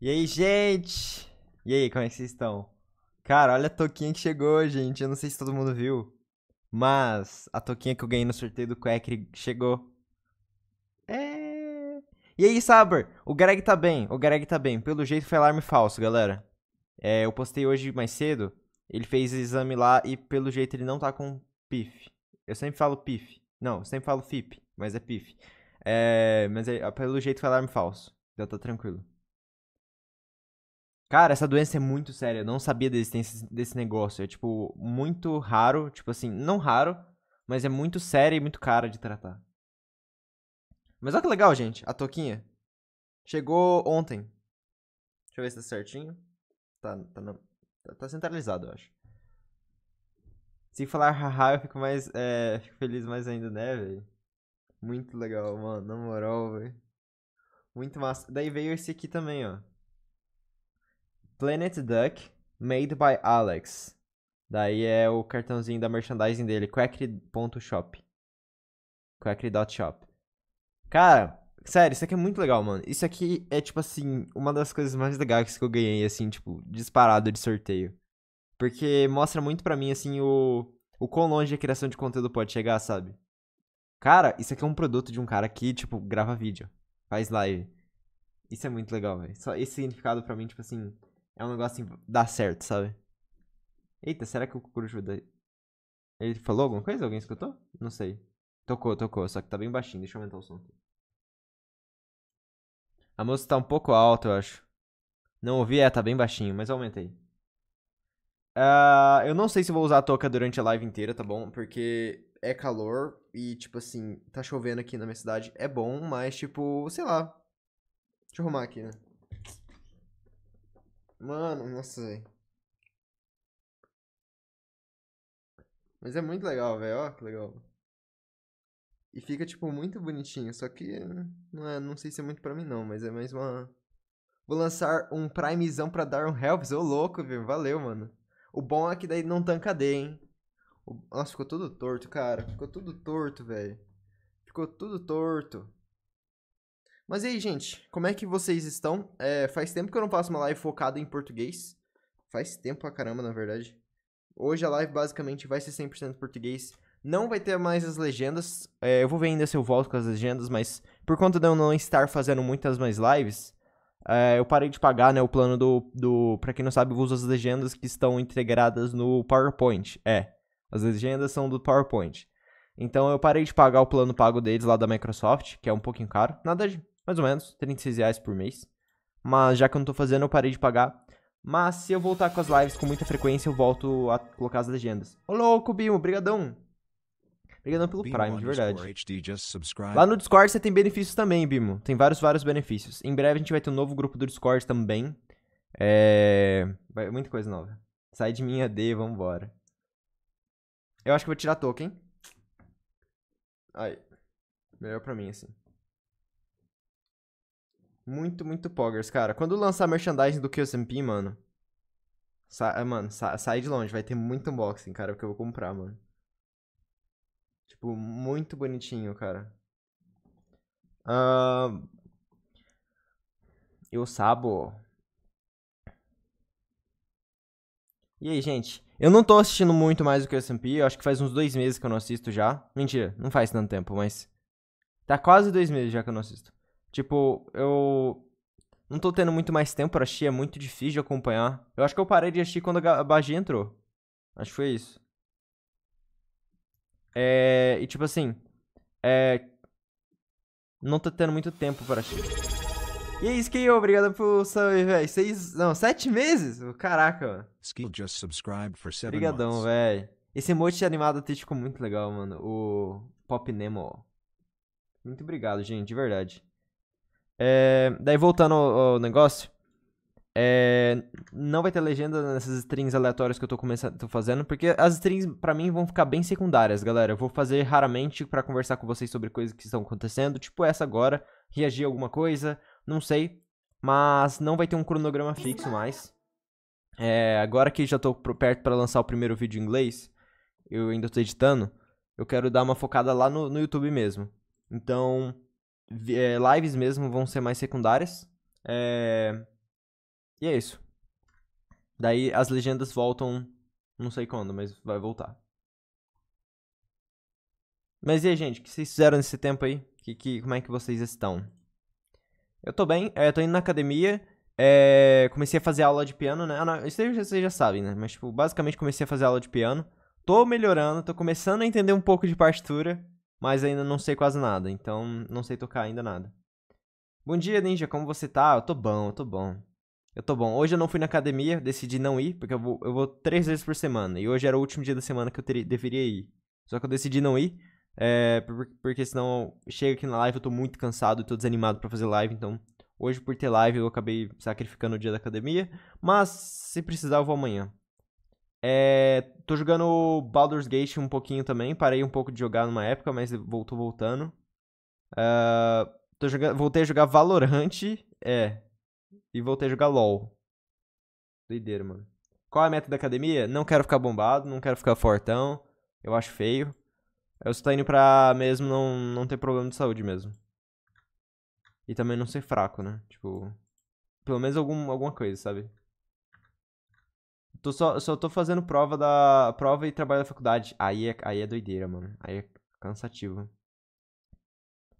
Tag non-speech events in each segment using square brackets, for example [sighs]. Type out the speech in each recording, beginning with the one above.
E aí, gente? E aí, como é que vocês estão? Cara, olha a toquinha que chegou, gente. Eu não sei se todo mundo viu. Mas a toquinha que eu ganhei no sorteio do Quack chegou. É... E aí, Saber? O Greg tá bem, o Greg tá bem. Pelo jeito foi alarme falso, galera. É, eu postei hoje mais cedo. Ele fez exame lá e pelo jeito ele não tá com PIF. Eu sempre falo PIF. Não, eu sempre falo FIP, mas é PIF. É, mas é, pelo jeito foi alarme falso. Já tá tranquilo. Cara, essa doença é muito séria. Eu não sabia da existência desse negócio. É, tipo, muito raro. Tipo assim, não raro, mas é muito séria e muito cara de tratar. Mas olha que legal, gente. A toquinha. Chegou ontem. Deixa eu ver se tá certinho. Tá, tá, tá, tá centralizado, eu acho. Se falar haha, eu fico mais. É, fico feliz mais ainda, né, velho? Muito legal, mano. Na moral, velho. Muito massa. Daí veio esse aqui também, ó. Planet Duck, made by Alex. Daí é o cartãozinho da merchandising dele, quackry.shop. quackry.shop. Cara, sério, isso aqui é muito legal, mano. Isso aqui é, tipo assim, uma das coisas mais legais que eu ganhei, assim, tipo, disparado de sorteio. Porque mostra muito pra mim, assim, o, o quão longe a criação de conteúdo pode chegar, sabe? Cara, isso aqui é um produto de um cara que, tipo, grava vídeo, faz live. Isso é muito legal, velho. Só esse significado pra mim, tipo assim, é um negócio assim, dá certo, sabe? Eita, será que o Cucurucho da... Ele falou alguma coisa? Alguém escutou? Não sei. Tocou, tocou, só que tá bem baixinho. Deixa eu aumentar o som aqui. A música tá um pouco alta, eu acho. Não ouvi? É, tá bem baixinho, mas eu aumentei. Uh, eu não sei se vou usar a toca durante a live inteira, tá bom? Porque é calor e, tipo assim, tá chovendo aqui na minha cidade, é bom, mas, tipo, sei lá. Deixa eu arrumar aqui, né? Mano, nossa, velho. Mas é muito legal, velho. Ó, que legal. E fica, tipo, muito bonitinho. Só que não, é, não sei se é muito pra mim, não. Mas é mais uma... Vou lançar um primezão pra dar um helps. Ô, louco, velho. Valeu, mano. O bom é que daí não tanca D, hein? Nossa, ficou tudo torto, cara. Ficou tudo torto, velho. Ficou tudo torto. Mas e aí, gente? Como é que vocês estão? É, faz tempo que eu não faço uma live focada em português. Faz tempo pra caramba, na verdade. Hoje a live basicamente vai ser 100% português. Não vai ter mais as legendas. É, eu vou ver ainda se eu volto com as legendas, mas por conta de eu não estar fazendo muitas mais lives, é, eu parei de pagar né, o plano do, do. Pra quem não sabe, eu uso as legendas que estão integradas no PowerPoint. É. As legendas são do PowerPoint. Então eu parei de pagar o plano pago deles lá da Microsoft, que é um pouquinho caro. Nada de mais ou menos, 36 reais por mês. Mas já que eu não tô fazendo, eu parei de pagar. Mas se eu voltar com as lives com muita frequência, eu volto a colocar as legendas. Ô louco, Bimo, brigadão. obrigadão pelo Prime, de verdade. Lá no Discord você tem benefícios também, Bimo. Tem vários, vários benefícios. Em breve a gente vai ter um novo grupo do Discord também. É... muita coisa nova. Sai de minha D, vambora. Eu acho que vou tirar token. Aí. Melhor pra mim, assim. Muito, muito poggers, cara. Quando lançar merchandising do QSMP, mano. Sa é, mano, sa sai de longe. Vai ter muito unboxing, cara, porque eu vou comprar, mano. Tipo, muito bonitinho, cara. Uh... Eu sabo. E aí, gente? Eu não tô assistindo muito mais do que o S&P, eu acho que faz uns dois meses que eu não assisto já. Mentira, não faz tanto tempo, mas... Tá quase dois meses já que eu não assisto. Tipo, eu... Não tô tendo muito mais tempo pra assistir, é muito difícil de acompanhar. Eu acho que eu parei de assistir quando a Bagi entrou. Acho que foi isso. É... E tipo assim... É... Não tô tendo muito tempo pra assistir. E é isso que eu, obrigado por sub, velho. Seis. Não, sete meses? Caraca, mano. Skill just subscribed for seven Obrigadão, velho. Esse emote animado até ficou tipo, muito legal, mano. O Pop Nemo. Muito obrigado, gente, de verdade. É, daí voltando ao, ao negócio. É, não vai ter legenda nessas strings aleatórias que eu tô, começando, tô fazendo, porque as strings para mim vão ficar bem secundárias, galera. Eu vou fazer raramente para conversar com vocês sobre coisas que estão acontecendo, tipo essa agora, reagir a alguma coisa, não sei. Mas não vai ter um cronograma fixo mais. É, agora que já tô perto para lançar o primeiro vídeo em inglês, eu ainda tô editando, eu quero dar uma focada lá no, no YouTube mesmo. Então, é, lives mesmo vão ser mais secundárias. É... E é isso. Daí as legendas voltam, não sei quando, mas vai voltar. Mas e aí, gente, o que vocês fizeram nesse tempo aí? Que, que, como é que vocês estão? Eu tô bem, é, tô indo na academia. É, comecei a fazer aula de piano, né? Ah, não, isso aí vocês já sabem, né? Mas, tipo, basicamente comecei a fazer aula de piano. Tô melhorando, tô começando a entender um pouco de partitura, mas ainda não sei quase nada, então não sei tocar ainda nada. Bom dia, Ninja, como você tá? Eu tô bom, eu tô bom. Eu tô bom. Hoje eu não fui na academia, decidi não ir, porque eu vou, eu vou três vezes por semana. E hoje era o último dia da semana que eu deveria ir. Só que eu decidi não ir, é, porque senão chega aqui na live, eu tô muito cansado, tô desanimado para fazer live, então hoje por ter live eu acabei sacrificando o dia da academia, mas se precisar eu vou amanhã. É, tô jogando Baldur's Gate um pouquinho também, parei um pouco de jogar numa época, mas voltou voltando. Uh, tô jogando, voltei a jogar Valorant, é, e voltei a jogar LoL. Doideira, mano. Qual é a meta da academia? Não quero ficar bombado, não quero ficar fortão, eu acho feio. Eu só tô indo pra mesmo não, não ter problema de saúde mesmo. E também não ser fraco, né? Tipo, pelo menos algum, alguma coisa, sabe? Tô só, só tô fazendo prova da prova e trabalho da faculdade. Aí é, aí é doideira, mano. Aí é cansativo.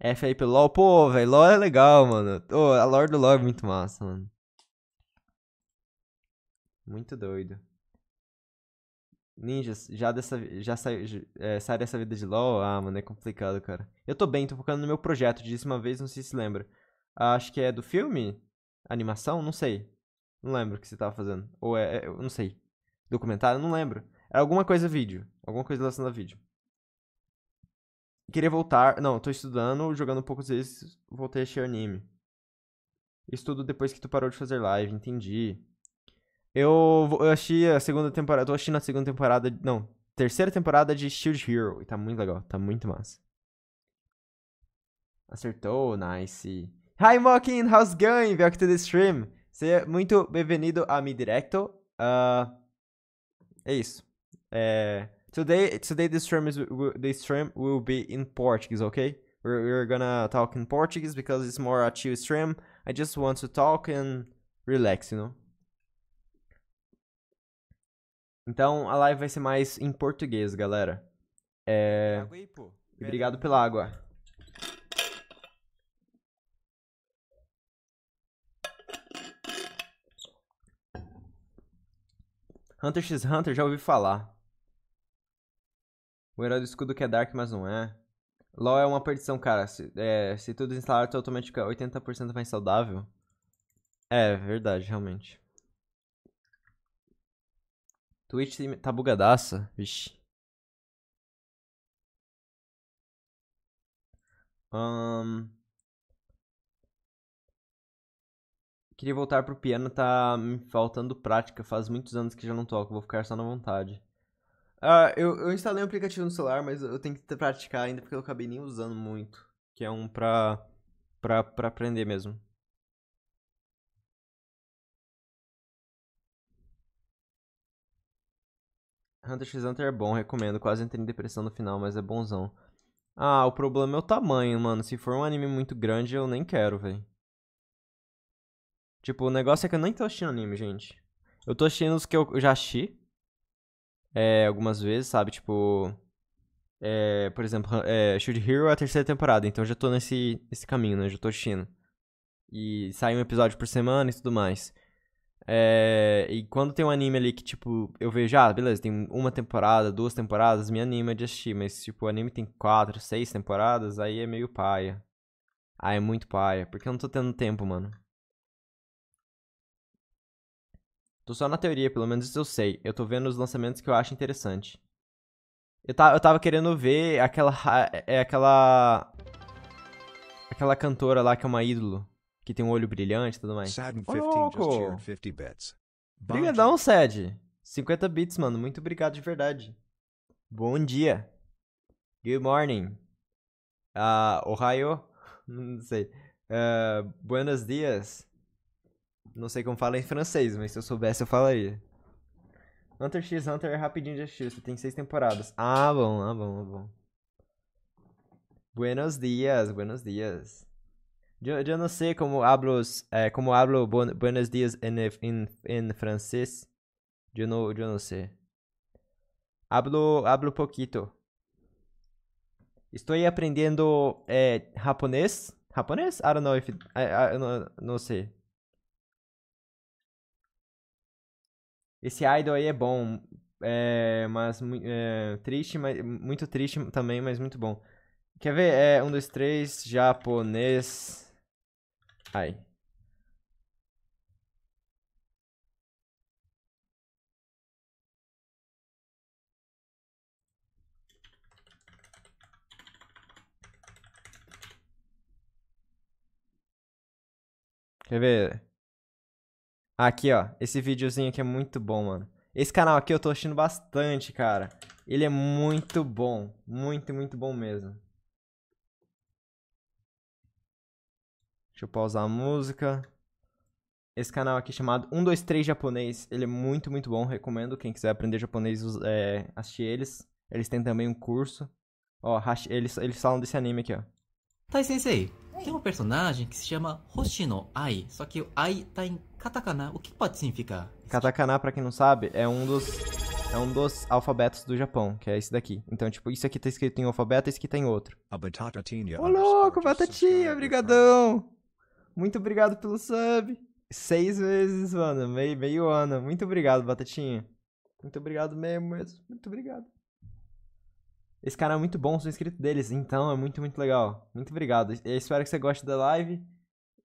F aí pelo LOL. Pô, velho, LOL é legal, mano. Oh, a lore do LOL é muito massa, mano. Muito doido. Ninjas, já, dessa, já sai, é, sai dessa vida de LOL? Ah, mano, é complicado, cara. Eu tô bem, tô focando no meu projeto, disse uma vez, não sei se lembra. Ah, acho que é do filme? Animação? Não sei. Não lembro o que você tava fazendo. Ou é, é não sei. Documentário? Não lembro. é alguma coisa vídeo. Alguma coisa relacionada a vídeo. Queria voltar. Não, tô estudando, jogando um às vezes, voltei a assistir anime. Estudo depois que tu parou de fazer live, entendi. Eu, eu achei a segunda temporada. Eu tô assistindo a segunda temporada. Não, terceira temporada de Shield Hero. E tá muito legal, tá muito massa. Acertou, nice. Hi Mocking, how's going? Welcome to the stream. Seja muito bem-vindo a mi directo. Uh, é isso. É, today, today the stream is the stream will be in Portuguese, okay? We're, we're gonna talk in Portuguese because it's more a chill stream. I just want to talk and relax, you know. Então a live vai ser mais em português, galera. É. Água aí, pô. Obrigado pela água. Hunter x Hunter, já ouvi falar. O herói do escudo que é Dark, mas não é. LOL é uma perdição, cara. Se, é, se tudo instalar, tu automaticamente 80% mais saudável. É, verdade, realmente. Twitch tá bugadaça. Vixe. Um... Queria voltar pro piano, tá me faltando prática. Faz muitos anos que já não toco, vou ficar só na vontade. Ah, eu, eu instalei um aplicativo no celular, mas eu tenho que praticar ainda porque eu acabei nem usando muito. Que é um pra, pra, pra aprender mesmo. Hunter x Hunter é bom, recomendo. Quase entrei em depressão no final, mas é bonzão. Ah, o problema é o tamanho, mano. Se for um anime muito grande, eu nem quero, velho. Tipo, o negócio é que eu nem tô assistindo anime, gente. Eu tô assistindo os que eu já assisti. É, algumas vezes, sabe? Tipo. É, por exemplo, é, Shield Hero é a terceira temporada, então eu já tô nesse, nesse caminho, né? Eu já tô assistindo. E sai um episódio por semana e tudo mais. É, e quando tem um anime ali que, tipo, eu vejo, ah, beleza, tem uma temporada, duas temporadas, me anima de assistir, mas, tipo, o anime tem quatro, seis temporadas, aí é meio paia. Ah, é muito paia, porque eu não tô tendo tempo, mano. Tô só na teoria, pelo menos isso eu sei. Eu tô vendo os lançamentos que eu acho interessante. Eu, tá, eu tava querendo ver aquela. É, é aquela. Aquela cantora lá que é uma ídolo. Que tem um olho brilhante e tudo mais. 15 bits. Obrigadão, Sad. 50 bits, mano. Muito obrigado de verdade. Bom dia. Good morning. Uh, Ohio? [laughs] Não sei. Uh, buenos dias. Não sei como fala em francês, mas se eu soubesse eu falaria. Hunter x Hunter é rapidinho de Você tem seis temporadas. Ah, bom, ah, bom, ah, bom. Buenos dias, buenos dias. Eu, eu não sei como hablo, eh, como hablo bon, buenos dias em, francês. Eu não, eu não sei. Hablo, hablo poquito. Estou aprendendo eh, japonês. Japonês? I don't know if... It, I, I, não, não sei. Esse idol aí é bom, é, mas é, triste, mas, muito triste também, mas muito bom. Quer ver? É, um, dois, três, japonês. Ai. Quer ver? Aqui, ó. Esse videozinho aqui é muito bom, mano. Esse canal aqui eu tô assistindo bastante, cara. Ele é muito bom. Muito, muito bom mesmo. Deixa eu pausar a música. Esse canal aqui chamado 123 Japonês, ele é muito, muito bom. Recomendo quem quiser aprender japonês é, assistir eles. Eles têm também um curso. Ó, eles, eles falam desse anime aqui, ó. Tai Sensei, tem um personagem que se chama Hoshino Ai, só que o Ai tá em katakana. O que pode significar? Katakana, para quem não sabe, é um dos é um dos alfabetos do Japão, que é esse daqui. Então, tipo, isso aqui tá escrito em alfabeto, esse aqui tá em outro. Ô, oh, louco, batatinha, obrigadão! Muito obrigado pelo sub. Seis meses, mano. Meio, meio ano. Muito obrigado, Batatinha. Muito obrigado mesmo, mesmo. Muito obrigado. Esse canal é muito bom, sou inscrito deles. Então, é muito, muito legal. Muito obrigado. Eu espero que você goste da live.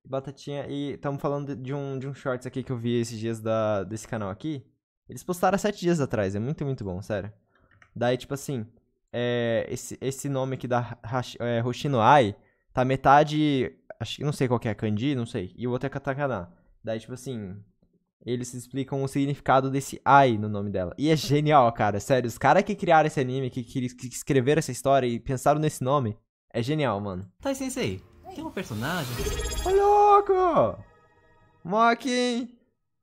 Batatinha. E estamos falando de um, de um shorts aqui que eu vi esses dias da, desse canal aqui. Eles postaram sete dias atrás. É muito, muito bom, sério. Daí, tipo assim, é, esse, esse nome aqui da é, Ai tá metade Acho que não sei qual é, kanji, não sei. E o outro é katakana. Daí, tipo assim, eles explicam o significado desse ai no nome dela. E é genial, cara. Sério, os caras que criaram esse anime, que, que, que, escreveram essa história e pensaram nesse nome, é genial, mano. Tá Sensei, tem um personagem. Ô, louco! Mocking!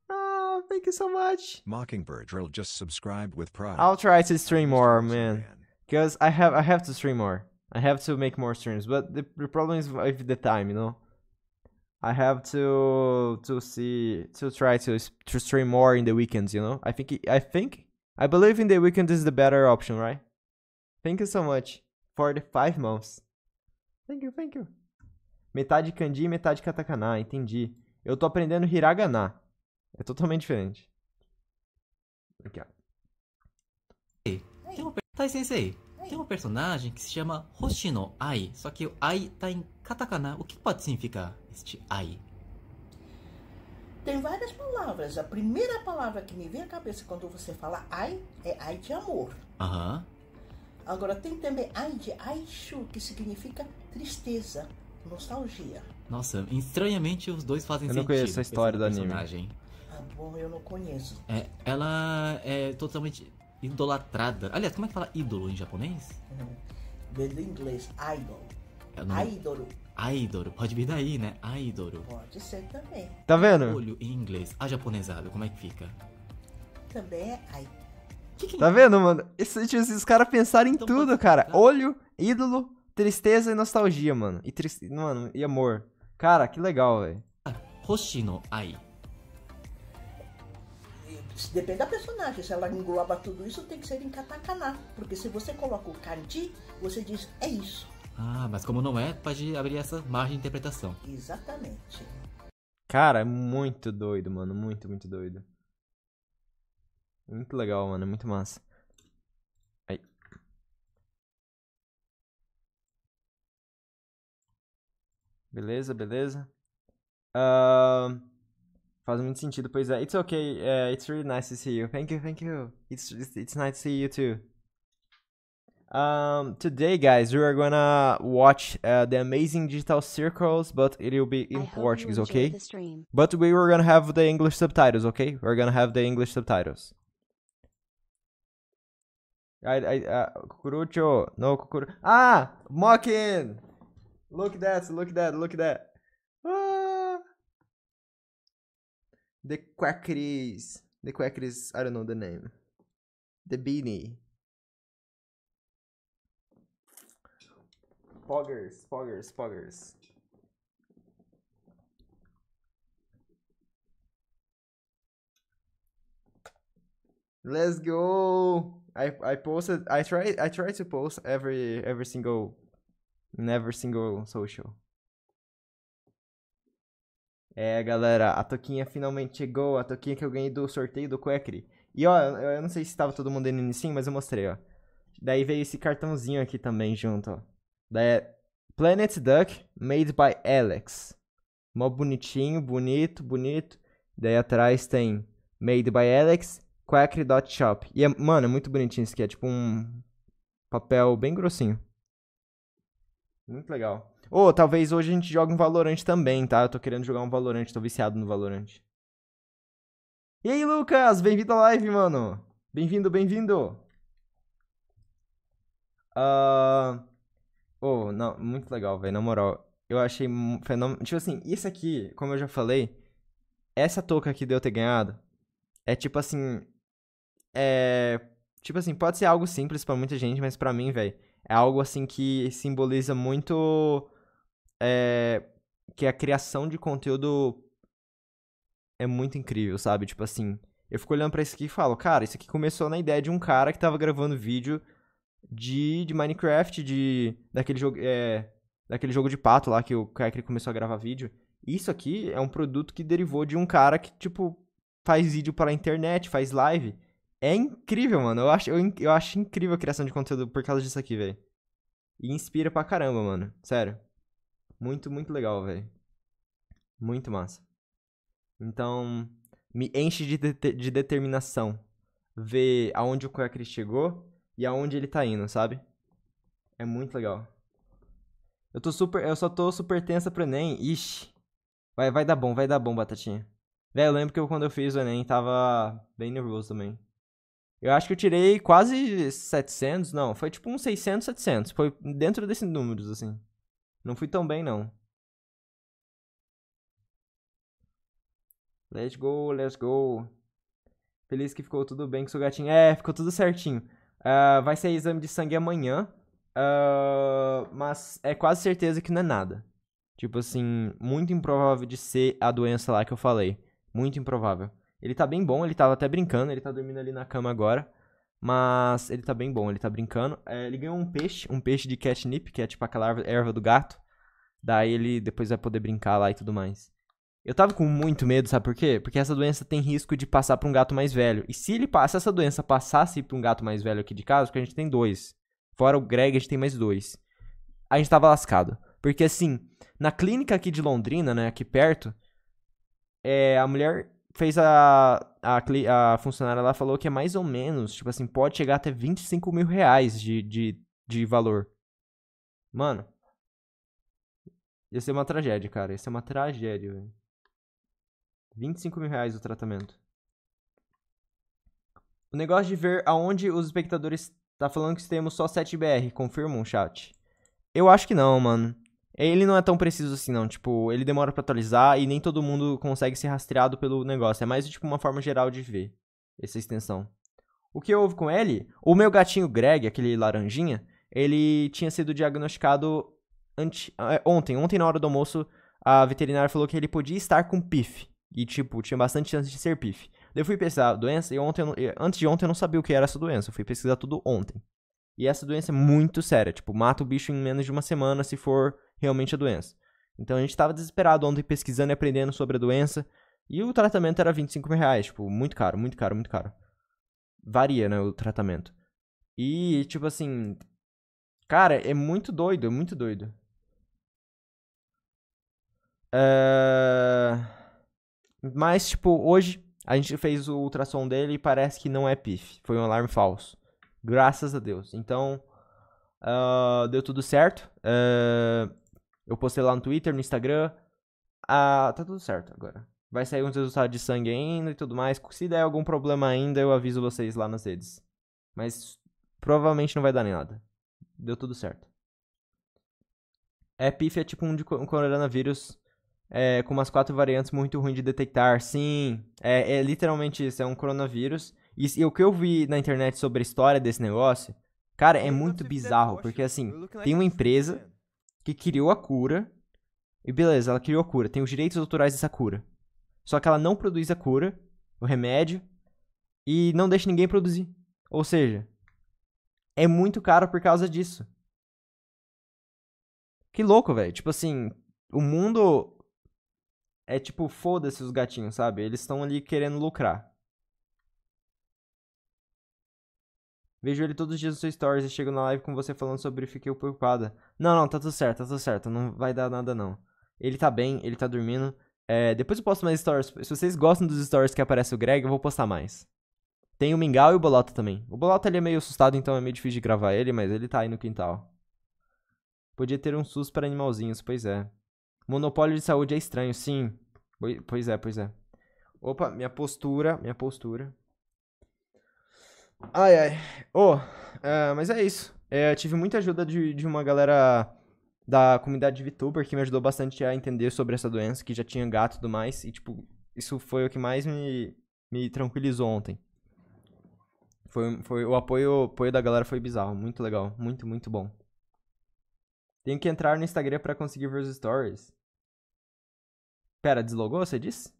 Ah, thank you so much. Mockingbird Drill just subscribed with pride. I'll try to stream more, man. Because I have I have to stream more. I have to make more streams, but the, the problem is with the time, you know. I have to to see to try to to stream more in the weekends, you know. I think I think I believe in the weekend is the better option, right? Thank you so much for the five months. Thank you, thank you. Metade kanji, metade katakana, entendi. Eu tô aprendendo hiragana. É totalmente diferente. Aqui, ó. Ei, tem uma tá Sensei. Tem uma personagem que se chama Hoshino Ai, só que o Ai tá em katakana. O que pode significar este Ai? Tem várias palavras. A primeira palavra que me vem à cabeça quando você fala ai é ai de amor. Aham. Agora tem também ai de aishu, que significa tristeza, nostalgia. Nossa, estranhamente os dois fazem sentido. Eu não sentido, conheço a história do personagem. anime. Ah, bom, eu não conheço. É, ela é totalmente idolatrada. Aliás, como é que fala ídolo em japonês? Veio do inglês, idol. É nome... Idol. Idol, pode vir daí, né? Idol. Pode ser também. Tá vendo? Olho em inglês, a japonesada, como é que fica? Também é idol. Que que... Tá vendo, mano? Esses, tipo, esses caras pensaram em tudo, cara. Ficar... Olho, ídolo, tristeza e nostalgia, mano. E triste... mano, e amor. Cara, que legal, velho. Hoshi no Ai. Depende da personagem. Se ela engloba tudo isso, tem que ser em katakana. Porque se você coloca o kanji, você diz é isso. Ah, mas como não é, pode abrir essa margem de interpretação. Exatamente. Cara, é muito doido, mano. Muito, muito doido. Muito legal, mano. Muito massa. Aí. Beleza, beleza. Ahn. Uh... Faz muito sentido, pois é. It's okay. Uh, it's really nice to see you. Thank you, thank you. It's it's, it's nice to see you too. Um, today, guys, we are gonna watch uh, the amazing digital circles, but it will be in Portuguese, okay? But we were gonna have the English subtitles, okay? We're gonna have the English subtitles. I, I, uh, no Kukuru. Ah, mocking. Look at that, look at that, look at that. The Quackers. The Quackers, I don't know the name. The Beanie. Poggers, poggers, poggers. Let's go. I I posted I try I try to post every every single in every single social. É, galera, a toquinha finalmente chegou, a toquinha que eu ganhei do sorteio do Quackery. E ó, eu não sei se estava todo mundo no início, mas eu mostrei, ó. Daí veio esse cartãozinho aqui também junto, ó. Daí é Planet Duck Made by Alex. Mó bonitinho, bonito, bonito. Daí atrás tem Made by Alex, Quackery.shop. E, é, mano, é muito bonitinho isso aqui. É tipo um papel bem grossinho. Muito legal. Ou oh, talvez hoje a gente jogue um Valorant também, tá? Eu tô querendo jogar um Valorant, tô viciado no Valorant. E aí, Lucas? Bem-vindo à live, mano. Bem-vindo, bem-vindo. Uh... Oh, não, muito legal, velho. Na moral, eu achei fenômeno. Tipo assim, isso aqui, como eu já falei, essa touca que deu ter ganhado é tipo assim. É. Tipo assim, pode ser algo simples para muita gente, mas para mim, velho, é algo assim que simboliza muito é, que a criação de conteúdo é muito incrível, sabe? Tipo assim, eu fico olhando para isso aqui e falo, cara, isso aqui começou na ideia de um cara que tava gravando vídeo de, de Minecraft, de daquele jogo, é, daquele jogo de pato lá que o Kaikri começou a gravar vídeo. Isso aqui é um produto que derivou de um cara que, tipo, faz vídeo para internet, faz live. É incrível, mano. Eu acho, eu, eu acho incrível a criação de conteúdo por causa disso aqui, velho. E inspira pra caramba, mano. Sério. Muito, muito legal, velho. Muito massa. Então, me enche de, de, de determinação ver aonde o Quacri chegou e aonde ele tá indo, sabe? É muito legal. Eu tô super. Eu só tô super tensa pro Enem. Ixi. Vai, vai dar bom, vai dar bom, Batatinha. velho eu lembro que eu, quando eu fiz o Enem tava bem nervoso também. Eu acho que eu tirei quase 700, não, foi tipo uns 600, 700. Foi dentro desses números, assim. Não fui tão bem, não. Let's go, let's go. Feliz que ficou tudo bem com seu gatinho. É, ficou tudo certinho. Uh, vai ser exame de sangue amanhã. Uh, mas é quase certeza que não é nada. Tipo assim, muito improvável de ser a doença lá que eu falei. Muito improvável. Ele tá bem bom, ele tava até brincando, ele tá dormindo ali na cama agora. Mas ele tá bem bom, ele tá brincando. É, ele ganhou um peixe, um peixe de catnip, que é tipo aquela erva, erva do gato. Daí ele depois vai poder brincar lá e tudo mais. Eu tava com muito medo, sabe por quê? Porque essa doença tem risco de passar pra um gato mais velho. E se ele passa, essa doença passasse pra um gato mais velho aqui de casa, porque a gente tem dois. Fora o Greg, a gente tem mais dois. A gente tava lascado. Porque assim, na clínica aqui de Londrina, né, aqui perto, é, a mulher fez a, a, a funcionária lá falou que é mais ou menos, tipo assim, pode chegar até 25 mil reais de, de, de valor. Mano, ia ser uma tragédia, cara. Ia ser uma tragédia, velho. 25 mil reais o tratamento. O negócio de ver aonde os espectadores tá falando que temos só 7 BR, confirma um chat. Eu acho que não, mano. Ele não é tão preciso assim, não. Tipo, ele demora para atualizar e nem todo mundo consegue ser rastreado pelo negócio. É mais, tipo, uma forma geral de ver essa extensão. O que houve com ele? O meu gatinho Greg, aquele laranjinha, ele tinha sido diagnosticado ante... É, ontem. Ontem, na hora do almoço, a veterinária falou que ele podia estar com PIF. E, tipo, tinha bastante chance de ser PIF. Eu fui pesquisar a doença e ontem, antes de ontem eu não sabia o que era essa doença. Eu fui pesquisar tudo ontem. E essa doença é muito séria. Tipo, mata o bicho em menos de uma semana se for realmente a doença. Então a gente estava desesperado ontem pesquisando e aprendendo sobre a doença. E o tratamento era 25 mil reais, tipo, muito caro, muito caro, muito caro. Varia, né, o tratamento. E, tipo assim. Cara, é muito doido, é muito doido. Eh, mas, tipo, hoje a gente fez o ultrassom dele e parece que não é PIF. Foi um alarme falso. Graças a Deus. Então, uh, deu tudo certo. Uh, eu postei lá no Twitter, no Instagram. Ah, tá tudo certo agora. Vai sair uns resultados de sangue ainda e tudo mais. Se der algum problema ainda, eu aviso vocês lá nas redes. Mas provavelmente não vai dar nem nada. Deu tudo certo. É pif é tipo um, de, coronavírus é, com umas quatro variantes muito ruim de detectar. Sim, é, é literalmente isso, é um coronavírus. E, e, o que eu vi na internet sobre a história desse negócio, cara, é muito bizarro, porque assim, tem uma tá empresa que criou a cura. E beleza, ela criou a cura, tem os direitos autorais dessa cura. Só que ela não produz a cura, o remédio, e não deixa ninguém produzir. Ou seja, é muito caro por causa disso. Que louco, velho. Tipo assim, o mundo é tipo, foda-se os gatinhos, sabe? Eles estão ali querendo lucrar. Vejo ele todos os dias nos seus stories e chego na live com você falando sobre fiquei preocupada. Não, não, tá tudo certo, tá tudo certo. Não vai dar nada, não. Ele tá bem, ele tá dormindo. É, depois eu posto mais stories. Se vocês gostam dos stories que aparece o Greg, eu vou postar mais. Tem o Mingau e o Bolota também. O Bolota ele é meio assustado, então é meio difícil de gravar ele, mas ele tá aí no quintal. Podia ter um SUS para animalzinhos, pois é. Monopólio de saúde é estranho, sim. Pois é, pois é. Opa, minha postura, minha postura. Ai, ai. Oh, é, mas é isso. É, tive muita ajuda de, de uma galera da comunidade de VTuber que me ajudou bastante a entender sobre essa doença, que já tinha gato e tudo mais. E, tipo, isso foi o que mais me, me tranquilizou ontem. Foi, foi o apoio, o apoio da galera foi bizarro, muito legal, muito, muito bom. Tenho que entrar no Instagram para conseguir ver os stories. Pera, deslogou, você disse?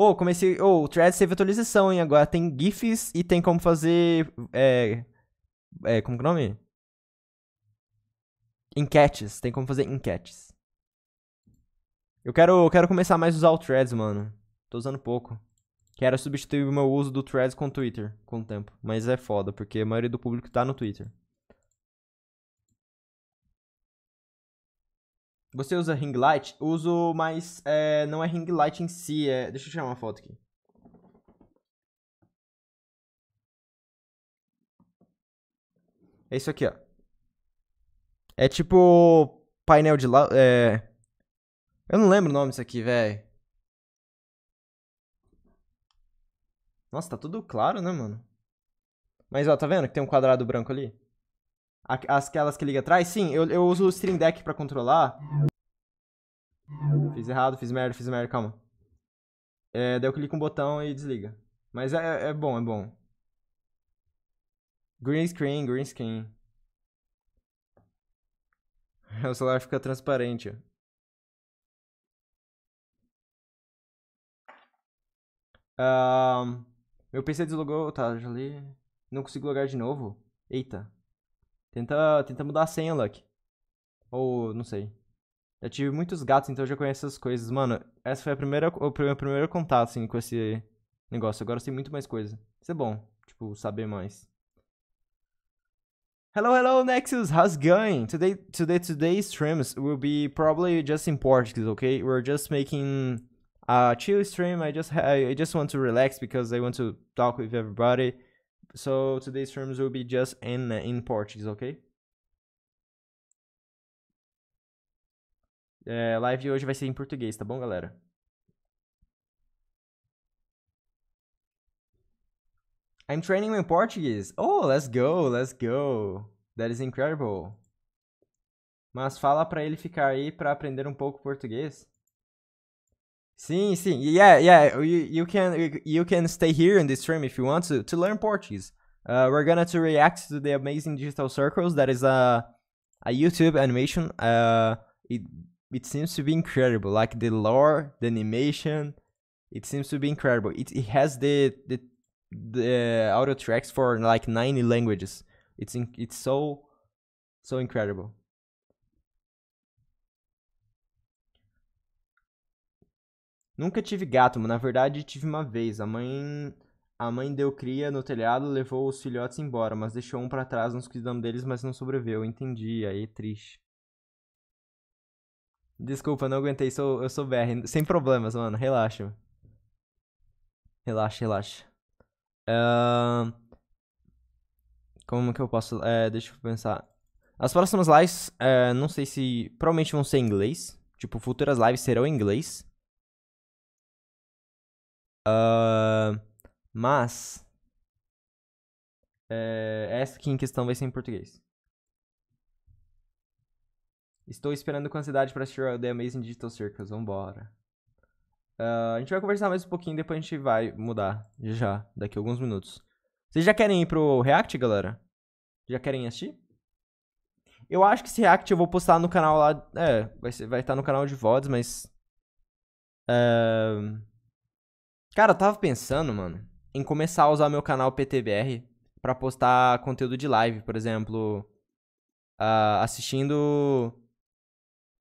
Ou oh, comecei. Ou oh, o Threads teve atualização, hein? Agora tem GIFs e tem como fazer. É. é como que é o nome? Enquetes. Tem como fazer enquetes. Eu quero, eu quero começar mais a usar o Threads, mano. Tô usando pouco. Quero substituir o meu uso do Threads com o Twitter com o tempo. Mas é foda, porque a maioria do público tá no Twitter. Você usa ring light? Uso, mas é, não é ring light em si. É... Deixa eu tirar uma foto aqui. É isso aqui, ó. É tipo painel de lá. É... Eu não lembro o nome disso aqui, velho. Nossa, tá tudo claro, né, mano? Mas ó, tá vendo que tem um quadrado branco ali? Aquelas que liga atrás? Sim, eu, eu uso o Stream Deck pra controlar. Fiz errado, fiz merda, fiz merda, calma. É, daí eu clico um botão e desliga. Mas é, é, é bom, é bom. Green screen, green screen. [laughs] o celular fica transparente. Um, meu PC deslogou, tá, já li. Não consigo logar de novo. Eita. Tenta, tenta mudar a senha, Luck. Ou, não sei. Já tive muitos gatos, então eu já conheço essas coisas. Mano, essa foi a primeira, o meu primeiro contato, assim, com esse negócio. Agora eu sei muito mais coisa. Isso é bom, tipo, saber mais. Hello, hello, Nexus. How's it going? Today, today, today's streams will be probably just in Portuguese, okay? We're just making a chill stream. I just, I, I just want to relax because I want to talk with everybody. So today's terms will be just Ana né, in Portuguese, ok? É, live de hoje vai ser em português, tá bom, galera? I'm training in Portuguese. Oh, let's go, let's go. That is incredible. Mas fala para ele ficar aí para aprender um pouco português. Sim, sim. Yeah, yeah. You, you can you can stay here in this stream if you want to to learn Portuguese. Uh, we're gonna to react to the amazing digital circles. That is a a YouTube animation. Uh, it it seems to be incredible. Like the lore, the animation, it seems to be incredible. It it has the the the audio tracks for like 90 languages. It's in, it's so so incredible. Nunca tive gato, mas na verdade tive uma vez. A mãe a mãe deu cria no telhado, levou os filhotes embora, mas deixou um para trás, nos cuidando deles, mas não sobreviveu. Entendi, aí triste. Desculpa, não aguentei, sou, eu sou BR. Sem problemas, mano, relaxa. Relaxa, relaxa. Uh... Como que eu posso... É, deixa eu pensar. As próximas lives, é, não sei se... Provavelmente vão ser em inglês. Tipo, futuras lives serão em inglês. Uh, mas. É, essa aqui em questão vai ser em português. Estou esperando com ansiedade para assistir The Amazing Digital Circus. Vambora. Uh, a gente vai conversar mais um pouquinho, depois a gente vai mudar já, daqui a alguns minutos. Vocês já querem ir pro React, galera? Já querem assistir? Eu acho que esse React eu vou postar no canal lá. É, vai estar vai estar no canal de VODs, mas. Uh, Cara, eu tava pensando, mano, em começar a usar meu canal PTBR para postar conteúdo de live, por exemplo, uh, assistindo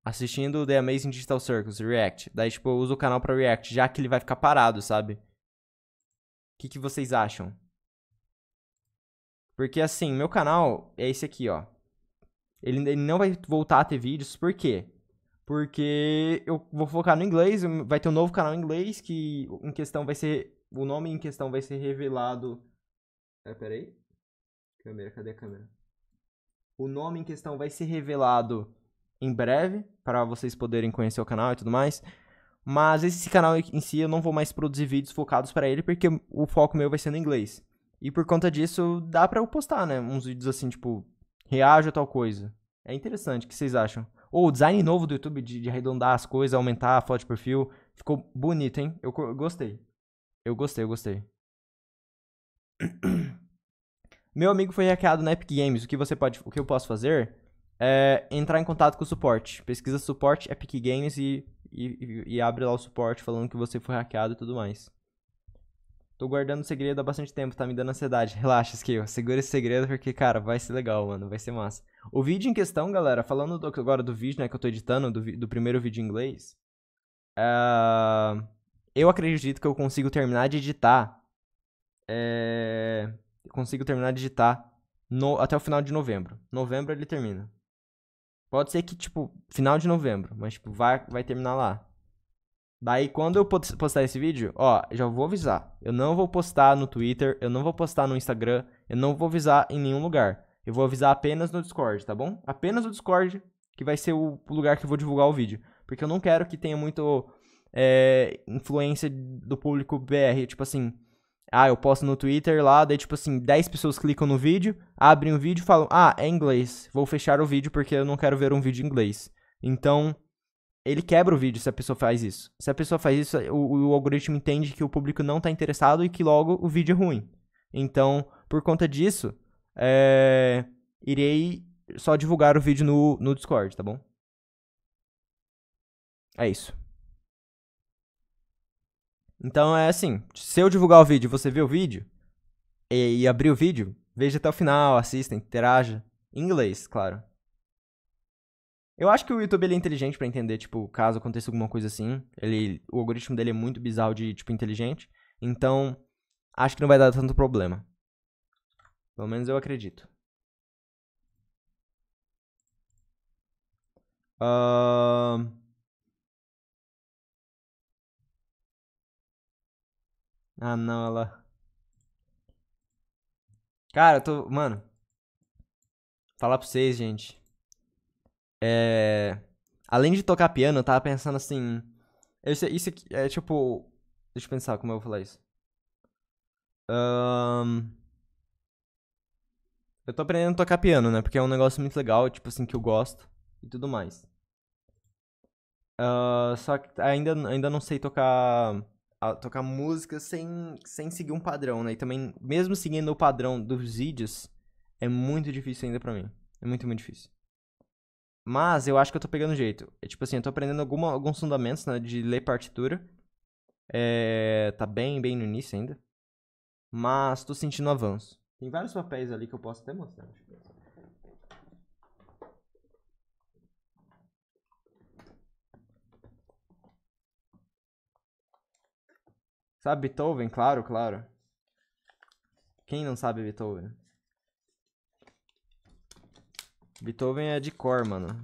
assistindo The Amazing Digital Circles React. Daí tipo, eu uso o canal para React, já que ele vai ficar parado, sabe? O que, que vocês acham? Porque assim, meu canal é esse aqui, ó. Ele, ele não vai voltar a ter vídeos, por quê? porque eu vou focar no inglês, vai ter um novo canal em inglês que em questão vai ser o nome em questão vai ser revelado. É, peraí. Câmera, cadê a câmera? O nome em questão vai ser revelado em breve para vocês poderem conhecer o canal e tudo mais. Mas esse canal em si eu não vou mais produzir vídeos focados para ele porque o foco meu vai ser no inglês. E por conta disso dá para eu postar, né, uns vídeos assim, tipo, reajo a tal coisa. É interessante, o que vocês acham? Ou o design novo do YouTube de, de arredondar as coisas, aumentar a foto de perfil. Ficou bonito, hein? Eu, eu gostei. Eu gostei, eu gostei. [clears throat] Meu amigo foi hackeado na Epic Games. O que você pode, o que eu posso fazer é entrar em contato com o suporte. Pesquisa suporte Epic Games e, e, e abre lá o suporte falando que você foi hackeado e tudo mais. Tô guardando o segredo há bastante tempo, tá me dando ansiedade. Relaxa, Skill. Segura esse segredo porque, cara, vai ser legal, mano. Vai ser massa. O vídeo em questão, galera, falando do, agora do vídeo, né, que eu tô editando, do, do primeiro vídeo em inglês. Uh, eu acredito que eu consigo terminar de editar. É, consigo terminar de editar no, até o final de novembro. Novembro ele termina. Pode ser que, tipo, final de novembro, mas, tipo, vai, vai terminar lá. Daí, quando eu postar esse vídeo, ó, já vou avisar. Eu não vou postar no Twitter, eu não vou postar no Instagram, eu não vou avisar em nenhum lugar. Eu vou avisar apenas no Discord, tá bom? Apenas no Discord, que vai ser o lugar que eu vou divulgar o vídeo. Porque eu não quero que tenha muito é, influência do público BR. Tipo assim, ah, eu posto no Twitter lá, daí tipo assim, 10 pessoas clicam no vídeo, abrem o vídeo e falam, ah, é inglês, vou fechar o vídeo porque eu não quero ver um vídeo em inglês. Então, ele quebra o vídeo se a pessoa faz isso. Se a pessoa faz isso, o, o algoritmo entende que o público não está interessado e que logo o vídeo é ruim. Então, por conta disso, é, irei só divulgar o vídeo no, no Discord, tá bom? É isso. Então é assim, se eu divulgar o vídeo você vê o vídeo e, e abrir o vídeo, veja até o final, assista, interaja. Em inglês, claro. Eu acho que o YouTube ele é inteligente para entender, tipo, caso aconteça alguma coisa assim. Ele, o algoritmo dele é muito bizarro de, tipo, inteligente. Então, acho que não vai dar tanto problema. Pelo menos eu acredito. Uh... Ah, não, ela... Cara, eu tô... Mano... Falar pra vocês, gente... É... Além de tocar piano, eu tava pensando assim. Isso, isso aqui é tipo. Deixa eu pensar como eu vou falar isso. Um... Eu tô aprendendo a tocar piano, né? Porque é um negócio muito legal, tipo assim, que eu gosto e tudo mais. Uh, só que ainda, ainda não sei tocar a, tocar música sem, sem seguir um padrão, né? E também, mesmo seguindo o padrão dos vídeos, é muito difícil ainda pra mim. É muito, muito difícil. Mas eu acho que eu tô pegando jeito. É, tipo assim, eu tô aprendendo alguma, alguns fundamentos né, de ler partitura. É, tá bem, bem no início ainda. Mas tô sentindo avanço. Tem vários papéis ali que eu posso até mostrar. Sabe Beethoven? Claro, claro. Quem não sabe Beethoven? Beethoven é de cor, mano.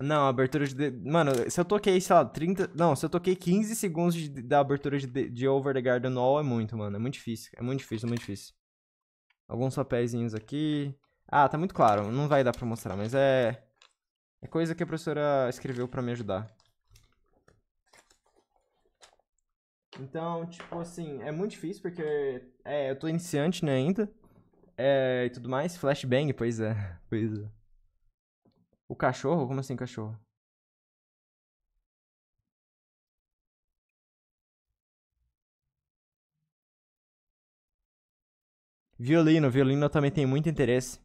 Não, abertura de... Mano, se eu toquei, sei lá, 30... Não, se eu toquei 15 segundos de, da abertura de, de Over the Garden Wall é muito, mano. É muito difícil. É muito difícil, é muito difícil. Alguns papéizinhos aqui. Ah, tá muito claro. Não vai dar pra mostrar, mas é... É coisa que a professora escreveu pra me ajudar. Então, tipo assim, é muito difícil porque... É, eu tô iniciante, né, ainda é, e tudo mais. Flashbang, pois é. [laughs] Pois é. O cachorro? Como assim cachorro? Violino, violino também tem muito interesse.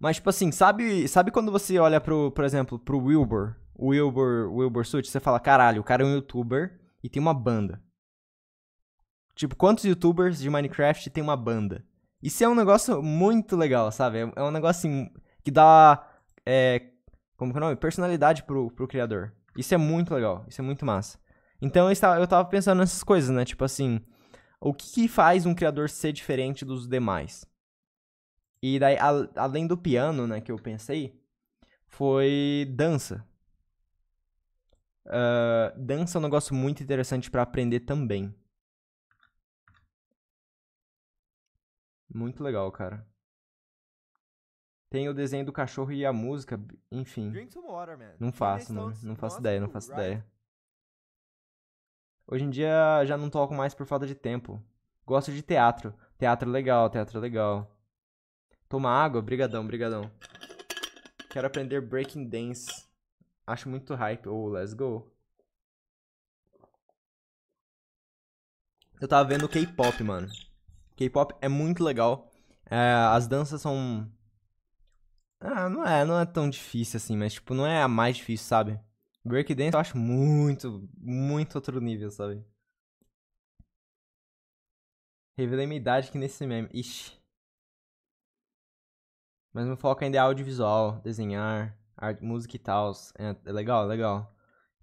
Mas, tipo assim, sabe, sabe quando você olha pro, por exemplo, pro Wilbur, o Wilbur, Wilbur Suit, você fala, caralho, o cara é um youtuber e tem uma banda. Tipo, quantos youtubers de Minecraft tem uma banda? Isso é um negócio muito legal, sabe? É, é um negócio assim, que dá. É, como que é o nome? Personalidade pro, pro criador. Isso é muito legal, isso é muito massa. Então eu tava pensando nessas coisas, né? Tipo assim, o que, que faz um criador ser diferente dos demais? E daí, a, além do piano, né, que eu pensei, foi dança. Uh, dança é um negócio muito interessante para aprender também. Muito legal, cara. Tem o desenho do cachorro e a música, enfim. Não faço, não, não faço ideia, não faço ideia. Hoje em dia já não toco mais por falta de tempo. Gosto de teatro. Teatro legal, teatro legal. Toma água, brigadão, brigadão. Quero aprender breaking dance. Acho muito hype. Oh, let's go. Eu tava vendo K-pop, mano. K-pop é muito legal. É, as danças são. Ah, não é, não é tão difícil assim, mas tipo, não é a mais difícil, sabe? Breakdance eu acho muito, muito outro nível, sabe? Revelei minha idade aqui nesse meme. Ixi. Mas meu foco ainda é audiovisual, desenhar, arte, música e tal. É, é legal, é legal.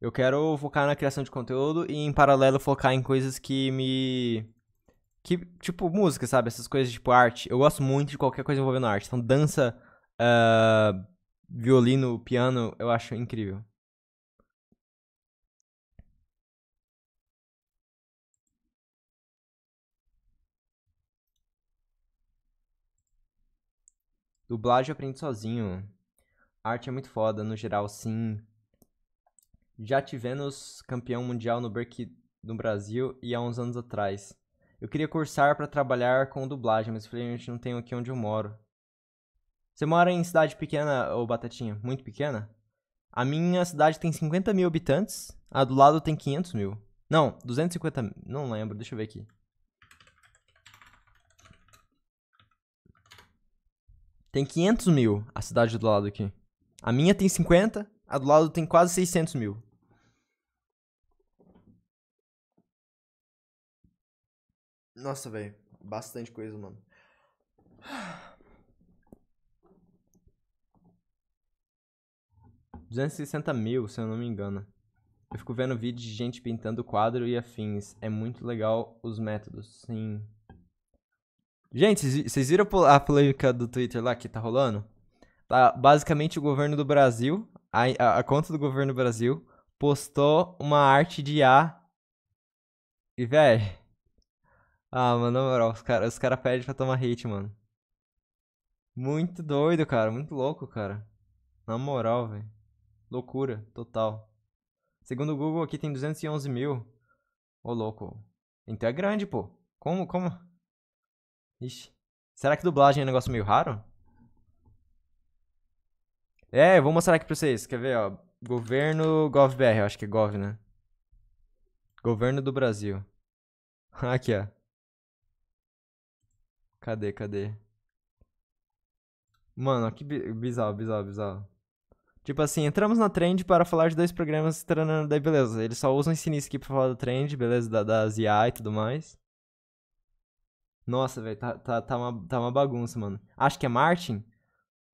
Eu quero focar na criação de conteúdo e, em paralelo, focar em coisas que me que, tipo, música, sabe? Essas coisas, tipo, arte. Eu gosto muito de qualquer coisa envolvendo arte. Então, dança, uh, violino, piano, eu acho incrível. Dublagem eu aprendi sozinho. Arte é muito foda, no geral, sim. Já tivemos campeão mundial no Berk no Brasil e há uns anos atrás. Eu queria cursar para trabalhar com dublagem, mas infelizmente não tenho aqui onde eu moro. Você mora em cidade pequena, ou Batatinha? Muito pequena? A minha cidade tem 50 mil habitantes, a do lado tem 500 mil. Não, 250 mil, não lembro, deixa eu ver aqui. Tem 500 mil a cidade do lado aqui. A minha tem 50, a do lado tem quase 600 mil. Nossa, velho. Bastante coisa, mano. sessenta mil, se eu não me engano. Eu fico vendo vídeo de gente pintando quadro e afins. É muito legal os métodos, sim. Gente, vocês viram a polêmica do Twitter lá que tá rolando? Tá, basicamente o governo do Brasil, a, a, a conta do governo do Brasil, postou uma arte de A. E, velho, ah, mano, na moral, os caras os cara pedem pra tomar hate, mano. Muito doido, cara. Muito louco, cara. Na moral, velho. Loucura, total. Segundo o Google, aqui tem 211 mil. Ô, louco. Então é grande, pô. Como, como? Ixi. Será que dublagem é um negócio meio raro? É, eu vou mostrar aqui pra vocês. Quer ver, ó. Governo GovBR, eu acho que é Gov, né? Governo do Brasil. [laughs] aqui, ó. Cadê, cadê? Mano, que bizarro, bizarro, bizarro. Tipo assim, entramos na trend para falar de dois programas, estranhando, daí beleza. Eles só usam esse início aqui pra falar da trend, beleza? Da, das IA e tudo mais. Nossa, velho, tá, tá, tá, uma, tá uma bagunça, mano. Acho que é Martin?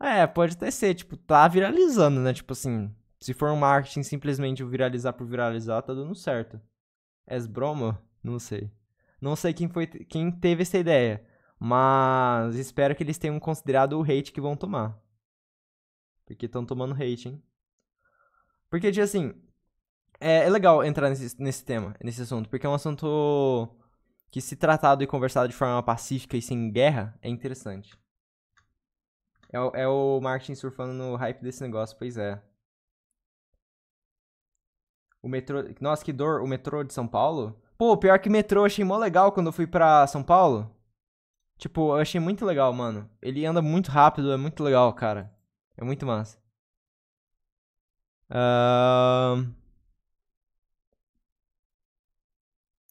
É, pode até ser, tipo, tá viralizando, né? Tipo assim, se for um marketing simplesmente viralizar por viralizar, tá dando certo. És broma? Não sei. Não sei quem foi, quem teve essa ideia. Mas espero que eles tenham considerado o hate que vão tomar. Porque estão tomando hate, hein? Porque, tipo assim, é, é, legal entrar nesse, nesse tema, nesse assunto, porque é um assunto que, se tratado e conversado de forma pacífica e sem guerra, é interessante. É, é o Martin surfando no hype desse negócio, pois é. O metrô. Nossa, que dor, o metrô de São Paulo? Pô, pior que metrô, achei mó legal quando eu fui pra São Paulo. Tipo, eu achei muito legal, mano. Ele anda muito rápido, é muito legal, cara. É muito massa.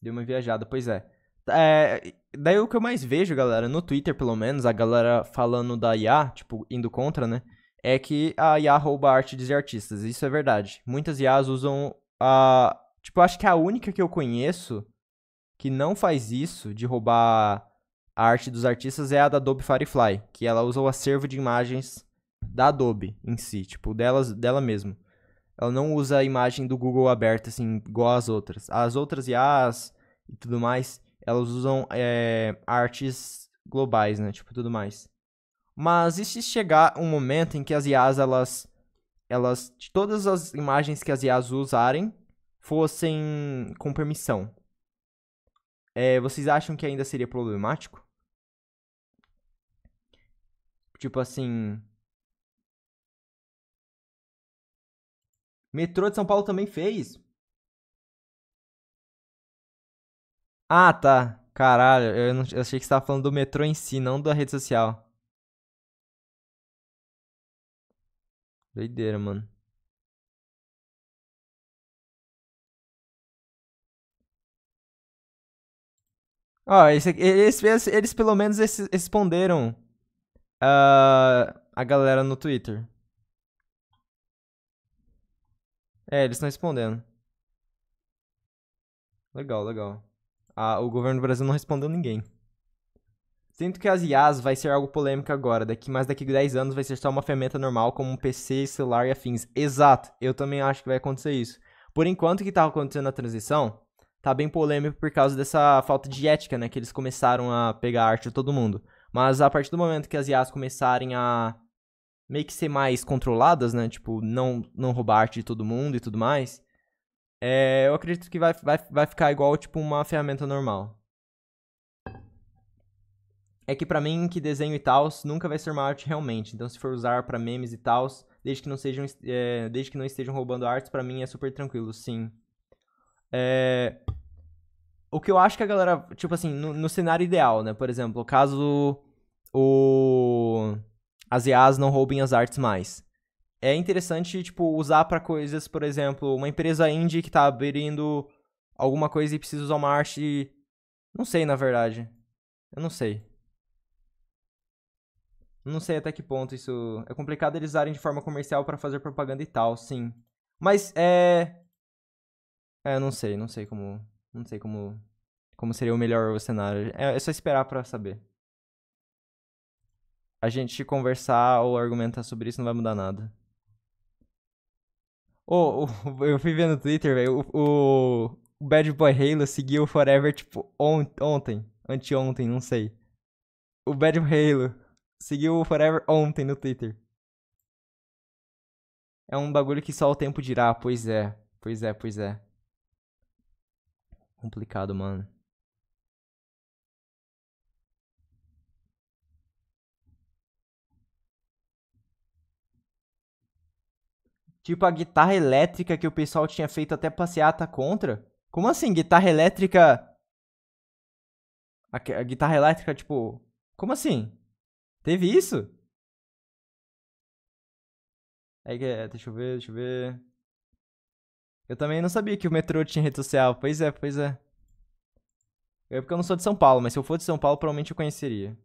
Deu uma viajada, pois é. é. Daí o que eu mais vejo, galera, no Twitter pelo menos, a galera falando da IA, tipo, indo contra, né? É que a IA rouba arte de artistas. Isso é verdade. Muitas IAs usam a. Tipo, acho que é a única que eu conheço que não faz isso de roubar a arte dos artistas é a da Adobe Firefly, que ela usa o acervo de imagens da Adobe em si, tipo, delas, dela mesma. Ela não usa a imagem do Google aberta, assim, igual as outras. As outras IAs e tudo mais, elas usam é, artes globais, né? Tipo, tudo mais. Mas e se chegar um momento em que as IAs, elas... elas todas as imagens que as IAs usarem fossem com permissão? É, vocês acham que ainda seria problemático? Tipo assim. Metrô de São Paulo também fez. Ah, tá. Caralho, eu, não, eu achei que você tava falando do metrô em si, não da rede social. Doideira, mano. Ó, esse, eles, eles, eles pelo menos responderam uh, a galera no Twitter. É, eles estão respondendo. Legal, legal. Ah, o governo do Brasil não respondeu ninguém. Sinto que as IAs vai ser algo polêmico agora, daqui mais daqui 10 anos vai ser só uma ferramenta normal como um PC, celular e afins. Exato, eu também acho que vai acontecer isso. Por enquanto que tava acontecendo a transição, tá bem polêmico por causa dessa falta de ética, né, que eles começaram a pegar a arte de todo mundo. Mas a partir do momento que as IAs começarem a meio que ser mais controladas, né? Tipo, não, não roubar arte de todo mundo e tudo mais. É, eu acredito que vai, vai, vai ficar igual, tipo, uma ferramenta normal. É que para mim, que desenho e tal nunca vai ser uma arte realmente. Então, se for usar para memes e tal, desde que não sejam, é, desde que não estejam roubando artes, para mim é super tranquilo, sim. É... O que eu acho que a galera, tipo assim, no, no cenário ideal, né? Por exemplo, o caso o as IAs não roubem as artes mais. É interessante, tipo, usar para coisas, por exemplo, uma empresa indie que tá abrindo alguma coisa e precisa usar uma arte. Não sei, na verdade. Eu não sei. Não sei até que ponto isso. É complicado eles usarem de forma comercial para fazer propaganda e tal, sim. Mas é. É, não sei, não sei como. Não sei como. Como seria o melhor cenário. É, é só esperar para saber a gente conversar ou argumentar sobre isso não vai mudar nada. Oh, [laughs] eu fui ver no Twitter, velho, o, o, Bad Boy Halo seguiu o Forever, tipo, on, ontem, anteontem, não sei. O Bad Boy Halo seguiu o Forever ontem no Twitter. É um bagulho que só o tempo dirá, pois é, pois é, pois é. Complicado, mano. Tipo a guitarra elétrica que o pessoal tinha feito até passeata contra. Como assim, guitarra elétrica? A, a guitarra elétrica, tipo. Como assim? Teve isso? É, que. deixa eu ver, deixa eu ver. Eu também não sabia que o metrô tinha rede social. Pois é, pois é. É porque eu não sou de São Paulo, mas se eu for de São Paulo, provavelmente eu conheceria.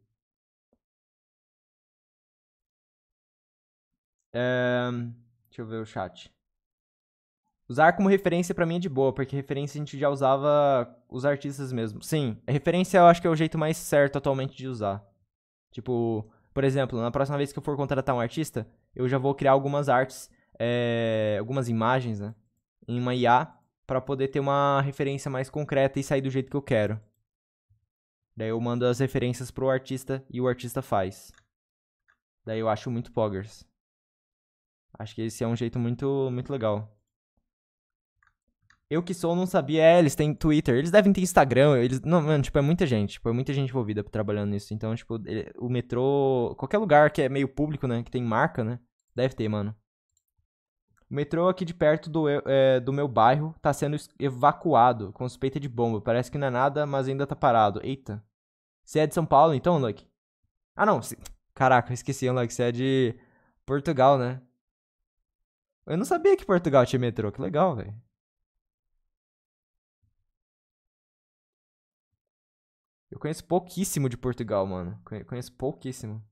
É... Deixa eu ver o chat. Usar como referência para mim é de boa, porque referência a gente já usava os artistas mesmo. Sim, referência eu acho que é o jeito mais certo atualmente de usar. Tipo, por exemplo, na próxima vez que eu for contratar um artista, eu já vou criar algumas artes, é, algumas imagens, né? Em uma IA, para poder ter uma referência mais concreta e sair do jeito que eu quero. Daí eu mando as referências pro artista e o artista faz. Daí eu acho muito poggers. Acho que esse é um jeito muito, muito legal. Eu que sou, não sabia. É, eles têm Twitter. Eles devem ter Instagram. Eles, não, mano, tipo, é muita gente. Tipo, é muita gente envolvida trabalhando nisso. Então, tipo, ele, o metrô. Qualquer lugar que é meio público, né? Que tem marca, né? Deve ter, mano. O metrô aqui de perto do, é, do meu bairro tá sendo evacuado com suspeita de bomba. Parece que não é nada, mas ainda tá parado. Eita. Você é de São Paulo, então, Luck? Ah, não. Caraca, eu esqueci, Luck. Você é de Portugal, né? Eu não sabia que Portugal tinha metrô, que legal, velho. Eu conheço pouquíssimo de Portugal, mano. Conheço pouquíssimo.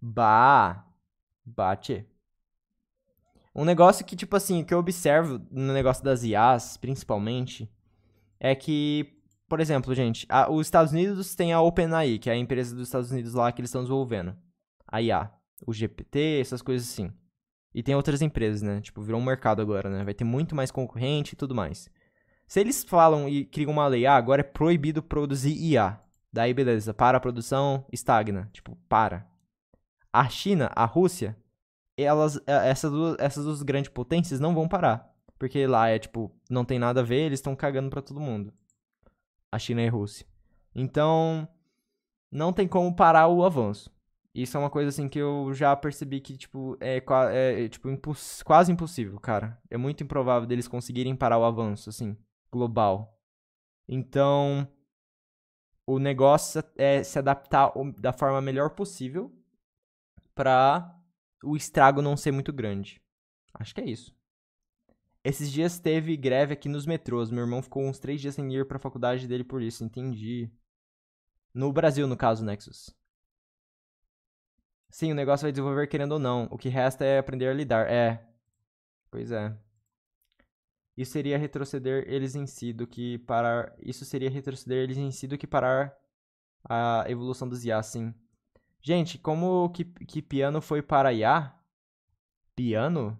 Bah. Bate. Um negócio que, tipo assim, que eu observo no negócio das IAs, principalmente, é que, por exemplo, gente, a, os Estados Unidos tem a OpenAI, que é a empresa dos Estados Unidos lá que eles estão desenvolvendo. A IA o GPT, essas coisas assim. E tem outras empresas, né? Tipo, virou um mercado agora, né? Vai ter muito mais concorrente e tudo mais. Se eles falam e criam uma lei, ah, agora é proibido produzir IA. Daí, beleza, para a produção, estagna. Tipo, para. A China, a Rússia, elas, é, essas, duas, essas duas grandes potências não vão parar. Porque lá é, tipo, não tem nada a ver, eles estão cagando para todo mundo. A China e a Rússia. Então, não tem como parar o avanço. Isso é uma coisa, assim, que eu já percebi que, tipo, é, é, é tipo, imposs quase impossível, cara. É muito improvável deles conseguirem parar o avanço, assim, global. Então, o negócio é, é se adaptar da forma melhor possível para o estrago não ser muito grande. Acho que é isso. Esses dias teve greve aqui nos metrôs. Meu irmão ficou uns três dias sem ir pra faculdade dele por isso. Entendi. No Brasil, no caso, Nexus. Sim, o negócio vai desenvolver querendo ou não. O que resta é aprender a lidar. É. Pois é. Isso seria retroceder eles em si do que parar. Isso seria retroceder eles em si do que parar a evolução dos IA, sim. Gente, como que, que piano foi para IA? Piano?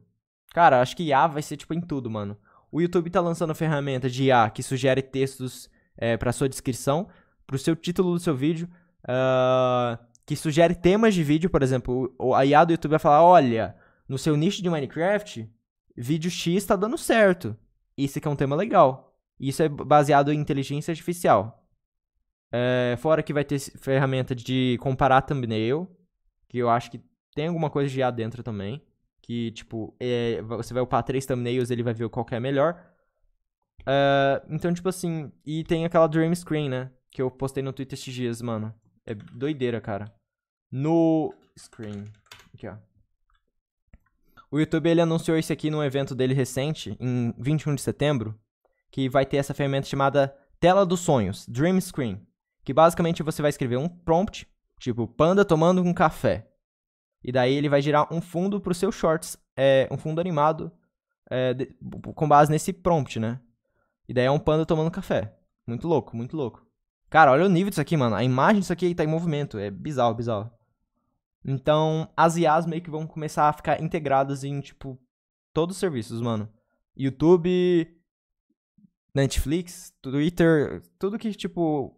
Cara, acho que IA vai ser tipo em tudo, mano. O YouTube tá lançando ferramenta de IA que sugere textos é, eh, para sua descrição, pro seu título do seu vídeo. Uh, que sugere temas de vídeo, por exemplo, a IA do YouTube vai falar: olha, no seu nicho de Minecraft, vídeo X está dando certo. Isso aqui é um tema legal. Isso é baseado em inteligência artificial. É, fora que vai ter ferramenta de comparar thumbnail, que eu acho que tem alguma coisa de IA dentro também. Que, tipo, é, você vai upar três thumbnails, ele vai ver qual que é melhor. É, então, tipo assim, e tem aquela Dream Screen, né? Que eu postei no Twitter esses dias, mano. É doideira, cara. No screen. Aqui, ó. O YouTube ele anunciou isso aqui num evento dele recente, em 21 de setembro, que vai ter essa ferramenta chamada Tela dos Sonhos, Dream Screen, que basicamente você vai escrever um prompt, tipo panda tomando um café. E daí ele vai gerar um fundo para seu shorts, é, um fundo animado é, de, com base nesse prompt, né? E daí é um panda tomando café. Muito louco, muito louco. Cara, olha o nível disso aqui, mano. A imagem disso aqui tá em movimento. É bizarro, bizarro. Então, as IAs meio que vão começar a ficar integradas em, tipo, todos os serviços, mano. YouTube, Netflix, Twitter, tudo que, tipo,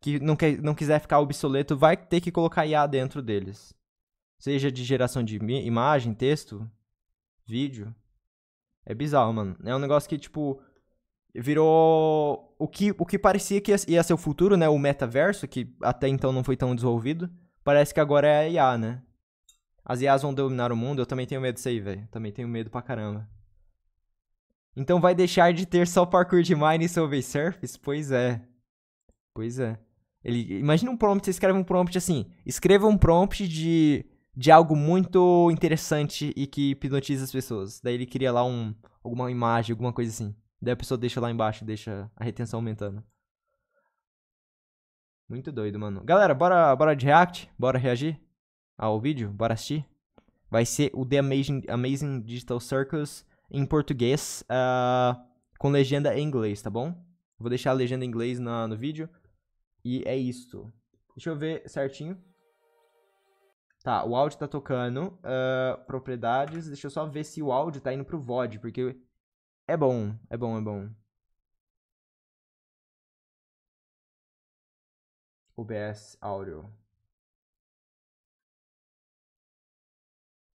que não, quer, não quiser ficar obsoleto vai ter que colocar IA dentro deles. Seja de geração de imagem, texto, vídeo. É bizarro, mano. É um negócio que, tipo, virou o que, o que parecia que ia, ser o futuro, né? O metaverso, que até então não foi tão desenvolvido. Parece que agora é a IA, né? As IAs vão dominar o mundo, eu também tenho medo disso aí, velho. Também tenho medo pra caramba. Então vai deixar de ter só parkour de mine e survey surface? Pois é. Pois é. Ele, imagina um prompt, você escreve um prompt assim. Escreva um prompt de, de algo muito interessante e que hipnotiza as pessoas. Daí ele cria lá um, alguma imagem, alguma coisa assim. Daí a pessoa deixa lá embaixo, deixa a retenção aumentando. Muito doido, mano. Galera, bora, bora de react? Bora reagir ao vídeo? Bora assistir? Vai ser o The Amazing, Amazing Digital Circus em português uh, com legenda em inglês, tá bom? Vou deixar a legenda em inglês no no vídeo. E é isso. Deixa eu ver certinho. Tá, o áudio tá tocando. Uh, propriedades. Deixa eu só ver se o áudio tá indo pro VOD, porque é bom, é bom, é bom. OBS Audio.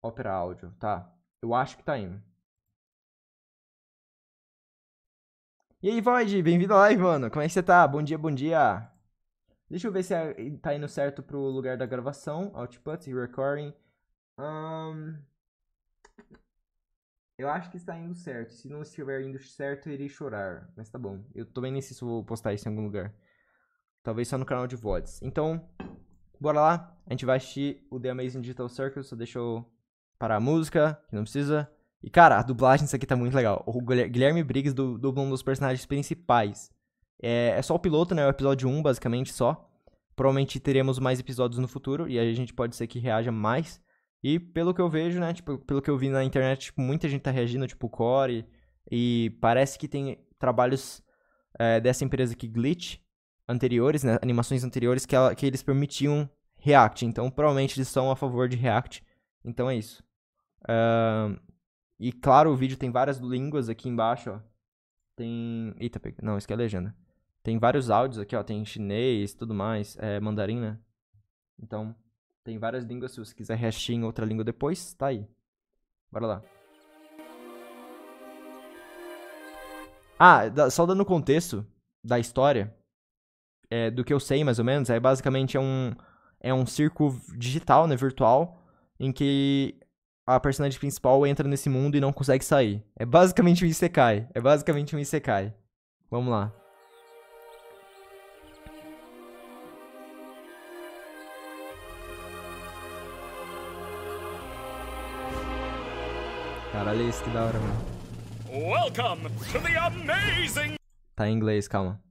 Opera Audio, tá. Eu acho que tá indo. E aí, Void, bem-vindo à live, mano. Como é que você tá? Bom dia, bom dia. Deixa eu ver se é, tá indo certo pro lugar da gravação. Output, recording. Um... Eu acho que está indo certo. Se não estiver indo certo, irei chorar. Mas tá bom. Eu também nem sei se vou postar isso em algum lugar. Talvez só no canal de VODs. Então, bora lá. A gente vai assistir o The Amazing Digital Circle. Só deixa eu parar a música, que não precisa. E, cara, a dublagem disso aqui tá muito legal. O Guilherme Briggs du dublou um dos personagens principais. É, é só o piloto, né? É o episódio 1, basicamente, só. Provavelmente teremos mais episódios no futuro. E aí a gente pode ser que reaja mais e pelo que eu vejo, né, tipo, pelo que eu vi na internet, tipo, muita gente tá reagindo, tipo, Core, e parece que tem trabalhos é, dessa empresa aqui, Glitch, anteriores, né, animações anteriores que, ela, que eles permitiam React, então provavelmente eles são a favor de React, então é isso. Uh, e claro, o vídeo tem várias línguas aqui embaixo, ó. Tem... Eita, não, isso aqui é a legenda. Tem vários áudios aqui, ó, tem chinês, tudo mais, é, mandarim, né? Então, tem várias línguas, se você quiser reagir em outra língua depois, tá aí. Bora lá. Ah, só dando contexto da história, é, do que eu sei mais ou menos, é basicamente é um, é um circo digital, né, virtual, em que a personagem principal entra nesse mundo e não consegue sair. É basicamente um Isekai. É basicamente um Isekai. Vamos lá. Olha é isso que da hora, mano. Welcome to the amazing... Tá em inglês, calma.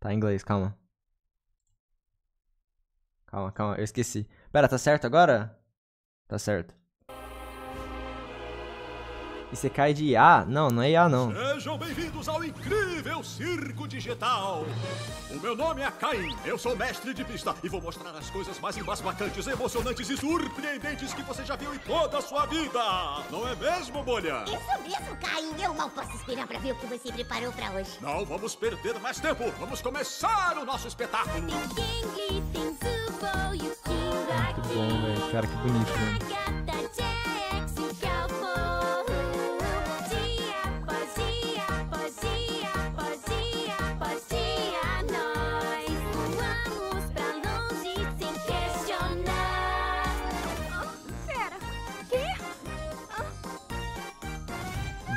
Tá em inglês, calma. Calma, calma, eu esqueci. Pera, tá certo agora? Tá certo. E você cai de IA? Não, não é IA não. Sejam bem-vindos ao incrível Circo Digital. O meu nome é Caim, eu sou mestre de pista e vou mostrar as coisas mais embasbacantes, emocionantes e surpreendentes que você já viu em toda a sua vida. Não é mesmo, bolha? Isso mesmo, Caim. Eu mal posso esperar para ver o que você preparou para hoje. Não vamos perder mais tempo. Vamos começar o nosso espetáculo. Muito ah, bom, velho. Cara, que bonito, né?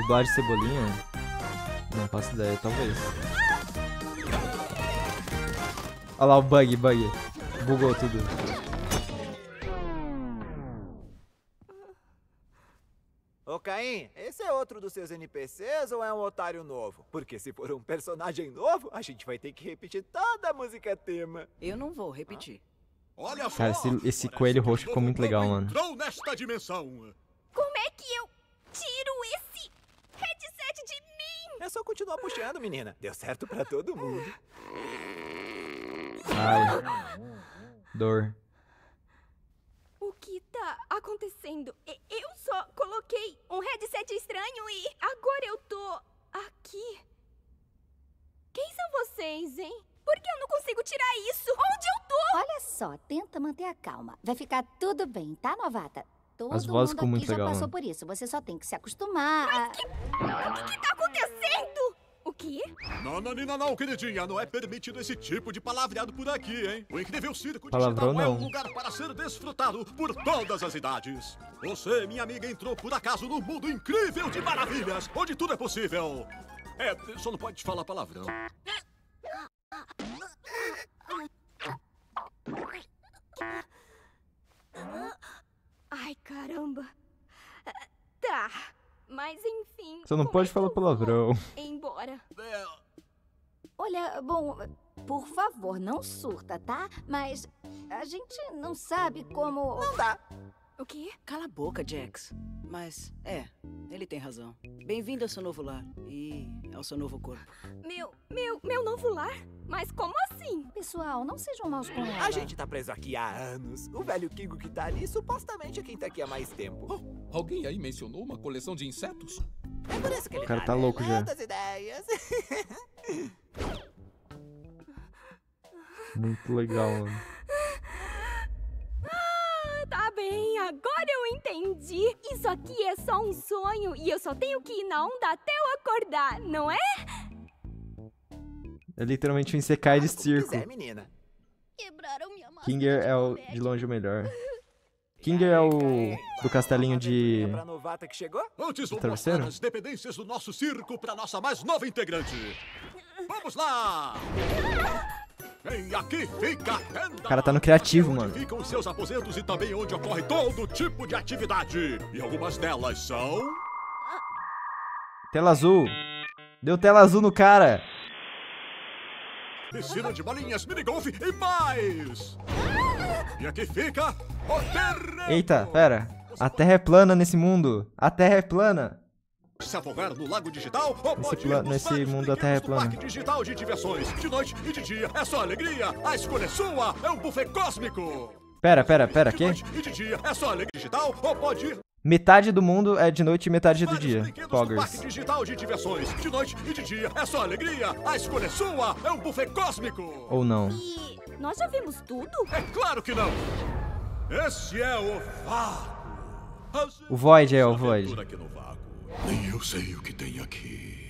Dublagem Cebolinha? Não faço ideia, talvez. Olha lá o bug, bug. Bugou tudo. Ô Caim, esse é outro dos seus NPCs ou é um otário novo? Porque se for um personagem novo, a gente vai ter que repetir toda a música tema. Eu não vou repetir. Olha Cara, esse, esse coelho roxo ficou muito legal, mano. Como é que eu tiro isso? É só continuar puxando, menina. Deu certo pra todo mundo. Ai. Dor. O que tá acontecendo? Eu só coloquei um headset estranho e agora eu tô aqui. Quem são vocês, hein? Por que eu não consigo tirar isso? Onde eu tô? Olha só, tenta manter a calma. Vai ficar tudo bem, tá, novata? Todo As vozes ficam muito legal. passou né? por isso. Você só tem que se acostumar. Mas que... O que, está tá acontecendo? O quê? Não, não, não, não, queridinha. Não é permitido esse tipo de palavreado por aqui, hein? O incrível circo Palavrão digital não. é um lugar para ser desfrutado por todas as idades. Você, minha amiga, entrou por acaso no mundo incrível de maravilhas, onde tudo é possível. É, só não pode falar palavrão. É, Caramba. Tá, mas enfim. Você não pode falar palavrão. Embora. Olha, bom, por favor, não surta, tá? Mas a gente não sabe como. Não dá. O quê? Cala a boca, Jax. Mas, é, ele tem razão. Bem-vindo ao seu novo lar e ao seu novo corpo. Meu, meu, meu novo lar? Mas como assim? Pessoal, não sejam maus com ela. A gente tá preso aqui há anos. O velho Kigo que tá ali supostamente é quem tá aqui há mais tempo. Oh, alguém aí mencionou uma coleção de insetos? É por isso que ele o cara tá, tá louco já. ideias. Muito legal, mano bem, agora eu entendi. Isso aqui é só um sonho e eu só tenho que ir na onda até eu acordar, não é? É literalmente um secar de ah, circo. Quiser, menina. Quebraram minha Kinger é o de longe o melhor. [laughs] Kinger é o do castelinho de. Antes vou mostrar as dependências do nosso circo para nossa mais nova integrante. Vamos lá! Ah! [laughs] Vem aqui, fica O cara tá no criativo, é mano. Ficam os seus aposentos e também onde ocorre todo tipo de atividade. E algumas delas são. Tela azul. Deu tela azul no cara. Piscina de bolinhas, minigolf e mais. E aqui fica o terreno. Eita, pera. A terra é plana nesse mundo. A terra é plana. Se afogar no lago digital ou pode ir nesse mundo da Terra plana. Parque digital de diversões, de noite e de dia. É só alegria, a escolha é sua, é um buffet cósmico. Pera, pera, pera, quê? É só alegria digital ou pode ir Metade do mundo é de noite e metade do dia. Poggers. digital de diversões, de noite e de dia. É só alegria. A escolha é sua. É um buffet cósmico. Ou não. E nós já vimos tudo? É claro que não. Esse é o vácuo. O Void é o Void. Nem eu sei o que tem aqui.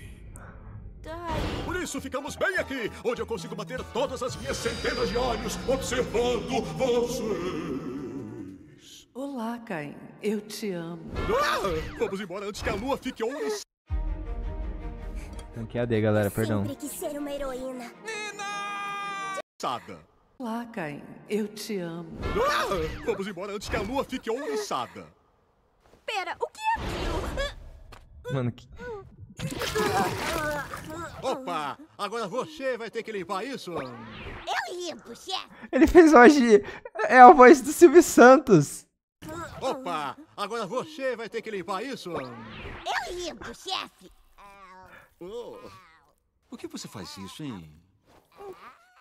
Por isso ficamos bem aqui, onde eu consigo bater todas as minhas centenas de olhos observando vocês. Olá, Caim. Eu te amo. Ah, vamos embora antes que a lua fique ouros. Tanqueada é galera, perdão. Sempre que ser uma heroína. Nina! Sada. Olá, Caim. Eu te amo. Ah, vamos embora antes que a lua fique ouriçada. Pera, o que é aquilo? Mano, que... Opa! Agora você vai ter que limpar isso? Eu limpo, chefe! Ele fez hoje. É a voz do Silvio Santos! Opa! Agora você vai ter que limpar isso? Eu limpo, chefe! Oh, por que você faz isso, hein?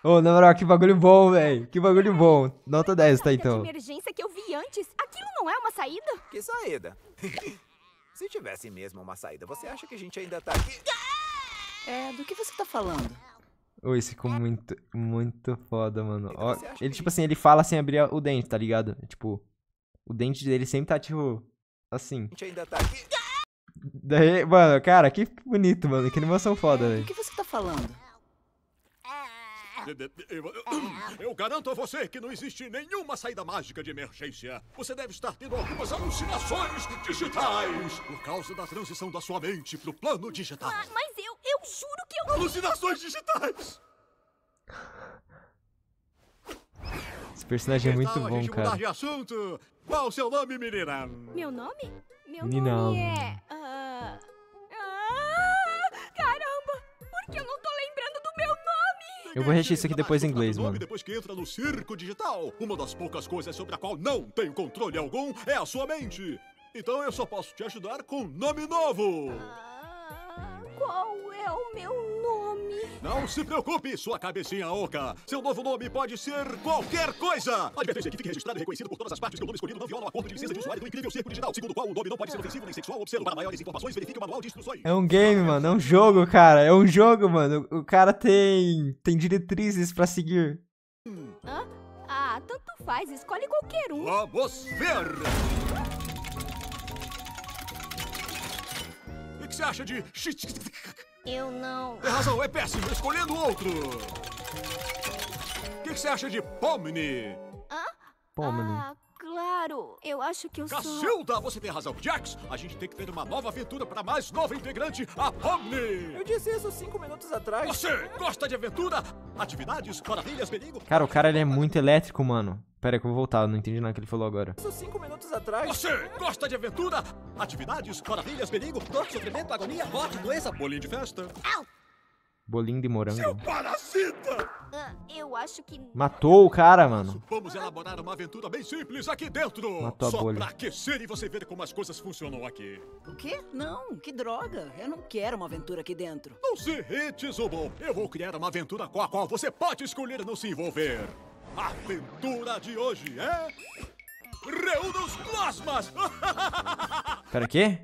Ô, oh, na moral, que bagulho bom, velho. Que bagulho bom. Nota 10, tá então. emergência que eu vi antes. Aquilo não é uma saída? Que saída? [laughs] Se tivesse mesmo uma saída, você acha que a gente ainda tá aqui? É, do que você tá falando? Oi, esse ficou muito, muito foda, mano. Então, Ó, ele, tipo que... assim, ele fala sem abrir o dente, tá ligado? É, tipo, o dente dele sempre tá, tipo, assim. A gente ainda tá aqui? Daí, mano, cara, que bonito, mano. Que animação foda, é, velho. Do que você tá falando? Eu garanto a você que não existe nenhuma saída mágica de emergência. Você deve estar tendo algumas alucinações digitais por causa da transição da sua mente para o plano digital. Ah, mas eu, eu juro que eu. Alucinações digitais! Esse personagem é muito bom, cara. Mudar de assunto. Qual o seu nome, menina? Meu nome? Meu nome é... Uh... Eu vou rechear isso aqui depois em inglês, mano. Depois que entra no circo digital, uma das poucas coisas sobre a qual não tenho controle algum é a sua mente. Então eu só posso te ajudar com nome novo. Ah. Qual é o meu nome? Não se preocupe, sua cabecinha oca. Seu novo nome pode ser qualquer coisa. A advertência que fique registrada e reconhecida por todas as partes que o nome escolhido não viola o acordo de licença de usuário do incrível circo digital, segundo qual o nome não pode ser ofensivo nem sexual. Observe para maiores informações, verifique o manual de instruções. É um game, mano. É um jogo, cara. É um jogo, mano. O cara tem, tem diretrizes pra seguir. Hã? Ah, tanto faz. Escolhe qualquer um. Vamos ver! que você acha de... Eu não... Tem razão, é péssimo. Escolhendo outro. O que, que você acha de Pomni? Hã? Pomni. Ah, claro. Eu acho que eu Cacilda, sou... Cacilda, você tem razão. Jax, a gente tem que ter uma nova aventura para mais nova integrante, a Pomni. Eu disse isso cinco minutos atrás. Você gosta de aventura, atividades, maravilhas, perigo... Cara, o cara ele é muito elétrico, mano. Pera aí que eu vou voltar, não entendi nada que ele falou agora. Cinco minutos atrás. Você gosta de aventura, atividades, maravilhas, perigo, dor, sofrimento, agonia, morte, doença, bolinho de festa. Bolinho de morango. Seu parasita! Ah, eu acho que... Matou o cara, mano. Vamos elaborar uma aventura bem simples aqui dentro. Matou a Só bolha. pra aquecer e você ver como as coisas funcionam aqui. O quê? Não, que droga. Eu não quero uma aventura aqui dentro. Não se irrite, Zubon. Eu vou criar uma aventura com a qual você pode escolher não se envolver. A aventura de hoje é... Reúna os plasmas! [laughs] Pera, o quê?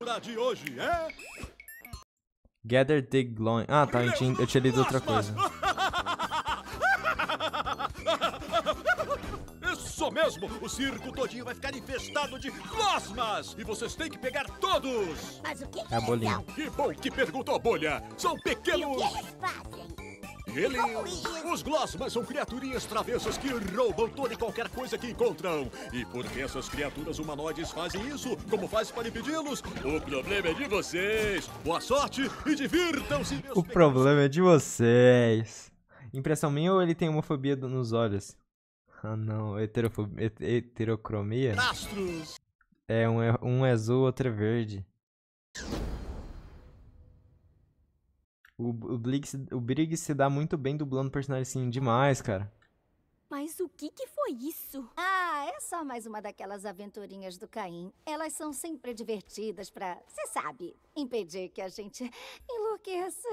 A aventura de hoje é... Gather the glowing... Ah, tá, eu tinha, eu tinha lido outra coisa. [laughs] Isso mesmo! O circo todinho vai ficar infestado de plasmas! E vocês têm que pegar todos! Mas o que, é a é, bolinha? Então? Que bom que perguntou, bolha! São pequenos... E o que eles fazem? Eles, os Glossman são criaturinhas travessas que roubam toda e qualquer coisa que encontram. E porque essas criaturas humanoides fazem isso, como faz para impedi-los, o problema é de vocês. Boa sorte e divirtam-se. O problema é de vocês. Impressão minha ou ele tem homofobia nos olhos? Ah, não. Heterofobia, heterocromia? Astros. É, um é, um é azul, outro é verde. O, o, Briggs, o Briggs se dá muito bem dublando personagem assim demais, cara. Mas o que que foi isso? Ah, é só mais uma daquelas aventurinhas do Caim. Elas são sempre divertidas pra, você sabe, impedir que a gente [laughs] enlouqueça.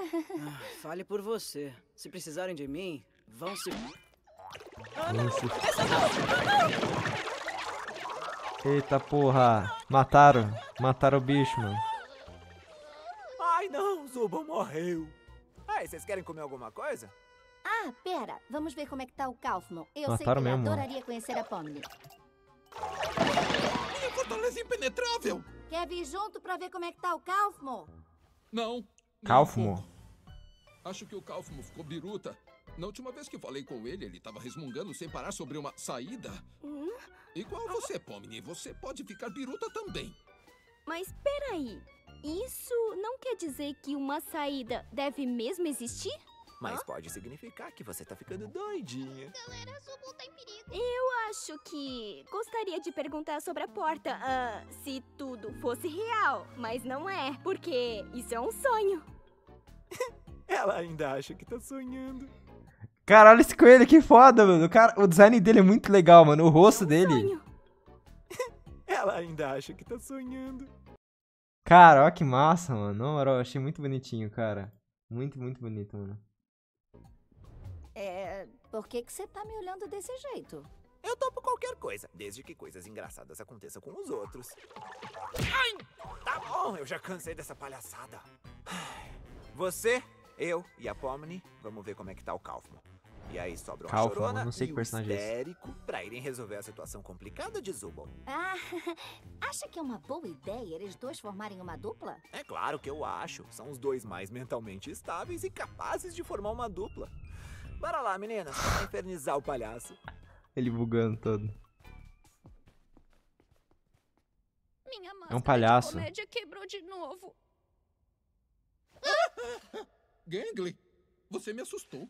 Ah, fale por você. Se precisarem de mim, vão se... Ah, não! Essa não! Ah, não! Eita porra! Mataram! Mataram o bicho, mano. Ai não, Zuba morreu! Ai, vocês querem comer alguma coisa? Ah, pera. Vamos ver como é que tá o Kaufman. Eu sei que mesmo. Né? adoraria conhecer a Pomni. Minha fortaleza impenetrável! Quer vir junto pra ver como é que tá o Kaufman? Não. Kaufman? Acho que o Kaufman ficou biruta. Na última vez que falei com ele, ele estava resmungando sem parar sobre uma saída. Hum? Igual você, Pomni, você pode ficar biruta também. Mas peraí, isso não quer dizer que uma saída deve mesmo existir? Mas Hã? pode significar que você tá ficando doidinha. Galera, sua tá em perigo. Eu acho que gostaria de perguntar sobre a porta. Uh, se tudo fosse real, mas não é, porque isso é um sonho. [laughs] Ela ainda acha que tá sonhando. Caralho, esse coelho, que é foda, mano. O, cara, o design dele é muito legal, mano. O rosto é um dele. Sonho. Ela ainda acha que tá sonhando. Cara, ó que massa, mano. Na moral, achei muito bonitinho, cara. Muito, muito bonito, mano. É. Por que você tá me olhando desse jeito? Eu topo qualquer coisa, desde que coisas engraçadas aconteçam com os outros. Ai! Tá bom, eu já cansei dessa palhaçada. Você, eu e a Pomni, vamos ver como é que tá o Kaufman. E aí sobra uma Calma, chorona não sei que personagem é histérico é pra irem resolver a situação complicada de Zubon. Ah, [laughs] acha que é uma boa ideia eles dois formarem uma dupla? É claro que eu acho. São os dois mais mentalmente estáveis e capazes de formar uma dupla. Bora lá, menina, pra [laughs] infernizar o palhaço. Ele bugando todo. Minha é um palhaço. De comédia quebrou de novo. Ah! [laughs] Gangly, você me assustou.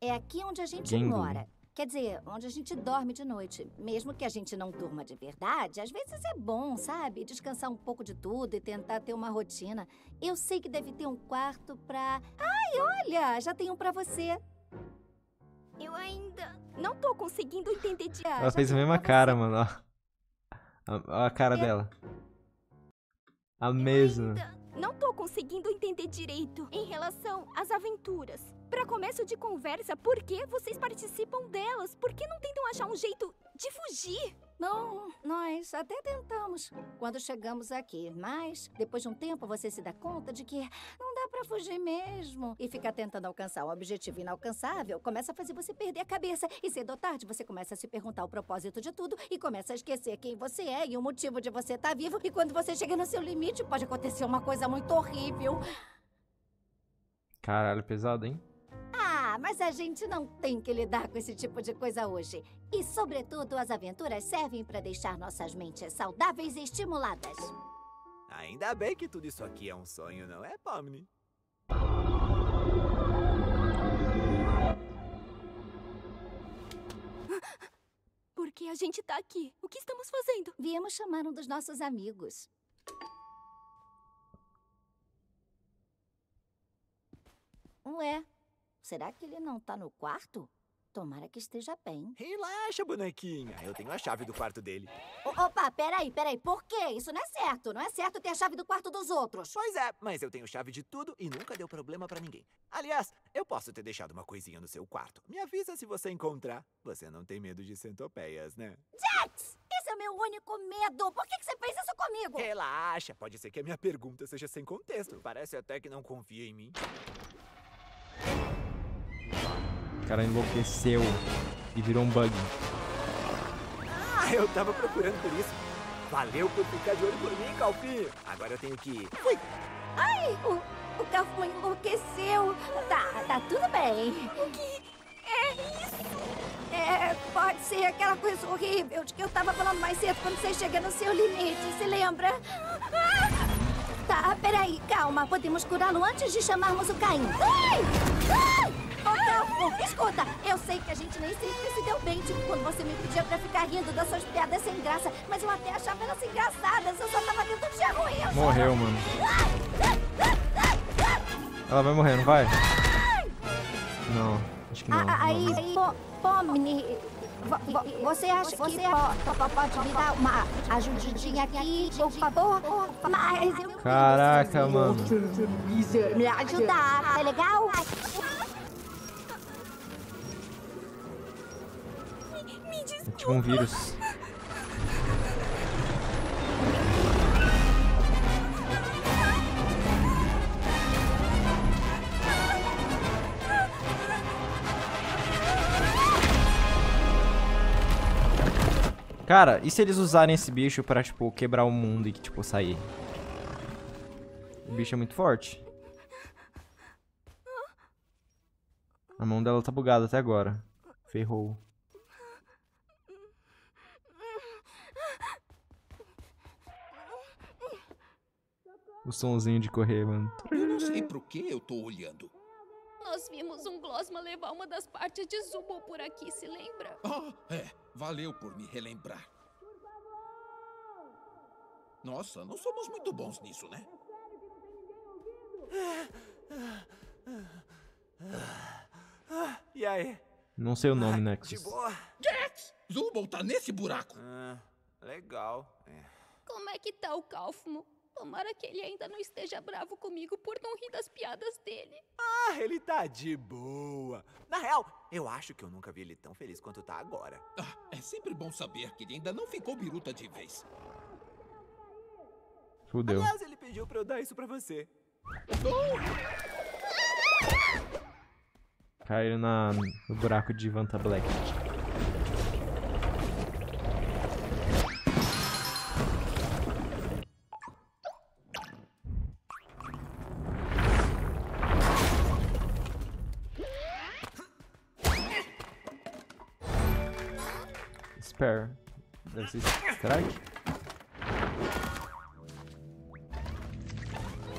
É aqui onde a gente mora. Quer dizer, onde a gente dorme de noite. Mesmo que a gente não durma de verdade, às vezes é bom, sabe? Descansar um pouco de tudo e tentar ter uma rotina. Eu sei que deve ter um quarto pra. Ai, olha! Já tem um pra você. Eu ainda não tô conseguindo entender de Ela ah, fez a mesma cara, você. mano. A, a cara eu... É. dela. A mesma. não tô conseguindo entender direito em relação às aventuras. Para começo de conversa, por que vocês participam delas? Por que não tentam achar um jeito de fugir? Não, nós até tentamos quando chegamos aqui, mas depois de um tempo você se dá conta de que não dá para fugir mesmo. E ficar tentando alcançar um objetivo inalcançável começa a fazer você perder a cabeça. E cedo ou tarde você começa a se perguntar o propósito de tudo e começa a esquecer quem você é e o motivo de você estar tá vivo. E quando você chega no seu limite, pode acontecer uma coisa muito horrível. Caralho, pesado, hein? Ah, mas a gente não tem que lidar com esse tipo de coisa hoje. E, sobretudo, as aventuras servem para deixar nossas mentes saudáveis e estimuladas. Ainda bem que tudo isso aqui é um sonho, não é, Pomni? Por que a gente tá aqui? O que estamos fazendo? Viemos chamar um dos nossos amigos. Ué, Será que ele não tá no quarto? Tomara que esteja bem. Relaxa, bonequinha. Eu tenho a chave do quarto dele. O, opa, peraí, peraí. Por quê? Isso não é certo. Não é certo ter a chave do quarto dos outros. Pois é, mas eu tenho chave de tudo e nunca deu problema pra ninguém. Aliás, eu posso ter deixado uma coisinha no seu quarto. Me avisa se você encontrar. Você não tem medo de centopeias, né? Jax! Esse é o meu único medo. Por que, que você fez isso comigo? Relaxa. Pode ser que a minha pergunta seja sem contexto. Parece até que não confia em mim. O cara enlouqueceu e virou um bug. Ah, eu tava procurando por isso. Valeu por ficar de olho por mim, Calfinho. Agora eu tenho que ir. Fui. Ai, o, o Calfinho enlouqueceu. Tá, tá tudo bem. O que é isso? É, pode ser aquela coisa horrível de que eu tava falando mais cedo quando você chega no seu limite, se lembra? Ah! Tá, peraí, calma. Podemos curá-lo antes de chamarmos o Caim. Ai! Ai! Ah! escuta, eu sei que a gente nem sempre se deu bem, tipo, quando você me pedia pra ficar rindo das suas piadas sem graça, mas eu até achava elas engraçadas, eu só tava tentando ser ruim, eu Morreu, só... mano. [laughs] Ela vai morrer, não vai? Não, acho que não. Ah, ah aí, aí, Pomni, você acha você que pode me dar uma ajudinha aqui, por favor? Mas eu... Caraca, mano. Me ajudar, tá legal? Desculpa. É tipo um vírus. Cara, e se eles usarem esse bicho pra, tipo, quebrar o mundo e, tipo, sair? O bicho é muito forte. A mão dela tá bugada até agora. Ferrou. o sonzinho de correr, mano. Eu não sei pro que eu tô olhando. Nós vimos um Glosma levar uma das partes de Zubo por aqui, se lembra? Ah, oh, é. Valeu por me relembrar. Nossa, não somos muito bons nisso, né? E aí? Não sei o nome, Nexus. Né, de boa? tá nesse buraco! Ah, legal. É. Como é que tá o Kaufmo? Tomara que ele ainda não esteja bravo comigo por não rir das piadas dele. Ah, ele tá de boa. Na real, eu acho que eu nunca vi ele tão feliz quanto tá agora. Ah, é sempre bom saber que ele ainda não ficou biruta de vez. Fudeu. Aliás, ele pediu pra eu dar isso pra você. Caiu na, no buraco de Vanta Black. Spare. Deve ser Strike.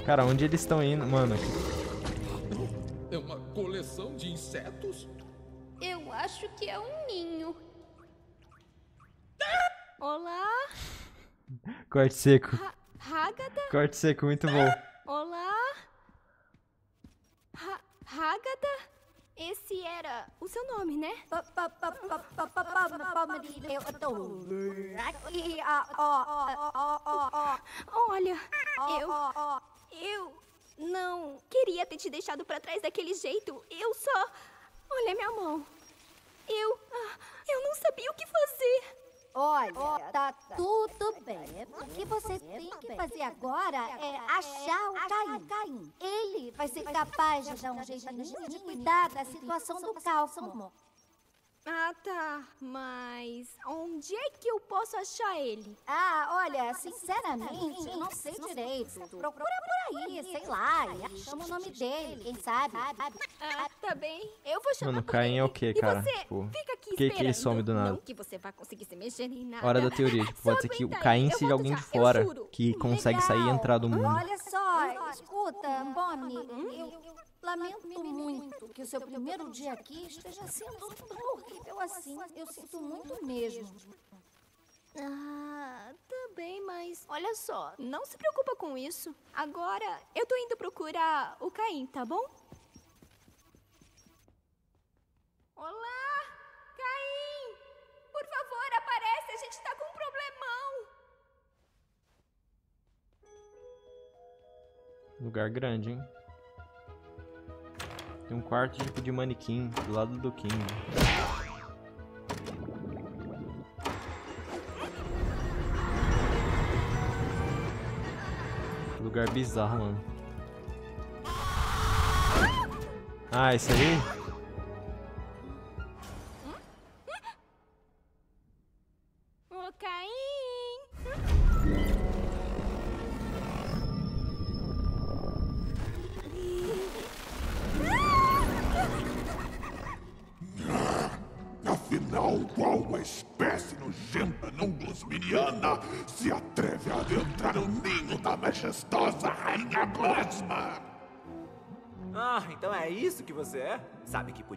Cara, onde eles estão indo? Mano. É uma coleção de insetos? Eu acho que é um ninho. Olá! Corte seco. Ha Corte seco, muito bom. nome, né? Olha, eu. Eu não queria ter te deixado trás daquele jeito. Eu só. Olha minha mão. Eu. Eu não sabia o que fazer. Olha, tá tudo bem. É o que você é tem que é fazer agora é achar o Caim. Ele vai ser capaz de dar um jeitinho de cuidar da situação do Calfumo. Ah, tá. Mas onde é que eu posso achar ele? Ah, olha, sinceramente, eu não sei direito. Procura por aí, sei lá, e achamos o nome dele, quem sabe. Ah, tá bem. Eu vou chamar Mano, Caim é o quê, cara? E tipo, fica aqui que que ele some do nada? Não que você vai conseguir se mexer em nada. Hora da teoria, tipo, [laughs] pode ser que o Caim seja alguém de fora que consegue sair e entrar do mundo. Olha só, hum? escuta, Bonnie, hum? eu... Lamento muito que o seu primeiro dia aqui esteja sendo tão horrível assim. Eu sinto muito mesmo. Ah, tá bem, mas olha só, não se preocupa com isso. Agora eu tô indo procurar o Caim, tá bom? Olá, Caim! Por favor, aparece, a gente tá com um problemão. Lugar grande, hein? Tem um quarto tipo de manequim do lado do King. Lugar bizarro, mano. Ah, isso aí?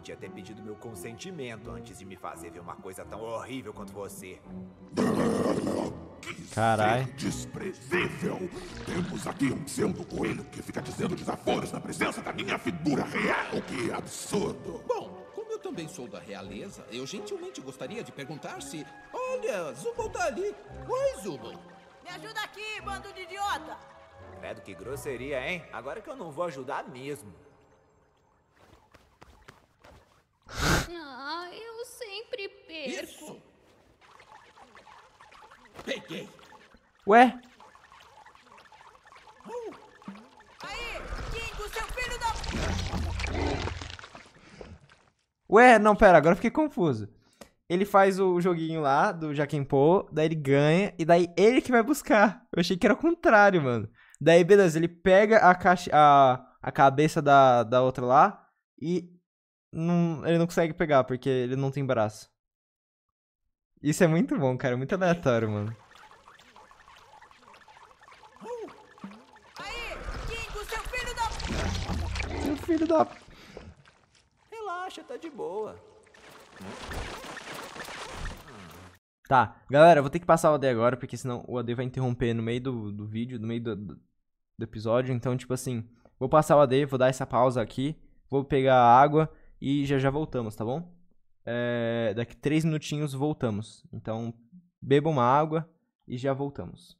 podia ter pedido meu consentimento antes de me fazer ver uma coisa tão horrível quanto você. Carai. Desprezível. Temos aqui um sendo coelho que fica dizendo desaforos na presença da minha figura real. Que absurdo. Bom, como eu também sou da realeza, eu gentilmente gostaria de perguntar se... Olha, Zubal tá ali. Oi, Zubal. Me ajuda aqui, bando de idiota. Credo que grosseria, hein? Agora que eu não vou ajudar mesmo. Ah, eu sempre perco. Isso. Peguei. Ué? Uh. Aê, Kingo, seu filho da... Ué, não, pera, agora fiquei confuso. Ele faz o joguinho lá do Jaquim Po, daí ele ganha, e daí ele que vai buscar. Eu achei que era o contrário, mano. Daí, beleza, ele pega a, caixa, a, a cabeça da, da outra lá e não, ele não consegue pegar, porque ele não tem braço. Isso é muito bom, cara. Muito aleatório, mano. Kingo, seu filho da... Seu filho da... Relaxa, tá de boa. Tá, galera, vou ter que passar o AD agora, porque senão o AD vai interromper no meio do, do vídeo, no meio do, do, episódio. Então, tipo assim, vou passar o AD, vou dar essa pausa aqui, vou pegar a água e já já voltamos, tá bom? É, daqui três minutinhos voltamos. Então, beba uma água e já voltamos.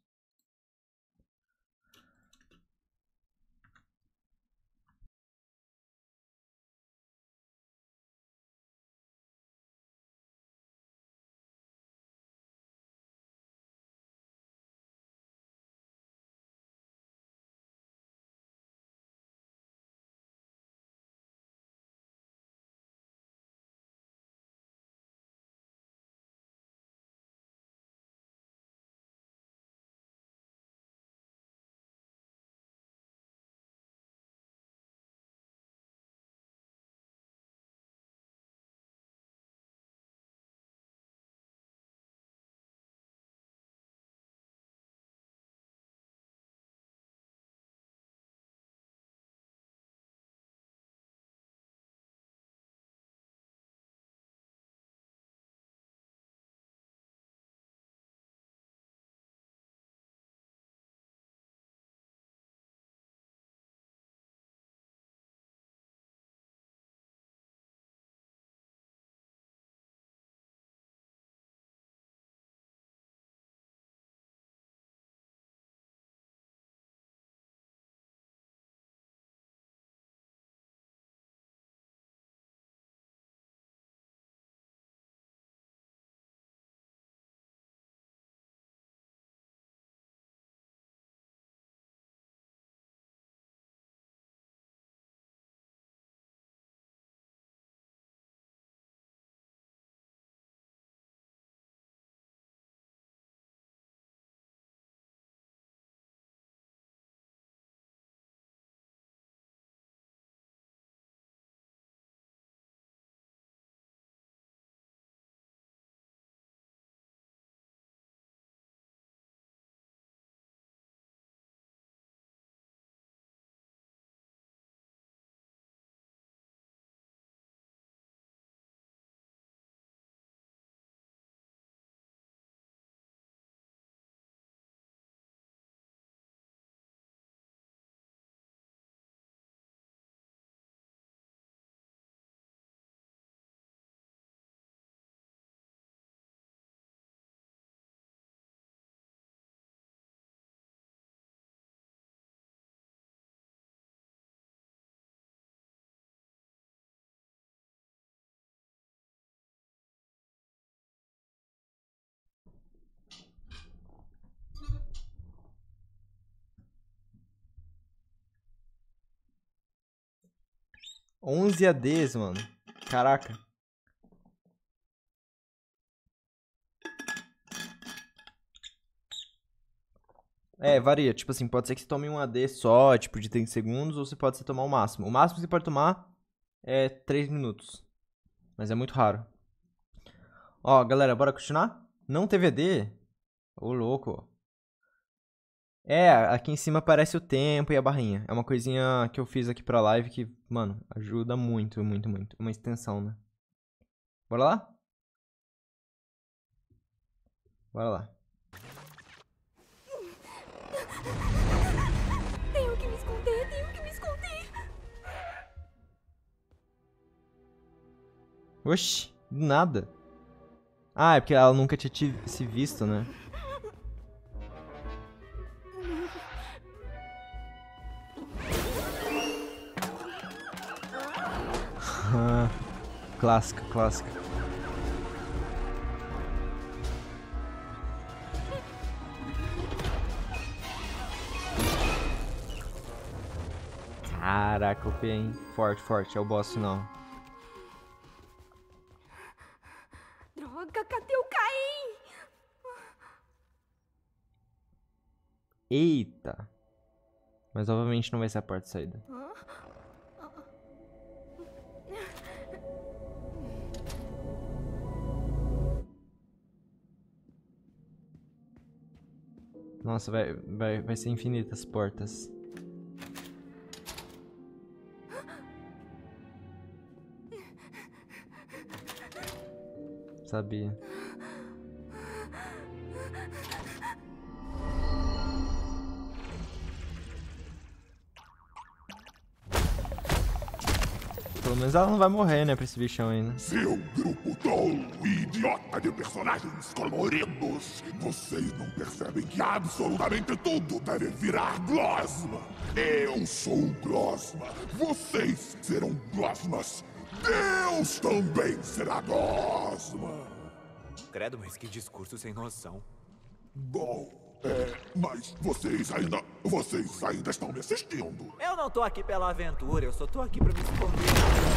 11 ADs, mano. Caraca. É, varia. Tipo assim, pode ser que você tome um AD só, tipo, de 30 segundos, ou você pode tomar o máximo. O máximo que você pode tomar é 3 minutos. Mas é muito raro. Ó, galera, bora continuar? Não teve AD? Ô, louco. É, aqui em cima aparece o tempo e a barrinha. É uma coisinha que eu fiz aqui pra live que, mano, ajuda muito, muito, muito. Uma extensão, né? Bora lá? Bora lá. Tenho que me esconder, tenho que me esconder. Oxi, do nada. Ah, é porque ela nunca tinha se visto, né? Aham. Clássica, clássica. Caraca, o hein? Forte, forte. É o boss, não. Droga, cadê o Caim? Eita. Mas, obviamente, não vai ser a porta de saída. Ah. Nossa, vai, vai, vai ser infinitas portas. Sabia. mas ela não vai morrer, né, pra esse bichão ainda. Né? Seu grupo tolo e idiota de personagens coloridos, vocês não percebem que absolutamente tudo deve virar glosma. Eu sou glosma, vocês serão glosmas, Deus também será glosma. Credo, mas que discurso sem noção. Bom, é, mas vocês ainda. Vocês ainda estão me assistindo. Eu não tô aqui pela aventura, eu só tô aqui pra me esconder.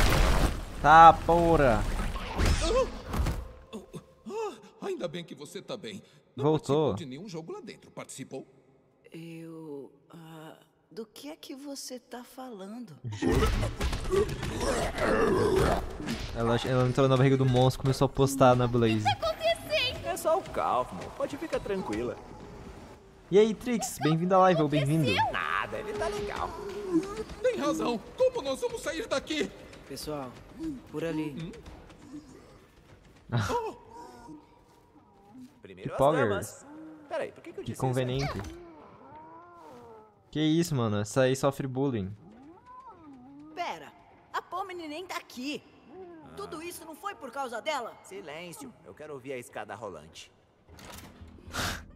Tá, porra. Ah, ainda bem que você tá bem. Não Voltou. de nenhum jogo lá dentro, participou? Eu... Ah, do que é que você tá falando? ela, ela entrou na barriga do monstro e começou a postar na Blaze. O que tá acontecendo? É só o calmo, pode ficar tranquila. E aí, Trix, bem-vindo à live ou bem-vindo? Nada, ele tá legal. Tem razão, como nós vamos sair daqui? Pessoal, por ali. Primeiro que power. Damas. Peraí, por que, que eu disse que conveniente. Isso? Que isso, mano? Essa aí sofre bullying. Pera, a Pomini nem tá aqui. Ah. Tudo isso não foi por causa dela? Silêncio, eu quero ouvir a escada rolante. [laughs]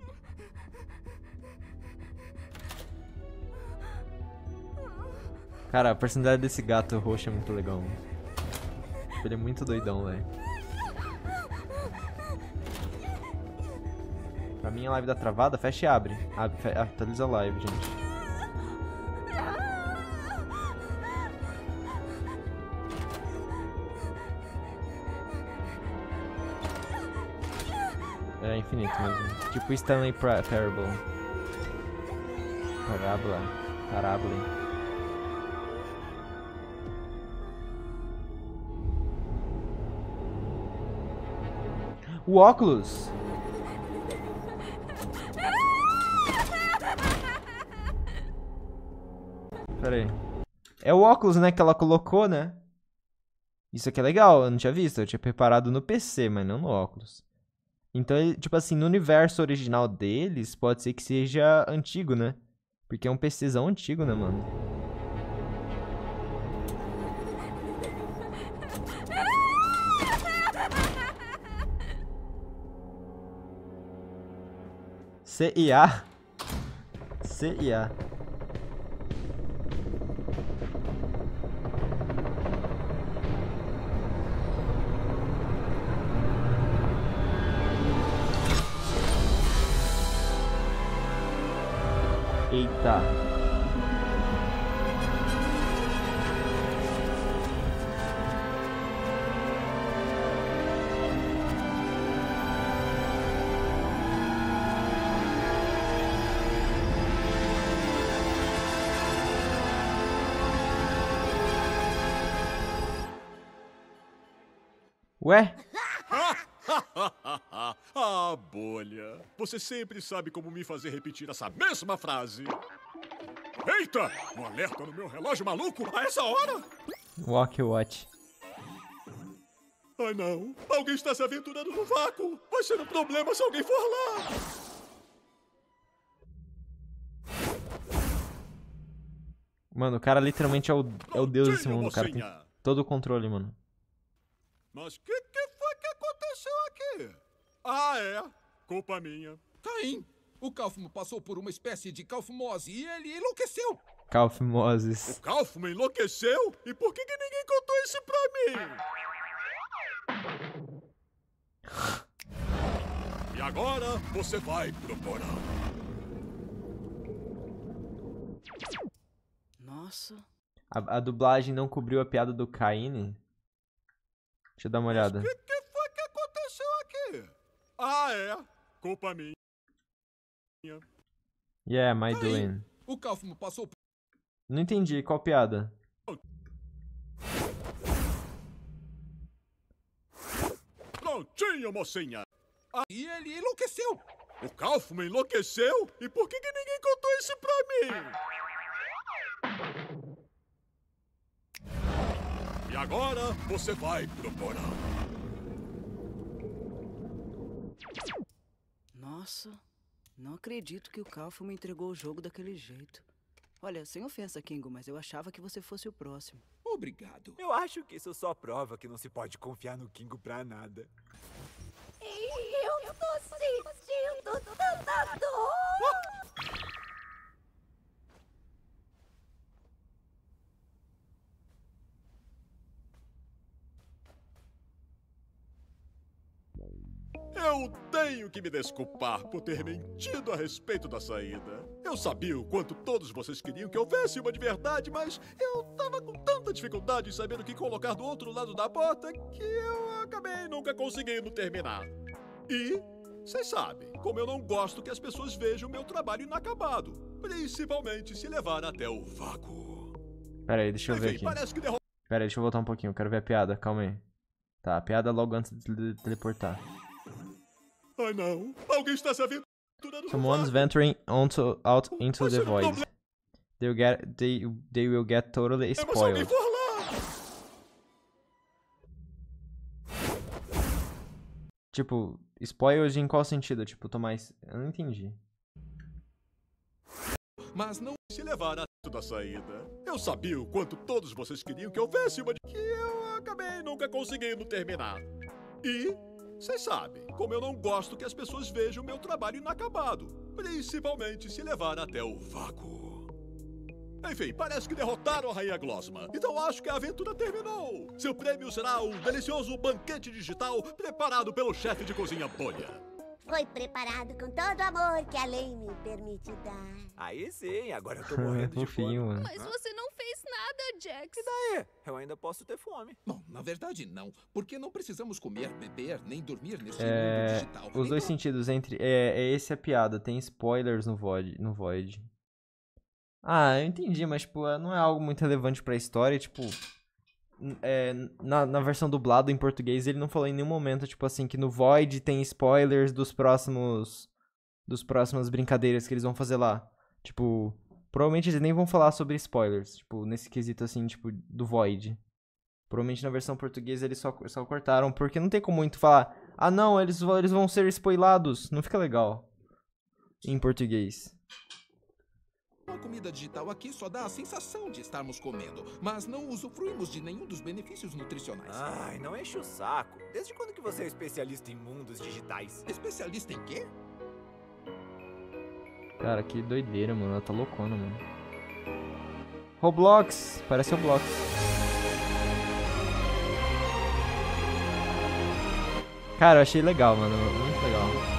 Cara, a personalidade desse gato roxo é muito legal, tipo, Ele é muito doidão, velho. Pra mim a live da travada, fecha e abre. abre Atualiza a live, gente. É infinito mesmo. Tipo Stanley pra Parable. Parábola. Parábola. O óculos. Pera aí. É o óculos, né, que ela colocou, né? Isso aqui é legal, eu não tinha visto. Eu tinha preparado no PC, mas não no óculos. Então, tipo assim, no universo original deles, pode ser que seja antigo, né? Porque é um PCzão antigo, né, mano? C e A. C e A. Eita. Ué? [laughs] ah, bolha. Você sempre sabe como me fazer repetir essa mesma frase. Eita! Um alerta no meu relógio maluco a essa hora? Walk Watch. Ai não, alguém está se aventurando no vácuo. Vai ser um problema se alguém for lá. Mano, o cara literalmente é o, é o deus desse mundo, cara. Tem todo o controle, mano. Mas o que, que foi que aconteceu aqui? Ah, é. Culpa minha. Caim, o Kaufman passou por uma espécie de calfmose e ele enlouqueceu. Calfmoses. O Kaufman enlouqueceu? E por que, que ninguém contou isso pra mim? E agora você vai pro porão. Nossa. A, a dublagem não cobriu a piada do Kaine? Deixa eu dar uma olhada. O que, que foi que aconteceu aqui? Ah, é. Culpa minha. Yeah, my tá Aí, doing. O Kaufman passou Não entendi, qual piada? Prontinho, mocinha. Aí ah, ele enlouqueceu. O Kaufman enlouqueceu? E por que, que ninguém contou isso pra mim? agora você vai pro porão. Nossa, não acredito que o Calfo me entregou o jogo daquele jeito. Olha, sem ofensa, Kingo, mas eu achava que você fosse o próximo. Obrigado. Eu acho que isso só prova que não se pode confiar no Kingo pra nada. Eu tô sentindo tanta dor! Uh! Eu tenho que me desculpar por ter mentido a respeito da saída. Eu sabia o quanto todos vocês queriam que houvesse uma de verdade, mas eu tava com tanta dificuldade em saber o que colocar do outro lado da porta que eu acabei nunca conseguindo terminar. E vocês sabem como eu não gosto que as pessoas vejam meu trabalho inacabado, principalmente se levar até o vácuo. Pera aí, deixa eu Enfim, ver aqui. Parece que derro... Pera deixa eu voltar um pouquinho, eu quero ver a piada, calma aí. Tá, a piada logo antes de teleportar. Oh não, alguém está se aventurando. Someone's venturing onto, out into the void. will get, they, they will get totally é, spoiled. Tipo, spoiled em qual sentido? Tipo, tomar... Eu não entendi. Mas não se levará da saída. Eu sabia o quanto todos vocês queriam que houvesse uma que eu acabei nunca conseguindo terminar. E vocês sabem, como eu não gosto que as pessoas vejam meu trabalho inacabado, principalmente se levar até o vácuo. Enfim, parece que derrotaram a Rainha Glosma, então acho que a aventura terminou. Seu prêmio será um delicioso banquete digital preparado pelo chefe de cozinha Bolha. Foi preparado com todo o amor que a lei me permite dar. Aí sim, agora eu tô morrendo de [laughs] fome. Mas você não fez nada, Jax. E daí? Eu ainda posso ter fome. Bom, na verdade não, porque não precisamos comer, beber, nem dormir nesse é... mundo digital. Os então... dois sentidos entre... É, é esse é a piada, tem spoilers no Void. No void. Ah, eu entendi, mas, tipo, não é algo muito relevante pra história, tipo é, na, na versão dublada em português, ele não falou em nenhum momento, tipo assim, que no Void tem spoilers dos próximos. Dos próximas brincadeiras que eles vão fazer lá. Tipo, provavelmente eles nem vão falar sobre spoilers, tipo, nesse quesito assim, tipo, do Void. Provavelmente na versão portuguesa eles só, só cortaram, porque não tem como muito falar, ah não, eles, eles vão ser spoilados. Não fica legal. Em português. Uma comida digital aqui só dá a sensação de estarmos comendo, mas não usufruímos de nenhum dos benefícios nutricionais. Ai, não enche o saco. Desde quando que você é especialista em mundos digitais? Especialista em quê? Cara, que doideira, mano. Ela tá loucona, mano. Roblox! Parece Roblox. Cara, eu achei legal, mano. Muito legal.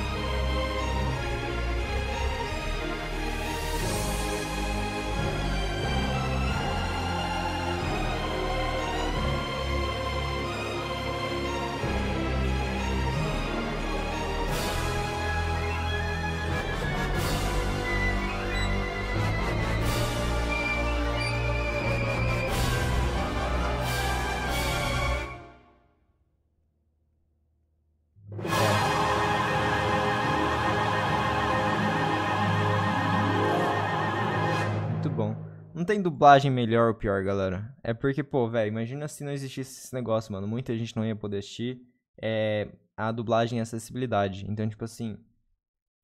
tem dublagem melhor ou pior, galera. É porque, pô, velho, imagina se não existisse esse negócio, mano. Muita gente não ia poder assistir é, a dublagem e acessibilidade. Então, tipo assim.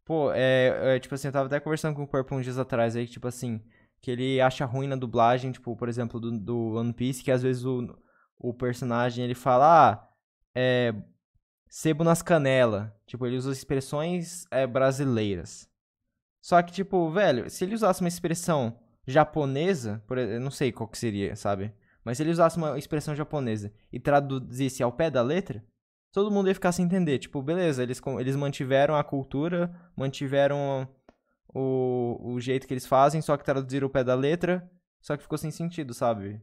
Pô, é, é, Tipo assim, eu tava até conversando com o Corpo uns dias atrás aí, que, tipo assim, que ele acha ruim na dublagem, tipo, por exemplo, do, do One Piece, que às vezes o, o personagem ele fala. Ah, é. Sebo nas canelas. Tipo, ele usa expressões é, brasileiras. Só que, tipo, velho, se ele usasse uma expressão japonesa, por, eu não sei qual que seria, sabe? Mas se ele usasse uma expressão japonesa e traduzisse ao pé da letra, todo mundo ia ficar sem entender. Tipo, beleza, eles, eles mantiveram a cultura, mantiveram o, o jeito que eles fazem, só que traduziram o pé da letra, só que ficou sem sentido, sabe?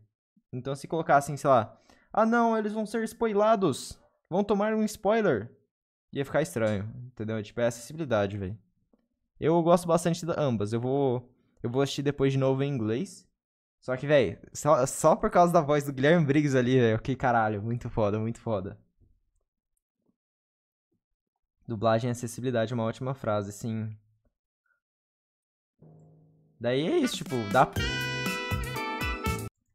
Então se colocassem, sei lá, ah não, eles vão ser spoilados, vão tomar um spoiler, ia ficar estranho, entendeu? Tipo, é acessibilidade, velho. Eu gosto bastante de ambas, eu vou eu vou assistir depois de novo em inglês. Só que, velho, só, só por causa da voz do Guilherme Briggs ali, velho. Que caralho, muito foda, muito foda. Dublagem e acessibilidade, é uma ótima frase, sim. Daí é isso, tipo, dá.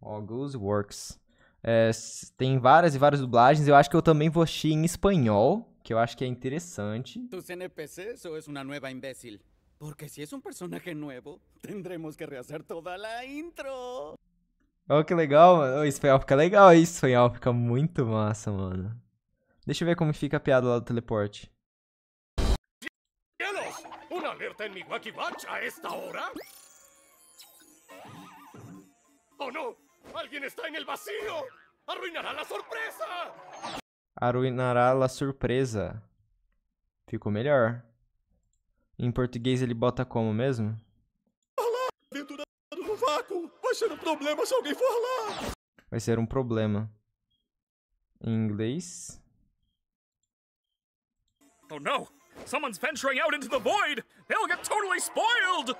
Ó, Goose Works. É, tem várias e várias dublagens. Eu acho que eu também vou assistir em espanhol, que eu acho que é interessante. Tus NPCs ou é uma nova imbécil? Porque si es un personaje nuevo, [laughs] tendremos que rehacer toda la intro. oh, que legal, mano. Oh, espanhol fica legal isso. Espanhol fica muito massa, mano. Deixa eu ver como fica a piada lá do teleporte. Cielos! Um alerta em Miwaki Watch a esta hora? Oh não! Alguém está em el vacío! Arruinará a surpresa! Arruinará a surpresa. Ficou melhor. Em português ele bota como mesmo? Olá, aventurado no vácuo! Vai ser um problema se alguém for lá! Vai ser um problema. Em inglês. Oh não! Someone's venturing out into the void! They'll get totally spoiled!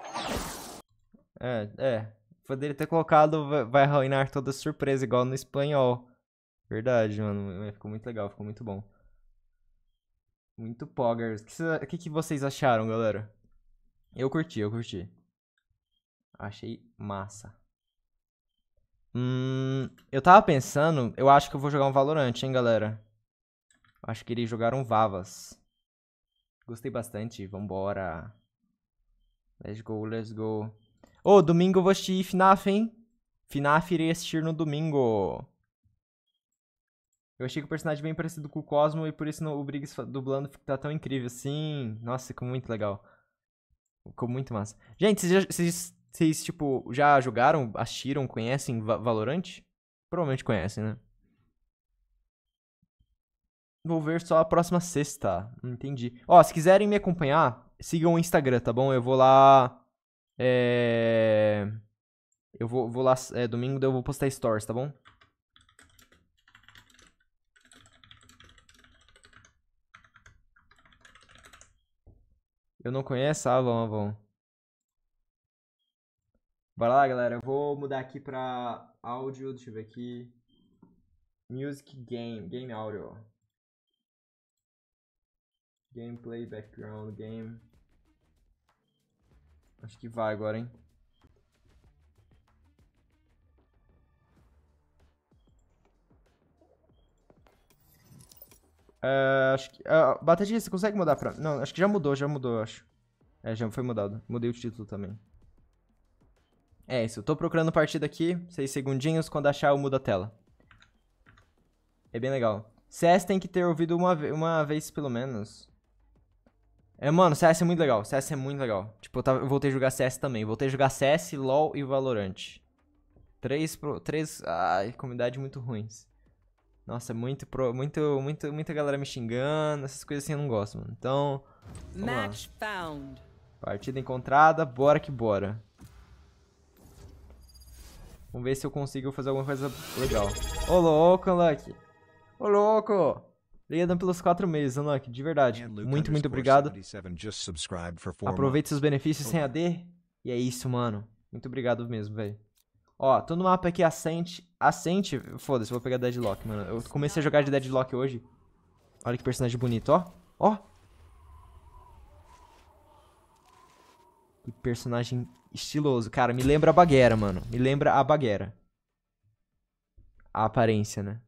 É, é. Poderia ter colocado vai arruinar toda surpresa, igual no espanhol. Verdade, mano. É, ficou muito legal, ficou muito bom. Muito poggers. O que, que, que vocês acharam, galera? Eu curti, eu curti. Achei massa. Hum, eu tava pensando, eu acho que eu vou jogar um Valorant, hein, galera? Acho que irei jogar um Vavas. Gostei bastante, vambora. Let's go, let's go. Ô, oh, domingo eu vou assistir FNAF, hein? FNAF irei assistir no domingo. Eu achei que o personagem é bem parecido com o Cosmo e por isso o Briggs dublando tá tão incrível assim. Nossa, ficou muito legal. Ficou muito massa. Gente, vocês, tipo, já jogaram, assistiram, conhecem Valorant? Provavelmente conhecem, né? Vou ver só a próxima sexta. Entendi. Ó, se quiserem me acompanhar, sigam o Instagram, tá bom? Eu vou lá. É... Eu vou, vou lá. É, domingo eu vou postar stories, tá bom? Eu não conheço a Avon, Avon. Bora lá, galera. Eu vou mudar aqui pra áudio. Deixa eu ver aqui. Music Game. Game Audio. Gameplay, background, game. Acho que vai agora, hein? É, acho que, uh, ah, Batatinha, você consegue mudar pra... Não, acho que já mudou, já mudou, acho. É, já foi mudado. Mudei o título também. É isso, eu tô procurando partida aqui, seis segundinhos, quando achar eu mudo a tela. É bem legal. CS tem que ter ouvido uma, ve uma vez pelo menos. É, mano, CS é muito legal, CS é muito legal. Tipo, eu, tava, eu voltei a jogar CS também, voltei a jogar CS, LoL e Valorant. Três, pro, três, ai, comunidade muito ruins. Nossa, muito, pro, muito, muito, muita galera me xingando, essas coisas assim eu não gosto, mano. Então, Match found. Partida encontrada, bora que bora. Vamos ver se eu consigo fazer alguma coisa legal. Ô louco, Lucky. Ô louco. Obrigado pelos quatro meses, Unlucky, de verdade. Muito, muito obrigado. Aproveite seus benefícios sem AD. E é isso, mano. Muito obrigado mesmo, velho. Ó, tô no mapa aqui assente assente foda-se, vou pegar Deadlock, mano. Eu comecei a jogar de Deadlock hoje. Olha que personagem bonito, ó. Ó. Que personagem estiloso. Cara, me lembra a Baguera, mano. Me lembra a Baguera. A aparência, né?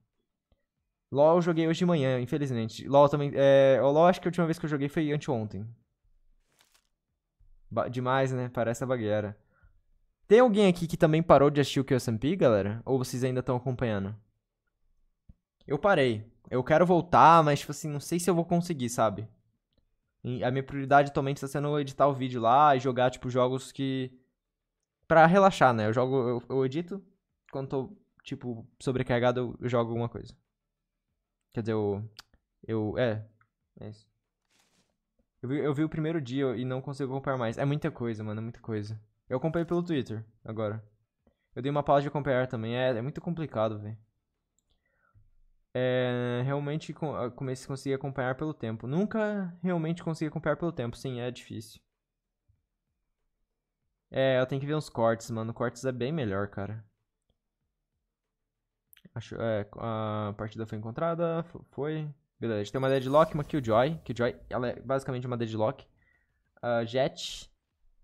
LOL eu joguei hoje de manhã, infelizmente. LOL também... É, o LOL acho que a última vez que eu joguei foi anteontem. Ba demais, né? Parece a Baguera. Tem alguém aqui que também parou de assistir o QSMP, galera? Ou vocês ainda estão acompanhando? Eu parei. Eu quero voltar, mas, tipo assim, não sei se eu vou conseguir, sabe? E a minha prioridade atualmente está sendo editar o vídeo lá e jogar, tipo, jogos que. Pra relaxar, né? Eu jogo, eu, eu edito. Quando tô, tipo, sobrecarregado, eu jogo alguma coisa. Quer dizer, eu. Eu. É. É isso. Eu vi, eu vi o primeiro dia e não consigo acompanhar mais. É muita coisa, mano, é muita coisa. Eu acompanhei pelo Twitter agora. Eu dei uma pausa de acompanhar também. É, é muito complicado, velho. É, realmente ah, comecei a conseguir acompanhar pelo tempo. Nunca realmente consegui acompanhar pelo tempo. Sim, é difícil. É, eu tenho que ver uns cortes, mano. Cortes é bem melhor, cara. Acho, é, a partida foi encontrada, foi. Beleza, a gente tem uma Deadlock, uma Killjoy. Killjoy, ela é basicamente uma Deadlock. Uh, Jet,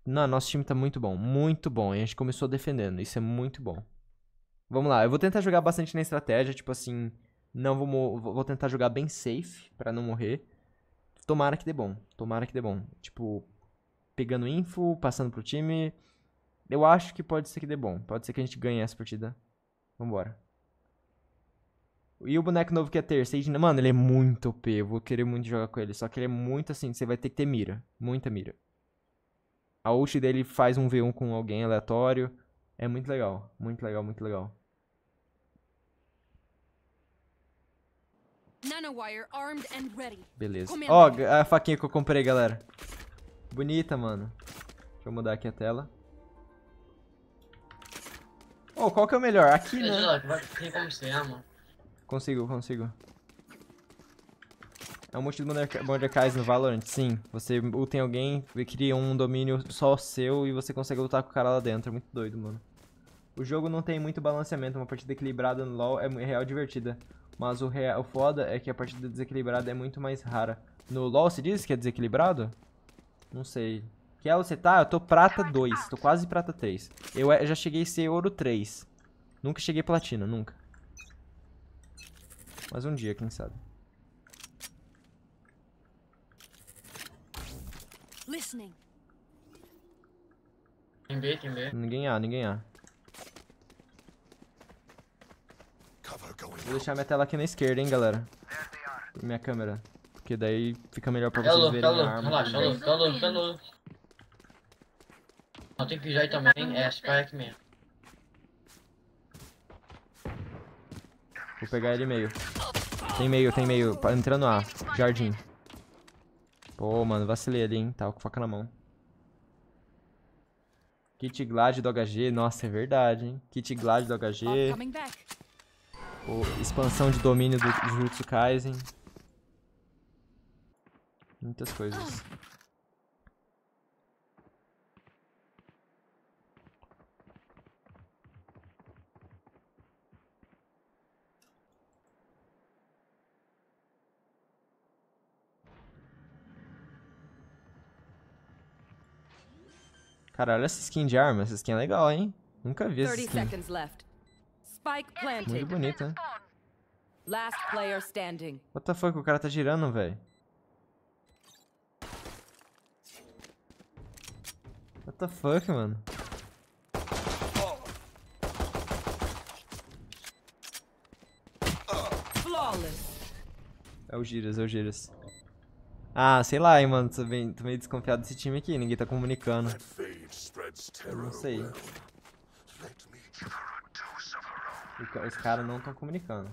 não, nosso time tá muito bom, muito bom. E a gente começou defendendo, isso é muito bom. Vamos lá, eu vou tentar jogar bastante na estratégia, tipo assim, não vou vou tentar jogar bem safe para não morrer. Tomara que dê bom, tomara que dê bom. Tipo, pegando info, passando pro time. Eu acho que pode ser que dê bom, pode ser que a gente ganhe essa partida. Vambora. E o boneco novo que é terceiro mano, ele é muito OP, eu vou querer muito jogar com ele, só que ele é muito assim, você vai ter que ter mira, muita mira a ult dele faz um V1 com alguém aleatório. É muito legal, muito legal, muito legal. Beleza. Ó, oh, a faquinha que eu comprei, galera. Bonita, mano. Deixa eu mudar aqui a tela. Ô, oh, qual que é o melhor? Aqui, né? Consigo, consigo. É um monte de Mordecais no Valorant, sim. Você luta em alguém cria um domínio só seu e você consegue lutar com o cara lá dentro. É muito doido, mano. O jogo não tem muito balanceamento, uma partida equilibrada no LoL é, é real divertida. Mas o, real, o foda é que a partida desequilibrada é muito mais rara. No LoL se diz que é desequilibrado? Não sei. Que elo você tá? Eu tô prata 2, tô quase prata 3. Eu, é, eu já cheguei a ser ouro 3. Nunca cheguei platina, nunca. Mas um dia, quem sabe. Listening. Quem vê, quem vê. Ninguém há, ninguém há. Vou deixar minha tela aqui na esquerda, hein, galera. Minha câmera. Porque daí fica melhor pra vocês verem a arma. Relaxa, alô, fica louco, louco. Não, tem que já ir também. É, Spike mesmo. Vou pegar ele meio. Tem meio, tem meio. Entrando A. Jardim. Pô, mano, vacilei ali, hein? Tava com faca na mão. Kit Glad do HG. Nossa, é verdade, hein? Kit Glad do HG. Pô, expansão de domínio do Jutsu Kaisen. Muitas coisas. Cara, olha essa skin de arma. Essa skin é legal, hein? Nunca vi essa skin. Muito bonita. Last player standing. What the fuck? O cara tá girando, velho. What the fuck, mano? É o Giras, é o Giras. Ah, sei lá, hein, mano. Tô, bem, tô meio desconfiado desse time aqui. Ninguém tá comunicando. Eu não sei. Os caras não estão comunicando.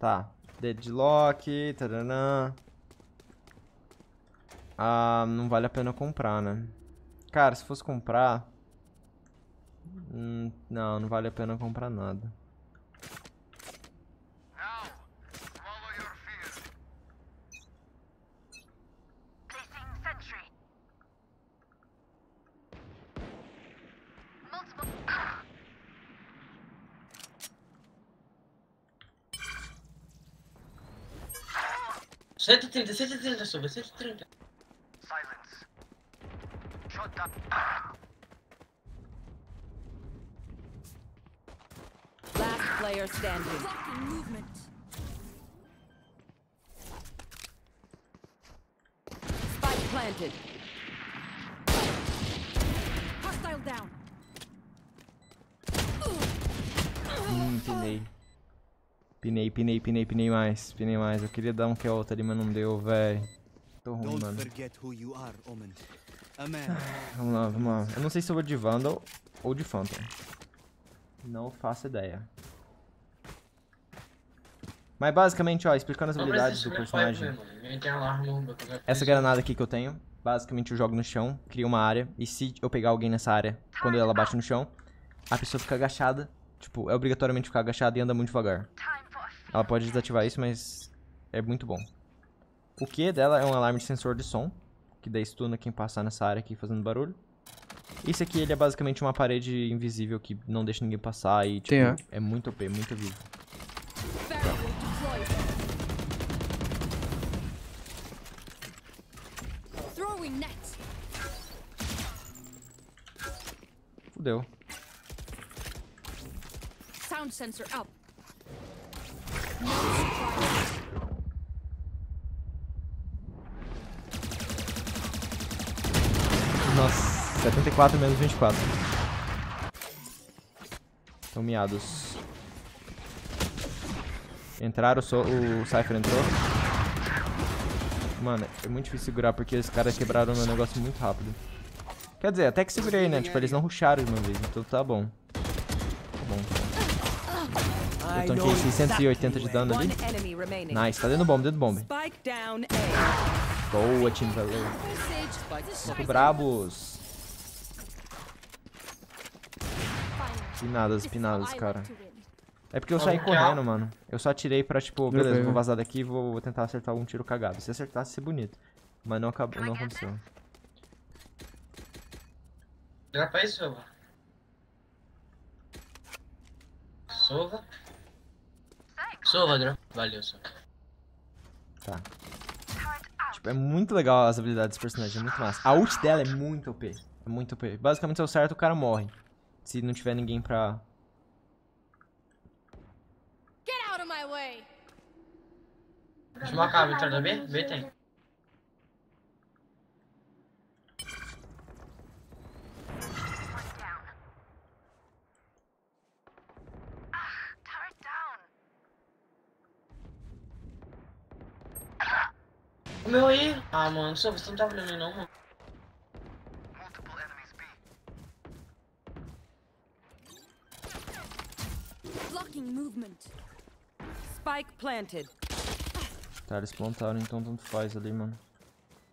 Tá. Deadlock. Taranã. Ah, não vale a pena comprar, né? Cara, se fosse comprar... Hum, não, não vale a pena comprar nada. 130, 130 130. Silence. down. Last player standing. movement. Spike planted. Hostile down. Mm, Pinei, pinei, pinei, pinei mais, pinei mais. Eu queria dar um que é outro ali, mas não deu, velho. Tô ruim, mano. [sighs] vamos lá, vamos lá. Eu não sei se eu vou de Vandal ou de Phantom. Não faço ideia. Mas basicamente, ó, explicando as habilidades do personagem. Essa granada aqui que eu tenho, basicamente eu jogo no chão, crio uma área, e se eu pegar alguém nessa área, quando ela bate no chão, a pessoa fica agachada, tipo, é obrigatoriamente ficar agachada e anda muito devagar. Ela pode desativar isso, mas é muito bom. O Q dela é um alarme de sensor de som, que dá estuna quem passar nessa área aqui fazendo barulho. Esse aqui, ele é basicamente uma parede invisível que não deixa ninguém passar e, tipo, é. é muito OP, muito vivo. Fudeu. Sound sensor up. Nossa, 74 menos 24. Estão miados. Entraram, so o Cypher entrou. Mano, é muito difícil segurar porque esses caras quebraram meu negócio muito rápido. Quer dizer, até que segurei, né? Tipo, eles não rusharam de uma vez, então tá bom. Eu tanquei 680 de dano ali. Nice, tá dentro do bomb, dentro do bomb. Boa, time valeu. Muito brabos. Pinadas, pinadas, cara. É porque eu tá saí correndo, mano. Eu só atirei pra, tipo, beleza, vou vazar daqui e vou, tentar acertar um tiro cagado. Se acertasse, ia ser bonito. Mas não, acabou, não aconteceu. Já faz, Sova. Sova. Sou, Valeu, só. Tá. Tipo, é muito legal as habilidades dos personagens, é muito massa. A ult dela é muito OP. É muito OP. Basicamente, se eu certo, o cara morre. Se não tiver ninguém pra... Get out of my way! Deixa eu marcar, Vitor, da B? B tem. O meu aí. Ah, mano, só você não tá olhando não, mano. movement. Spike planted. Tá, eles plantaram, então tanto faz ali, mano.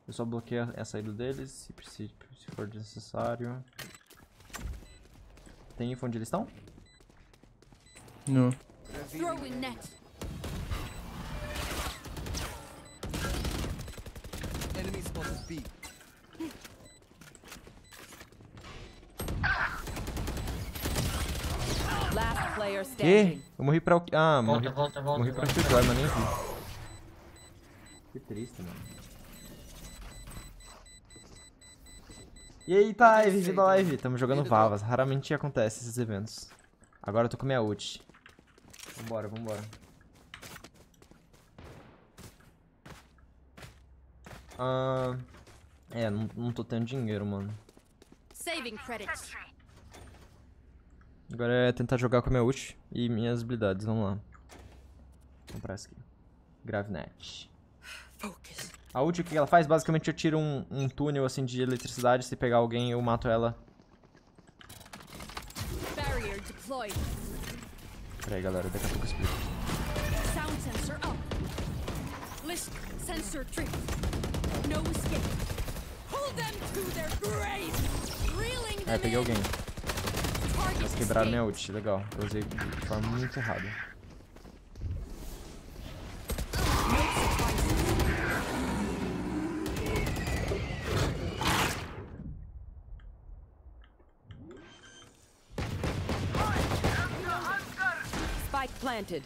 Eu só bloqueio a, a saída deles, se, se, se for necessário. Tem info onde eles estão? Não. net. feet. Que? Eu morri pra o que? Ah, morri, volta, volta, morri pra Killjoy, mas nem vi. Que triste, mano. E aí, live, tá, é tá. live! Tamo jogando Vavas, raramente acontece esses eventos. Agora eu tô com minha ult. Vambora, vambora. Ahn... É, não, não tô tendo dinheiro, mano. Agora é tentar jogar com a minha ult e minhas habilidades, vamos lá. Vou comprar essa aqui. Gravnet. A ult, o que ela faz? Basicamente eu tiro um, um túnel assim de eletricidade, se pegar alguém eu mato ela. Pera aí galera, daqui a pouco eu explico. Sound sensor up. List sensor trip. No escape. É, peguei alguém. Eles quebraram minha ult, legal. Eu usei de forma muito errada. Spike planted.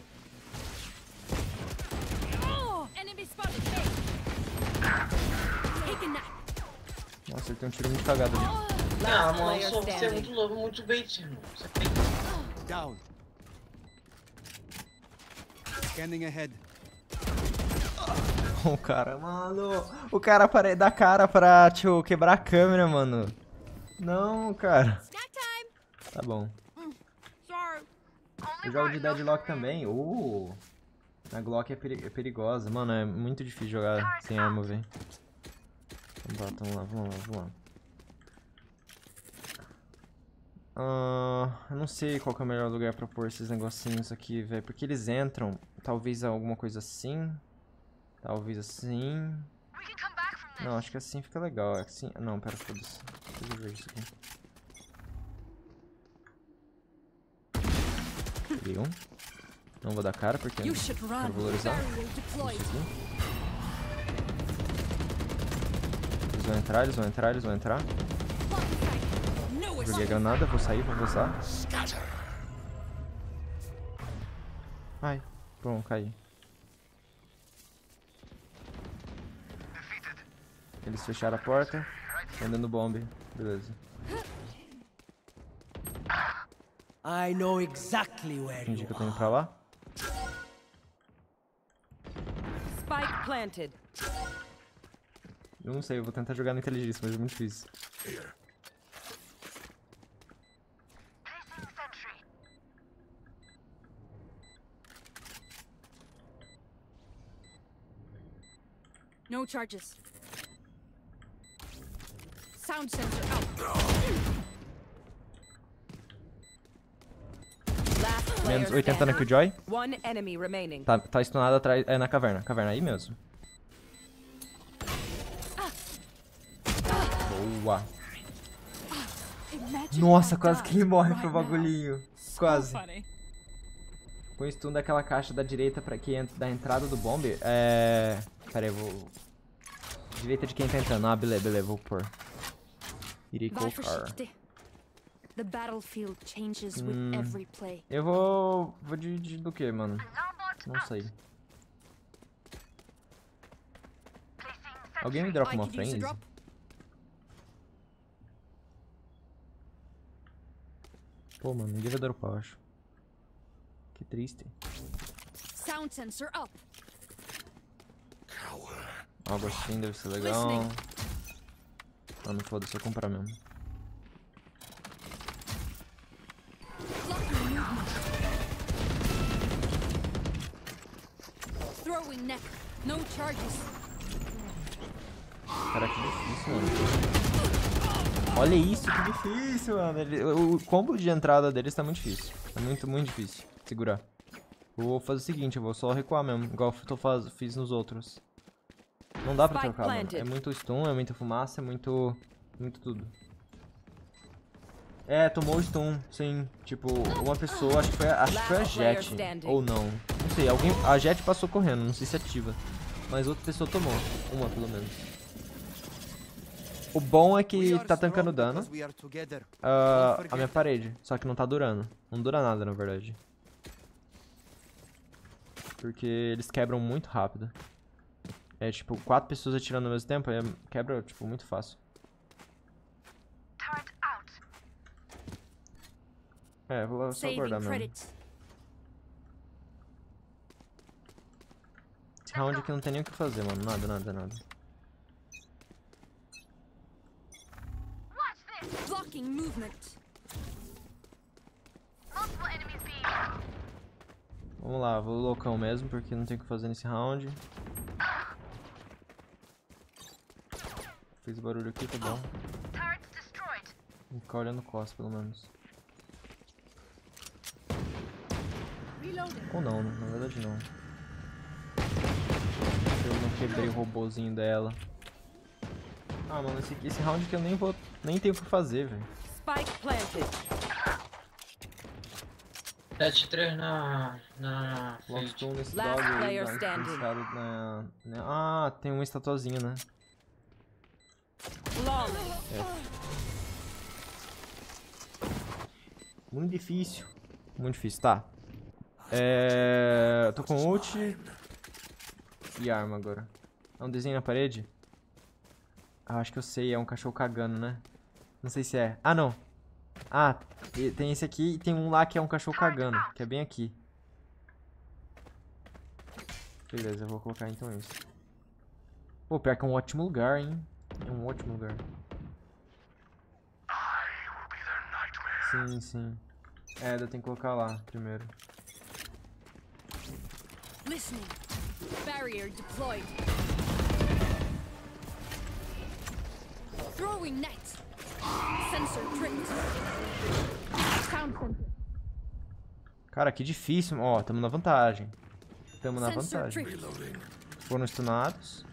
Oh, enemy spotted. acertei um tiro muito cagado ali. Não, mano, só você é muito louco, muito bem irmão. Você Down. Scanning ahead. [laughs] O cara, mano. O cara para da cara pra tipo, quebrar a câmera, mano. Não, cara. Tá bom. Hum, eu jogo de Deadlock também. Uh. A Glock é, peri é perigosa. Mano, é muito difícil jogar sem arma, velho. Vamos lá, vamos lá, vamos lá, vamos lá. Uh, eu não sei qual é o melhor lugar pra pôr esses negocinhos aqui, velho. Porque eles entram, talvez alguma coisa assim. Talvez assim. Não, acho que assim fica legal. É assim... Não, pera, foda-se. Deixa eu ver isso aqui. Peguei um. Não vou dar cara porque eu vou valorizar. Isso aqui. Eles vão entrar, eles vão entrar, eles vão entrar. Joguei a granada, vou sair, vou usar. Ai, bom, caí. Eles fecharam a porta. Andando bomba. Beleza. I know exactly where Entendi que eu pra lá. Spike planted. Eu não sei, eu vou tentar jogar no inteligência, mas é muito difícil. No charges. Sound sensor out. Menos 80 na Killjoy. Tá, tá stunado atrás. É na caverna. Caverna aí mesmo. Nossa, quase que ele morre pro bagulhinho. Quase. o stun daquela caixa da direita pra que entra da entrada do bombe. É. Pera aí, vou. Direita de quem tá entrando. Ah, beleza, beleza, vou pôr. Irei colocar. Hum, eu vou. Vou de, de do que, mano? Não sei. Alguém me dropa uma frente? Pô, mano, ninguém vai dar o pau, acho. Que triste. Sound sensor up. Ó, baixinho deve ser legal. Ah, não foda, só comprar mesmo. Throwing neck. No charges. Caraca, que difícil, mano. Olha isso, que difícil, mano. Ele, o combo de entrada deles tá muito difícil. É muito, muito difícil segurar. Eu vou fazer o seguinte, eu vou só recuar mesmo, igual eu faz, fiz nos outros. Não dá pra trocar, mano. É muito stun, é muita fumaça, é muito... Muito tudo. É, tomou stun, sim. Tipo, uma pessoa, acho que foi, acho que foi a Jet, ou não. Não sei, alguém... A Jet passou correndo, não sei se ativa. Mas outra pessoa tomou. Uma, pelo menos. O bom é que tá tancando dano. Uh, a minha parede. Só que não tá durando. Não dura nada, na verdade. Porque eles quebram muito rápido. É tipo, quatro pessoas atirando ao mesmo tempo, quebra, tipo, muito fácil. É, vou lá só guardar mesmo. Esse round aqui não tem nem o que fazer, mano. Nada, nada, nada. Blocking movement. Vamos lá, vou loucão mesmo, porque não tem o que fazer nesse round. Fez barulho aqui, tá bom. Vou ficar olhando o costa, pelo menos. Ou não, né? na verdade não. Eu não quebrei o robôzinho dela. Ah, mano, esse, esse round que eu nem vou. nem tenho o que fazer, velho. Spike planted. 7-3 na. na. Lockstone nesse dog aí, na, na, né, né, Ah, tem uma estatuazinha, né? Long. É. Muito difícil. Muito difícil, tá. É. tô com ult. E arma agora. É um desenho na parede? Ah, acho que eu sei, é um cachorro cagando, né? Não sei se é. Ah, não. Ah, tem esse aqui e tem um lá que é um cachorro cagando, que é bem aqui. Beleza, eu vou colocar então isso. Pô, pior que é um ótimo lugar, hein? É um ótimo lugar. Sim, sim. É, eu tenho que colocar lá primeiro. Listening. Barrier deployed. Throwing Sensor Cara, que difícil. Ó, tamo na vantagem. Tamo na vantagem. Foram stunados.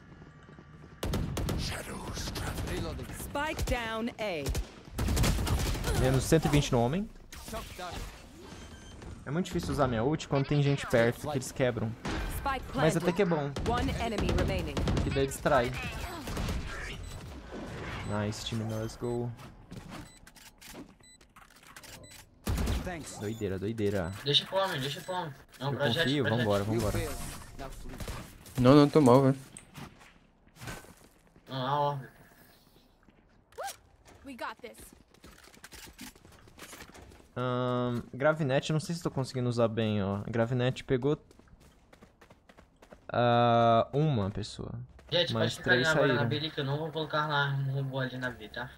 Spike down A. Menos 120 no homem. É muito difícil usar minha ult quando tem gente perto que eles quebram. Mas até que é bom. Que daí distrai. Nice, time Nuzgol. Doideira, doideira. Deixa pro homem, deixa pro homem. É um Eu projeto, confio, vambora, vambora. Não, não, tô mal, velho. Ah. ó. We got this. Um, Gravinet, não sei se tô conseguindo usar bem, ó. Gravinet pegou... Uh, uma pessoa. Gente, mais pode três saíram. na B que eu não vou colocar lá um robô ali na B, tá?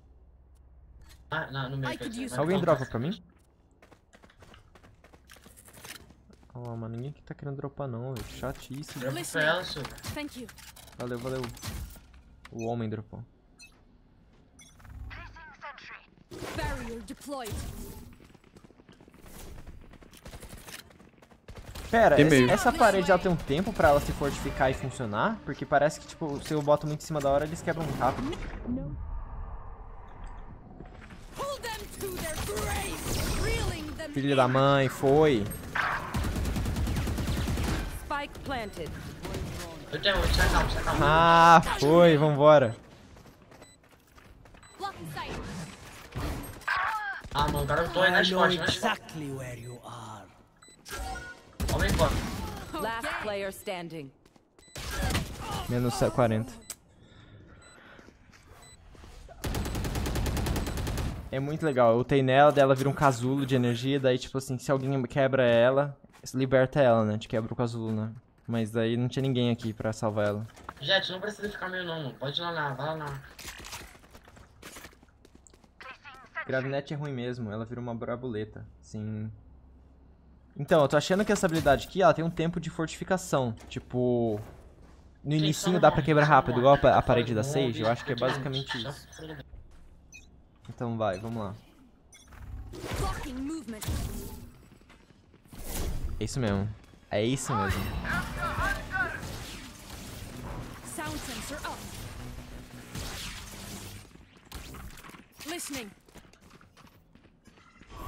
Ah, não, no meio. Alguém dropa pra mim? Ó, oh, mano, ninguém aqui tá querendo dropar não, velho. Chatice. Dropa pra ela, Su. Valeu, valeu. O homem dropou. Barrier deployed. Pera, essa, essa parede já tem um tempo pra ela se fortificar e funcionar? Porque parece que, tipo, se eu boto muito em cima da hora, eles quebram muito rápido. Filho da mãe, foi. Ah, foi, vambora. Ah, mano, agora eu tô aí nas costas. Last player standing. Menos 40. É muito legal. Eu utei nela, dela vira um casulo de energia. Daí, tipo assim, se alguém quebra ela, liberta ela, né? Te quebra o casulo, né? Mas daí não tinha ninguém aqui pra salvar ela. Jet não precisa ficar meio não. Pode ir lá, lá vai lá. Gravinete é ruim mesmo. Ela virou uma braboleta. Sim. Então, eu tô achando que essa habilidade aqui, ela tem um tempo de fortificação. Tipo, no início dá pra quebrar rápido, igual a parede da Sage. Eu acho que é basicamente isso. Então vai, vamos lá. É isso mesmo. É isso mesmo. Sound sensor up. Listening.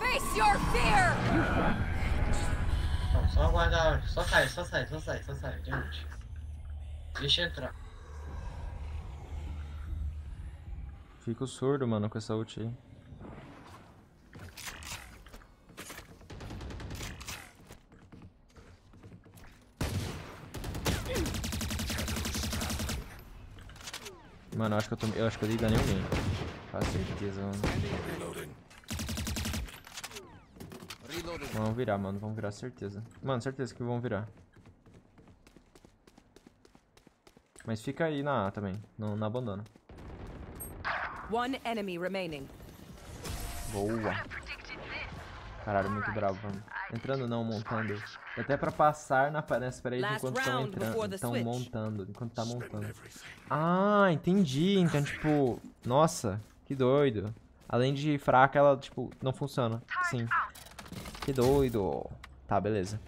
Face your fear! só aguarda Só sai, só sai, só sai, só sai. gente. Deixa entrar. Fico surdo, mano, com essa ult aí. Mano, eu acho que eu, eu acho que eu dei dano em alguém. Faço certeza, mano. Vão virar, mano. Vão virar, certeza. Mano, certeza que vão virar. Mas fica aí na A também. Não, não abandona. One enemy remaining. Boa. Caralho, muito bravo, mano. Entrando não, montando. Até pra passar na parece parede enquanto estão entrando. Estão montando, enquanto tá montando. Ah, entendi. Então, tipo... Nossa, que doido. Além de fraca, ela, tipo, não funciona. Sim. Que doido. Tá, beleza.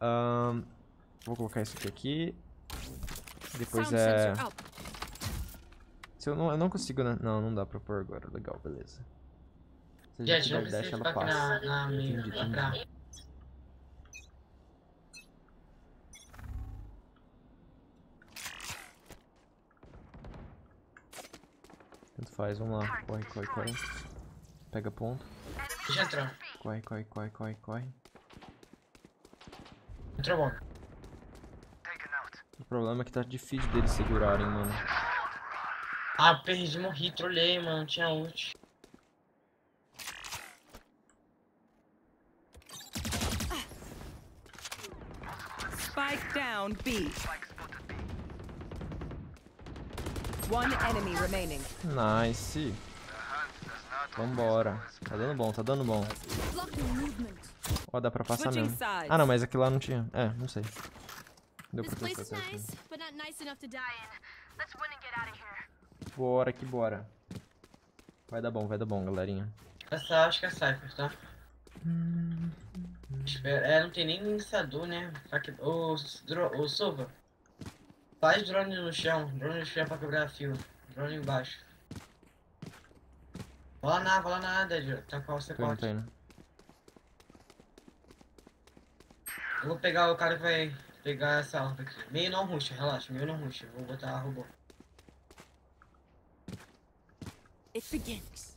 Um, vou colocar isso aqui. aqui. Depois é... Oh. Se eu, não, eu não consigo, né? Não, não dá pra pôr agora. Legal, beleza. Se a gente der dash, ela passa. Na, na, entendi, entendi. Tanto faz, vamos lá. Corre, corre, corre. Pega ponto. Já entrou corre, corre, corre, corre, corre. Entrou bom. O problema é que tá difícil deles segurarem, mano. Ah, perdi, morri, trolei, mano. Tinha ult. Spike down B. One enemy remaining. Nice. Vambora. Tá dando bom, tá dando bom. Ó, dá pra passar mesmo. Ah, não, mas aqui lá não tinha. É, não sei. Deu pra ter Bora que bora. Vai dar bom, vai dar bom, galerinha. Essa acho que é Cypher, tá? É, não tem nem lançador, né? Ô, Sova. Faz drone no chão. Drone no chão pra quebrar a fio. Drone embaixo. Vou lá na, vou lá na Dead. Tá com o C4. eu vou pegar o cara que vai pegar essa arma aqui. Meio não rush, relaxa, meio não rush. Vou botar a robô. It begins.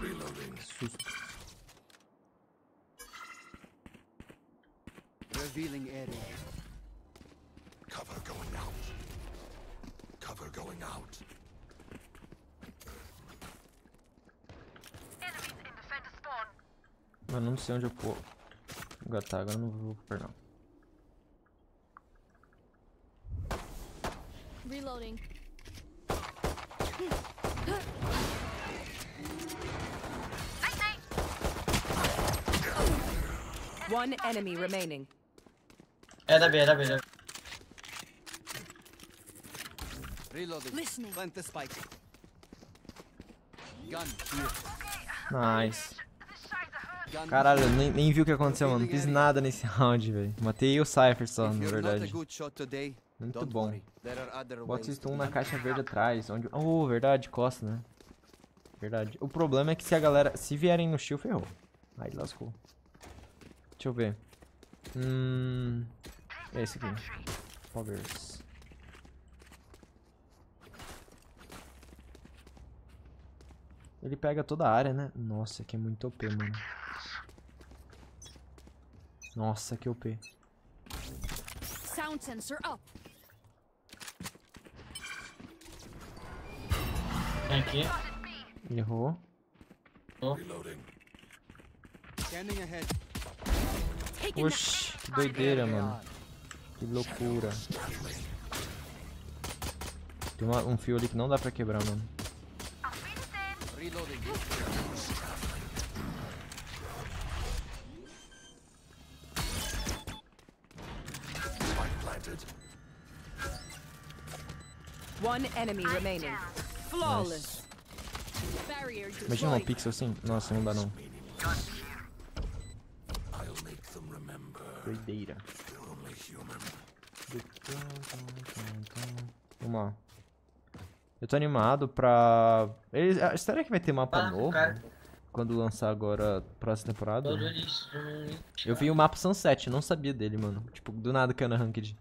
Reloading. Susto. Revealing area. Cover going out. Cover going out. Eu não sei onde eu vou gatar, agora não vou por não. Reloading. One enemy remaining. É da B, é da B, é da B. Reloading. Plant the spike. Gun Nice. Caralho, nem, nem vi o que aconteceu, mano. Não fiz nada nesse [laughs] round, velho. Matei o Cypher só, na verdade. Muito bom. Bota isso um na caixa verde atrás. Onde... Oh, verdade, costa, né? Verdade. O problema é que se a galera... Se vierem no shield, ferrou. Aí lascou. Deixa eu ver. Hum... É esse aqui. Foggers. Ele pega toda a área, né? Nossa, aqui é muito OP, mano. Nossa, que OP. Sound sensor up. Tem aqui. Errou. Reloading. Standing ahead. Oxi, que doideira, mano. Que loucura. Tem uma, um fio ali que não dá pra quebrar, mano. One enemy remaining. Flawless. Nice. Imagina um pixel assim. Nossa, não dá não. Doideira. Vamos lá. Eu tô animado pra... Eles... Será é que vai ter mapa ah, novo? Cara. Quando lançar agora a próxima temporada? Né? Eu vi o mapa Sunset, não sabia dele, mano. Tipo, do nada que eu era Ranked.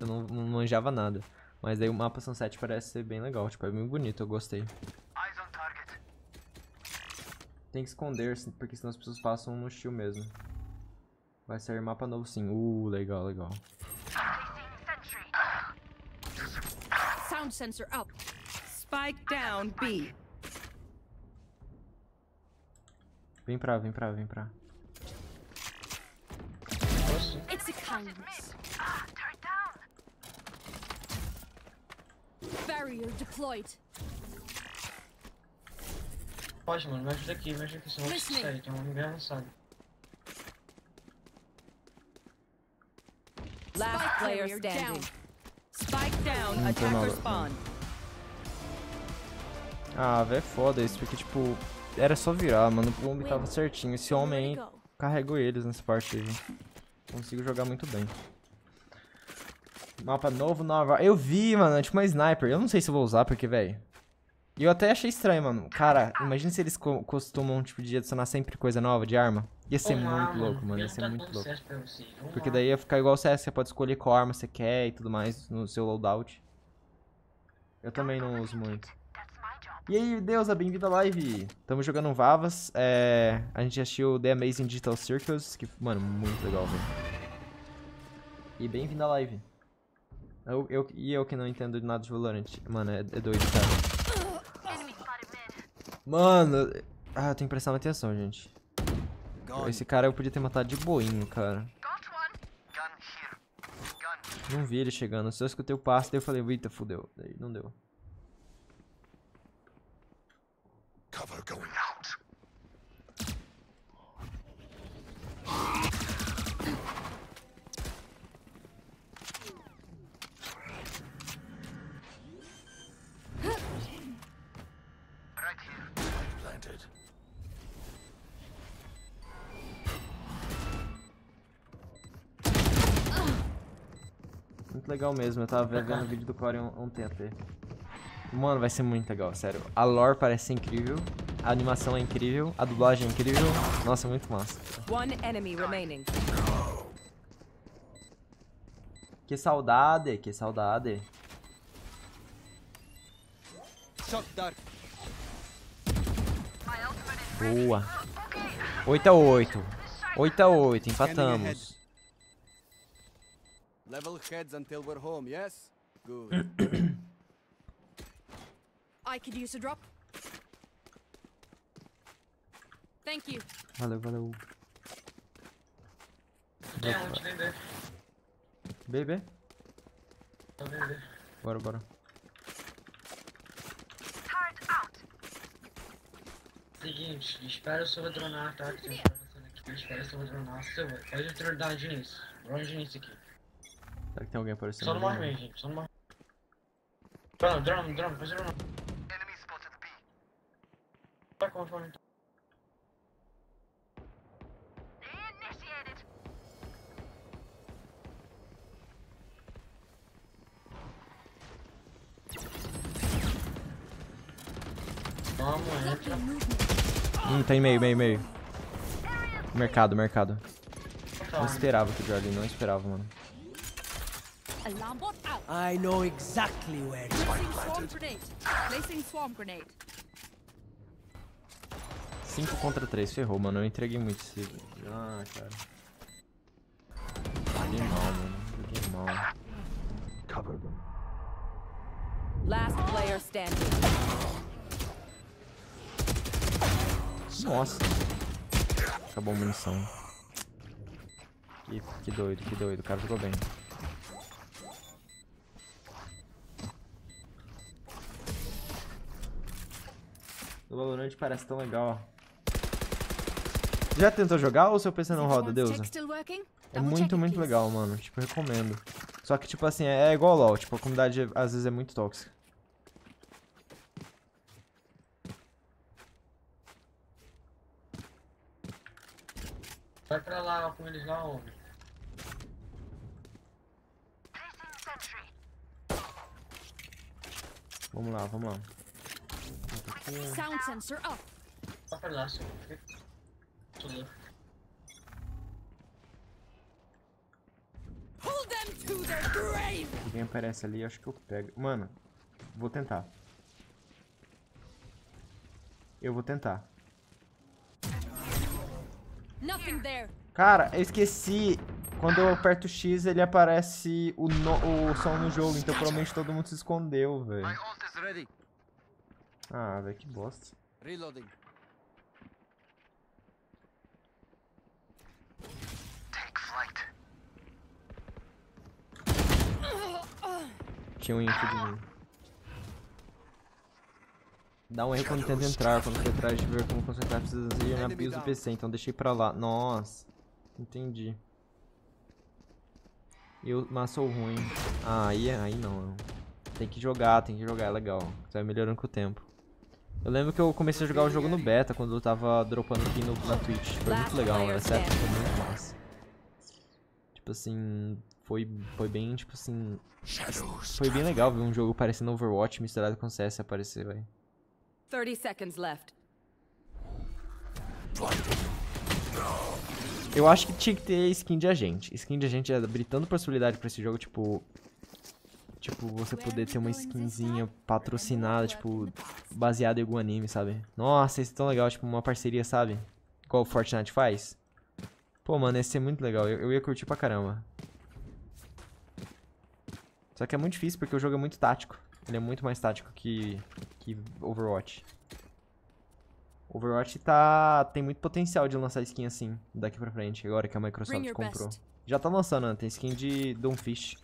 Eu não, não manjava nada. Mas aí o mapa Sunset parece ser bem legal. Tipo, é bem bonito, eu gostei. Tem que esconder, assim, porque senão as pessoas passam no shield mesmo. Vai sair mapa novo sim. Uh, legal, legal. Sound sensor up. Spike down B. Vem pra, vem pra, vem pra. It's a kindness. Barrier deployed. Pode, mano, me ajuda aqui, me ajuda aqui, senão eu sair, tem é um lugar não Last player standing. Spike down, hum, attacker spawn. Ah, velho, é foda isso, porque tipo, era só virar, mano. O bombe tava certinho. Esse homem carregou eles nessa parte. Consigo jogar muito bem. Mapa novo, nova. Eu vi, mano, é tipo uma sniper. Eu não sei se vou usar, porque, velho. E eu até achei estranho, mano. Cara, imagina se eles co costumam, tipo, de adicionar sempre coisa nova de arma. Ia ser Olá, muito louco, mano. Ia ser muito louco. Porque daí ia ficar igual o CS, você pode escolher qual arma você quer e tudo mais no seu loadout. Eu também não uso muito. E aí, Deusa, bem-vinda à live! Tamo jogando um Vavas, é... a gente assistiu The Amazing Digital Circles, que, mano, muito legal, velho. E bem-vinda à live. Eu, eu, e eu que não entendo nada de Valorant, mano, é, é doido, cara. Mano... Ah, eu tenho que prestar atenção, gente. Esse cara eu podia ter matado de boinho, cara. Não vi ele chegando. Só escutei o passo, daí eu falei, eita, fudeu. Daí não deu. Cover going legal mesmo. Eu tava vendo o vídeo do Core ontem até. Mano, vai ser muito legal, sério. A lore parece incrível, a animação é incrível, a dublagem é incrível. Nossa, é muito massa. One enemy remaining. Que saudade, que saudade. Boa. 8 a 8. 8 a 8, empatamos. Level heads until we're home, yes? Good. [coughs] I could use a drop. Thank you. Valeu, valeu. Tem um de B. B, B? Tá B, B. Bora, bora. Seguinte, espera o Silva dronar, tá? Que tem um aqui. Espera o Silva dronar. Silva, pode dronar de início. Drone de início aqui. Será que tem alguém aparecendo? Só no morre gente, só no morre. Drone, drone, drone, faz drone. Enemy spotted B. Tá com fome. Vamos, entra. Hum, tem meio, meio, meio. Mercado, mercado. Não né? esperava que o Jordan, não esperava, mano. Alarm bot out. I know exactly where to Placing swarm grenade. Placing swarm grenade. 5 contra 3, ferrou, mano. Eu entreguei muito esse. Ah, cara. Joguei mal, mano. Joguei mal. Cover them. Last player standing. Nossa. Acabou a munição. Que, que doido, que doido. O cara jogou bem. O Valorant parece tão legal. Já tentou jogar ou seu PC não roda, Deusa? É muito, muito legal, mano. Tipo, recomendo. Só que, tipo assim, é, é igual LoL. Tipo, a comunidade às vezes é muito tóxica. Vai pra lá com eles lá, homem. Vamos lá, vamos lá. Sound sensor up. Só lá, senhor. Tudo. them to their grave. Alguém aparece ali, acho que eu pego. Mano, vou tentar. Eu vou tentar. Cara, eu esqueci. Quando eu aperto X, ele aparece o, no, o som no jogo. Então, provavelmente, todo mundo se escondeu, velho. Ah, velho, que bosta. Reloading. Tinha um info de mim. Dá um erro quando tenta entrar, quando você atrás de ver como concentrar precisa ir na BIOS do PC, então deixei pra lá. Nossa, entendi. Eu, mas sou ruim. Ah, aí, aí não. Tem que jogar, tem que jogar, é legal. Você vai melhorando com o tempo. Eu lembro que eu comecei a jogar o jogo no beta, quando eu tava dropando aqui no, na Twitch. Foi muito legal, né Essa foi muito massa. Tipo assim, foi, foi bem, tipo assim... Foi bem legal ver um jogo parecendo Overwatch misturado com CS aparecer, velho. 30 seconds left. Eu acho que tinha que ter skin de agente. Skin de agente é habilitando possibilidade pra esse jogo, tipo... Tipo, você poder ter uma skinzinha patrocinada, tipo, baseada em algum anime, sabe? Nossa, isso é tão legal, tipo, uma parceria, sabe? Igual o Fortnite faz. Pô, mano, ia ser é muito legal. Eu, eu ia curtir pra caramba. Só que é muito difícil porque o jogo é muito tático. Ele é muito mais tático que, que Overwatch. Overwatch tá tem muito potencial de lançar skin assim daqui pra frente, agora que a Microsoft comprou. Já tá lançando, né? tem skin de Doomfist.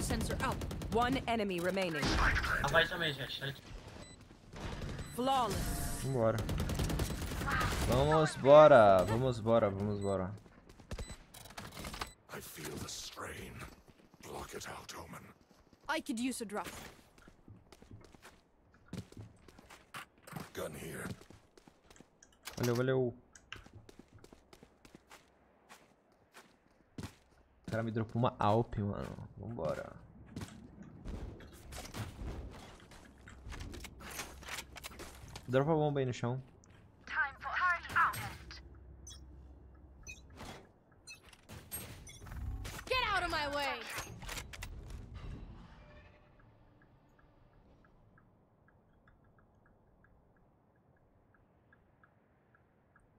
sensor up. One enemy remaining. Flawless. Vambora. Vamos bora, vamos bora, vamos bora. I feel the strain. Block it out, Omen. I could use a drop. Gun here. Valeu, valeu. Uh. cara me dropou uma Alp, mano. Vambora. Dropa a bomba aí no chão.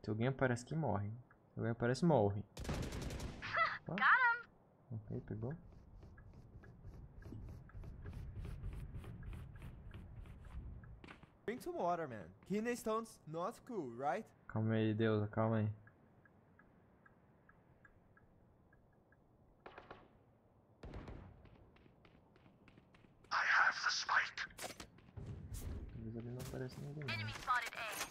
Se alguém aparece que morre. Se alguém aparece, morre. [laughs] Окей, пегом. Bring some water, man. Kidney stones, not cool, right? Calma aí, Deus, calma aí. I have the spike. não ninguém. Enemy spotted A.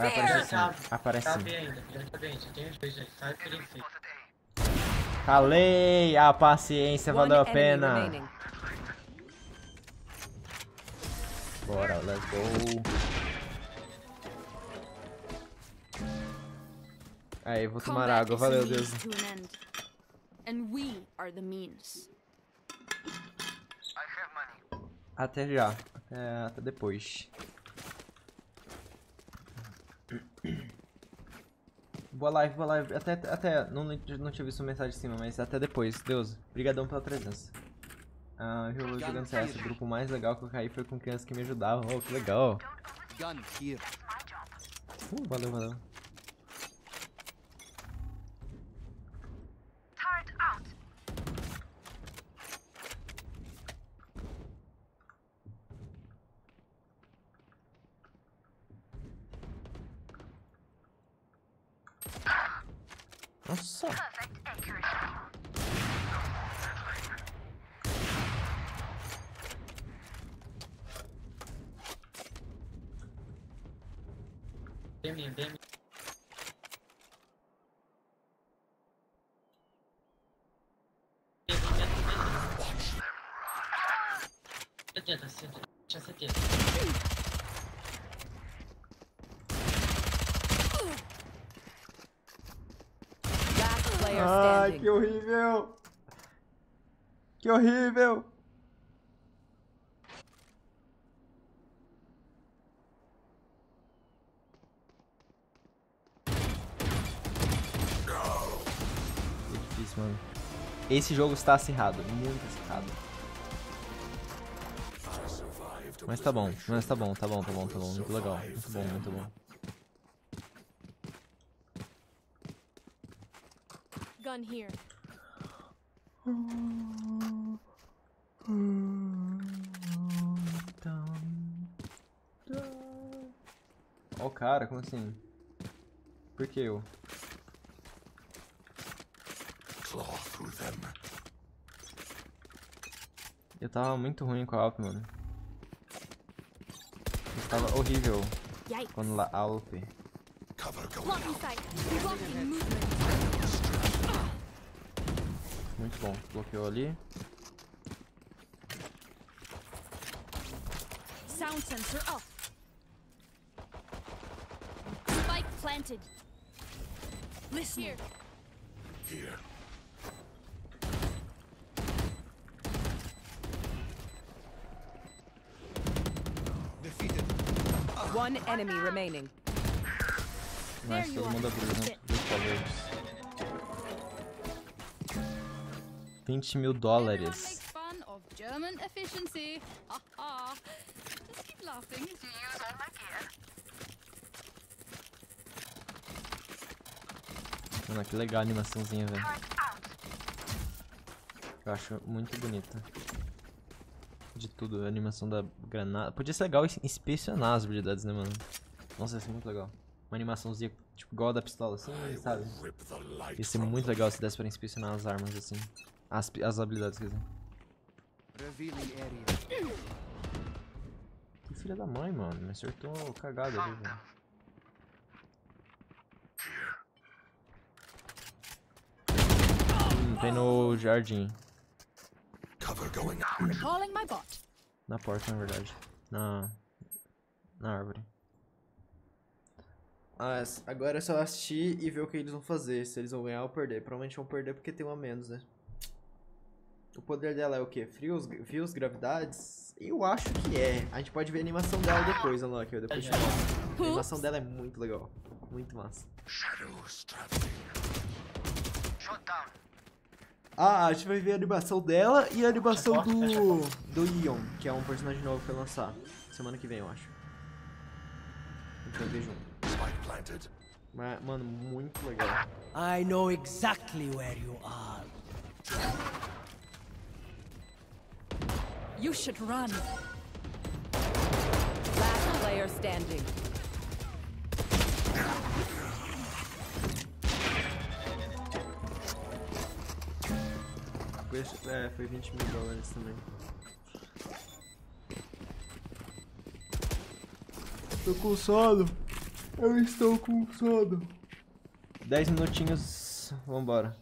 Vai, aparecer é. sim. Aparece tá sim. Tá tá Calei! A paciência valeu a pena. Bora, let's go. Aí, vou tomar água. Valeu, Deus. Até já. Até, até depois. Boa live, boa live. Até, até não, não tinha visto sua mensagem em cima, mas até depois. Deus, brigadão pela presença. Ah, eu jogando CS. O grupo mais legal que eu caí foi com crianças que me ajudavam. Oh, que legal. Uh, valeu, valeu. Esse jogo está acirrado, muito acirrado. Mas tá bom, mas tá bom, tá bom, tá bom, tá bom. Muito legal, muito bom, muito bom. Gun here. oh, cara, como assim? Por que eu? Eu tava muito ruim com a Alp, mano. Eu tava horrível quando a Alp. Muito bom, bloqueou ali. Sound sensor off. Spike planted. Listen here. Here. One enemy remaining. Nice, todo mundo abriu, né? 20 mil dólares. German efficiency. Ha ha. Just keep laughing. use all my gear. Mano, que legal a animaçãozinha, velho. Eu acho muito bonita de tudo. A animação da granada. Podia ser legal inspecionar as habilidades, né, mano? Nossa, ia ser muito legal. Uma animaçãozinha, tipo, igual a da pistola, assim, sabe? Ia ser muito legal se desse pra inspecionar as armas, assim. As, as habilidades, quer dizer. Que filha da mãe, mano. Me acertou cagada ali, velho. Hum, tem no jardim. Na porta, na verdade. Na. Na árvore. Ah, agora é só assistir e ver o que eles vão fazer. Se eles vão ganhar ou perder. Provavelmente vão perder porque tem uma menos, né? O poder dela é o quê? Frios, frios, gravidades? Eu acho que é. A gente pode ver a animação dela depois, Unlock. Eu depois A animação dela é muito legal. Muito massa. Shadows traveling. Shut down. Ah, a gente vai ver a animação dela e a animação do. É do Ion, que é um personagem novo que vai lançar. Semana que vem, eu acho. A gente vai ver junto. Mas, mano, muito legal. I know exactly where you are. You should run. Last player standing. É, foi 20 mil dólares também. Tô com sono. Eu estou com sono. 10 minutinhos, vambora.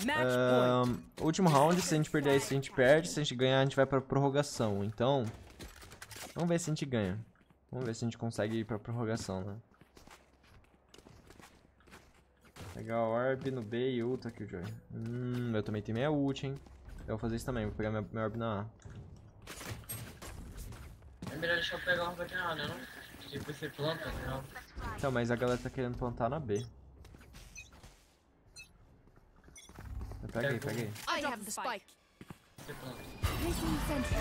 Um, último round, se a gente perder isso, a gente perde. Se a gente ganhar, a gente vai pra prorrogação. Então, vamos ver se a gente ganha. Vamos ver se a gente consegue ir pra prorrogação, né? Legal, orb no B e ult aqui, Joy. Hum, eu também tenho meia ult, hein. Eu vou fazer isso também, vou pegar minha, minha orb na A. É melhor deixar eu pegar orb aqui na A, né? Não? Depois você planta, né? Então, mas a galera tá querendo plantar na B. Pega aí, pega Você planta. have the spike. Placing sentry.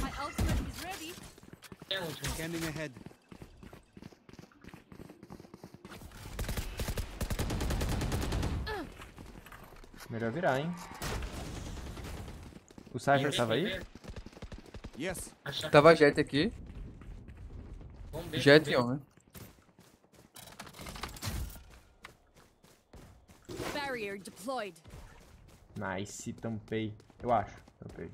My ultimate is ready. Scanning ahead. Melhor virar, hein? O Cypher tava aí? Yes. Tava Jet aqui. Bombeiro, jet e né? Barrier deployed. Nice, tampei. Eu acho, tampei.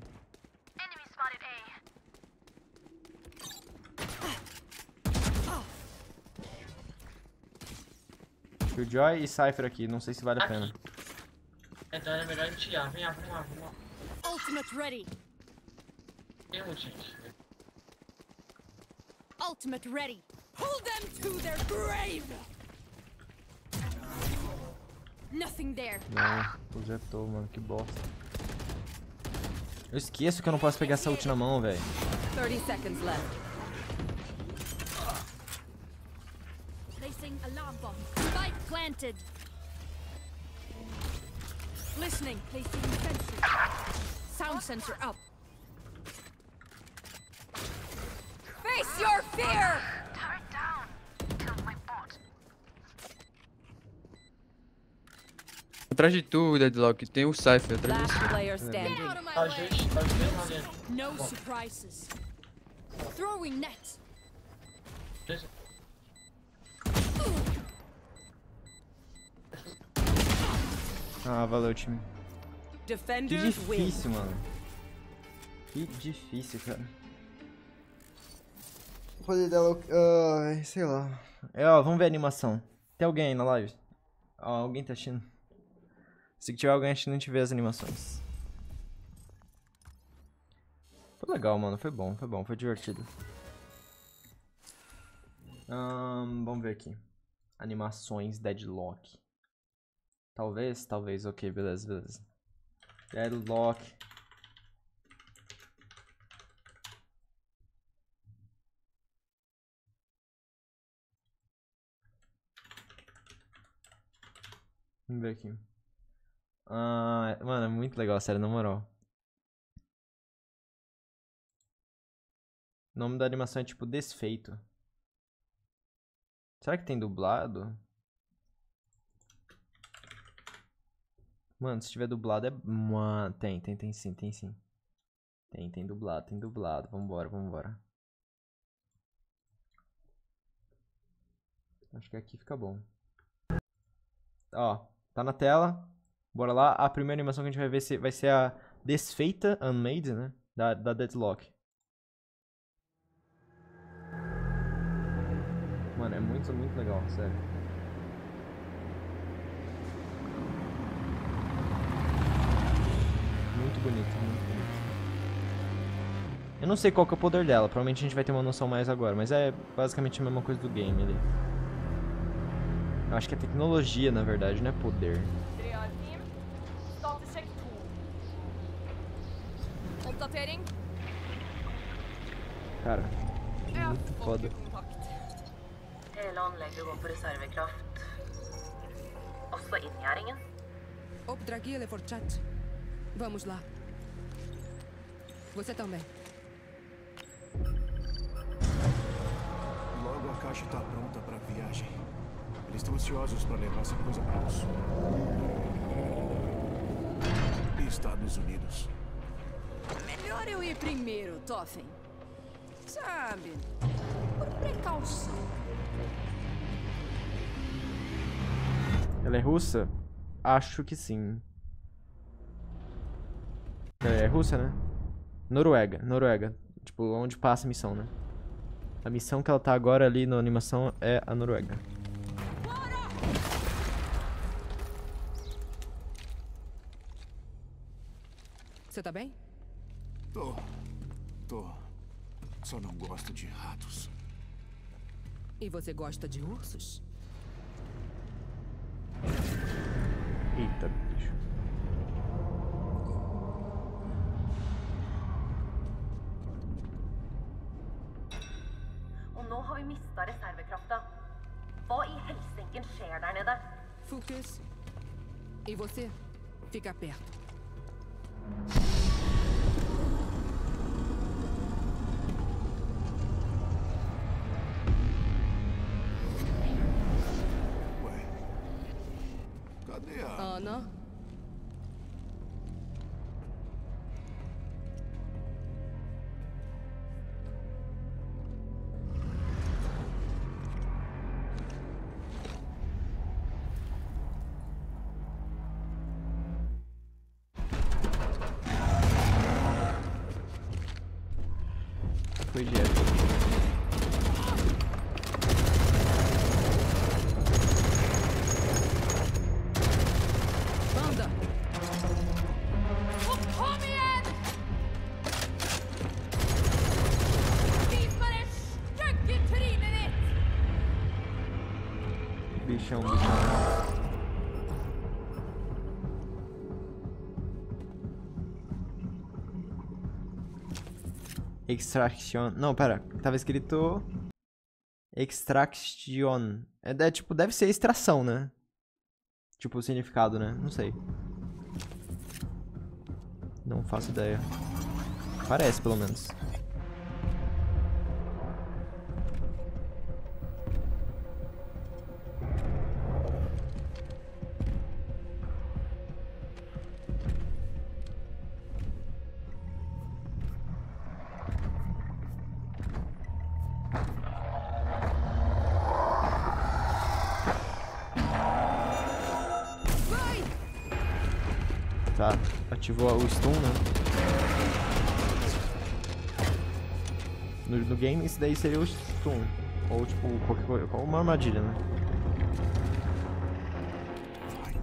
Joy e Cypher aqui, não sei se vale a pena. Aqui. Então é melhor a gente ir. Vem, vamos lá, vamos lá. Ultimate ready. Eu, gente. Ultimate ready. Hold them to their grave. Nothing there. Não, projetou, mano, que bosta. Eu esqueço que eu não posso pegar essa ult na mão, velho. 30 seconds left. Placing alarm bomb. Spike planted. Listening, placing Sound sensor up. Face your fear! my Atrás de tu, Deadlock, tem o Cypher atrás de você. a gente, No surprises. Throwing net. Ah, valeu, time. Que difícil, mano. Que difícil, cara. O poder dela... Uh, sei lá. É, ó, vamos ver a animação. Tem alguém aí na live? Ó, alguém tá assistindo. Se tiver alguém assistindo, a gente vê as animações. Foi legal, mano. Foi bom, foi bom. Foi divertido. Um, vamos ver aqui. Animações Deadlock. Talvez, talvez, ok, beleza, beleza. Deadlock. Vamos ver aqui. Ah, mano, é muito legal, sério, na moral. O nome da animação é tipo Desfeito. Será que tem dublado? Mano, se tiver dublado é. Mano, tem, tem, tem sim, tem sim. Tem, tem dublado, tem dublado. Vambora, vambora. Acho que aqui fica bom. Ó, tá na tela. Bora lá. A primeira animação que a gente vai ver vai ser a desfeita Unmade, né? Da, da Deadlock. Mano, é muito, muito legal, sério. muito bonito, muito bonito. Eu não sei qual que é o poder dela, provavelmente a gente vai ter uma noção mais agora, mas é basicamente a mesma coisa do game ali. Eu acho que é tecnologia, na verdade, não é poder. Cara, muito foda. Hele anlegget går på reservekraft. Også inngjerdingen. Oppdraget gjelder fortsatt. Vamos lá. Você também. Logo a caixa está pronta para a viagem. Eles estão ansiosos para levar essa coisa para o sul. Estados Unidos. Melhor eu ir primeiro, Toffen. Sabe, por precaução. Ela é russa? Acho que sim. É, é, Rússia, né? Noruega, Noruega. Tipo, onde passa a missão, né? A missão que ela tá agora ali na animação é a Noruega. Você tá bem? Tô. Tô. Só não gosto de ratos. E você gosta de ursos? Eita. Focus. E você, fica perto. bichão, bichão. Extraction. Não, pera. Tava escrito. Extraction. É, é tipo, deve ser extração, né? Tipo, o significado, né? Não sei. Não faço ideia. Parece, pelo menos. Tá, ativou o stun, né? No, no game, isso daí seria o stun. Ou, tipo, qualquer coisa, uma armadilha, né?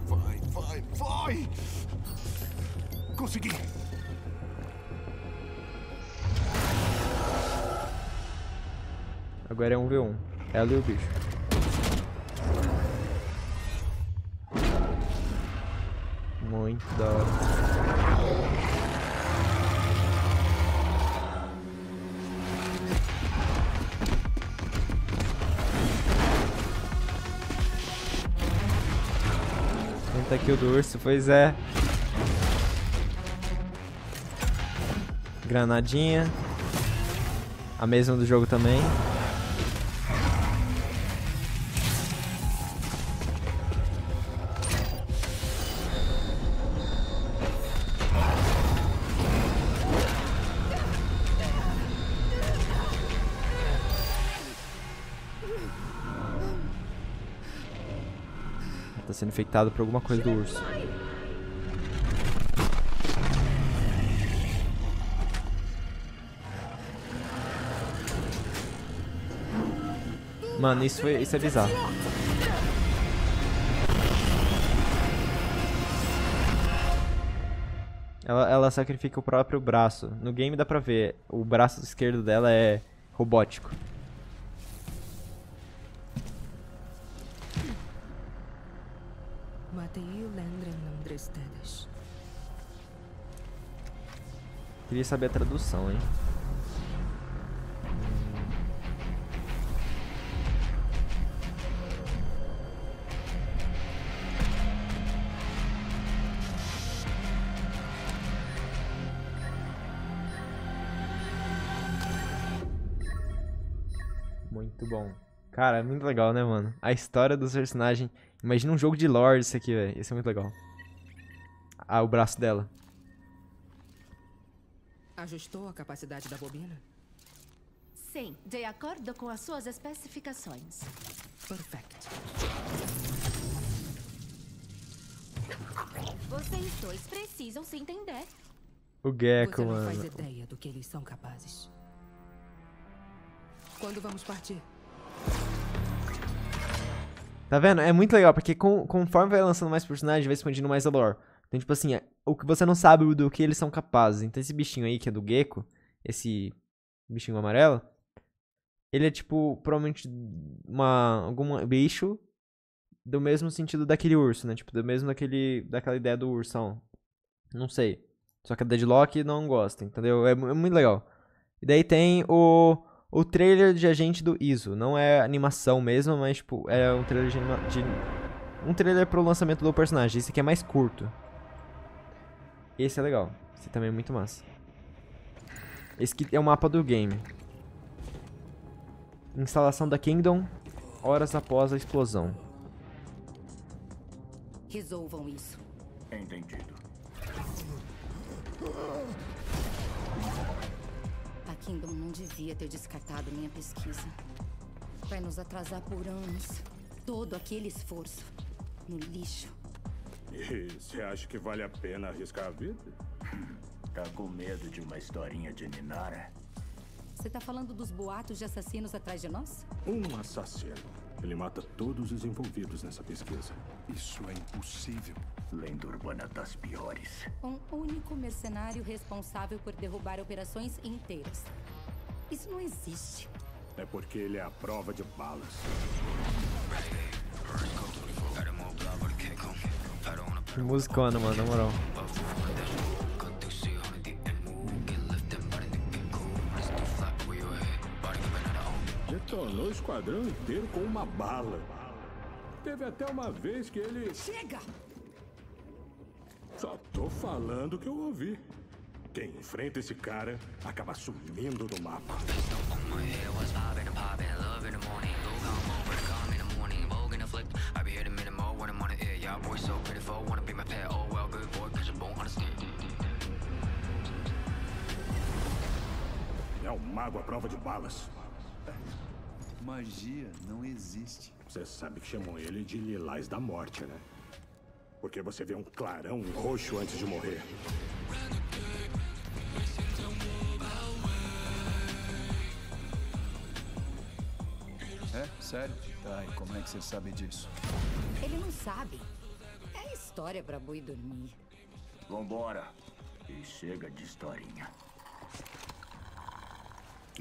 Vai, vai, vai, vai! Consegui! Agora é um v 1 Ela e o bicho. kill do urso, pois é. Granadinha. A mesma do jogo também. infectado por alguma coisa do urso. Mano, isso, foi, isso é bizarro. Ela, ela sacrifica o próprio braço. No game dá pra ver, o braço esquerdo dela é robótico. saber a tradução, hein? Muito bom. Cara, é muito legal, né, mano? A história dos personagens. Imagina um jogo de lore isso aqui, velho. Ia ser é muito legal. Ah, o braço dela. Ajustou a capacidade da bobina? Sim, de acordo com as suas especificações. Perfeito. Vocês dois precisam se entender. O Gecko, Você não mano. faz ideia do que eles são capazes. Quando vamos partir? Tá vendo? É muito legal, porque com, conforme vai lançando mais personagens, vai expandindo mais a lore. Então, tipo assim, é o que você não sabe do que eles são capazes. Então esse bichinho aí que é do gecko, esse bichinho amarelo, ele é tipo provavelmente uma algum bicho do mesmo sentido daquele urso, né? Tipo do mesmo daquele daquela ideia do ursão. Não sei. Só que a Deadlock não gosta, entendeu? É, é muito legal. E daí tem o o trailer de Agente do ISO. Não é animação mesmo, mas tipo, é um trailer de, de um trailer pro lançamento do personagem. Esse aqui é mais curto. Esse é legal. Esse também é muito massa. Esse aqui é o mapa do game. Instalação da Kingdom, horas após a explosão. Resolvam isso. Entendido. A Kingdom não devia ter descartado minha pesquisa. Vai nos atrasar por anos. Todo aquele esforço no lixo. E você acha que vale a pena arriscar a vida? Tá com medo de uma historinha de Ninara? Você tá falando dos boatos de assassinos atrás de nós? Um assassino. Ele mata todos os envolvidos nessa pesquisa. Isso é impossível. Lenda urbana das piores. Um único mercenário responsável por derrubar operações inteiras. Isso não existe. É porque ele é a prova de balas. Musicona, mano, na moral. Detonou o esquadrão inteiro com uma bala. Teve até uma vez que ele. Chega! Só tô falando que eu ouvi. Quem enfrenta esse cara acaba sumindo do mapa. Yeah, boy, so pitiful. Wanna be my pet. Oh, well, good boy, cause you won't understand. É o mago à prova de balas. Magia não existe. Você sabe que chamam ele de Lilás da Morte, né? Porque você vê um clarão roxo antes de morrer. É? Sério? Tá, e como é que você sabe disso? Ele não sabe história pra boi dormir. Vambora. E chega de historinha.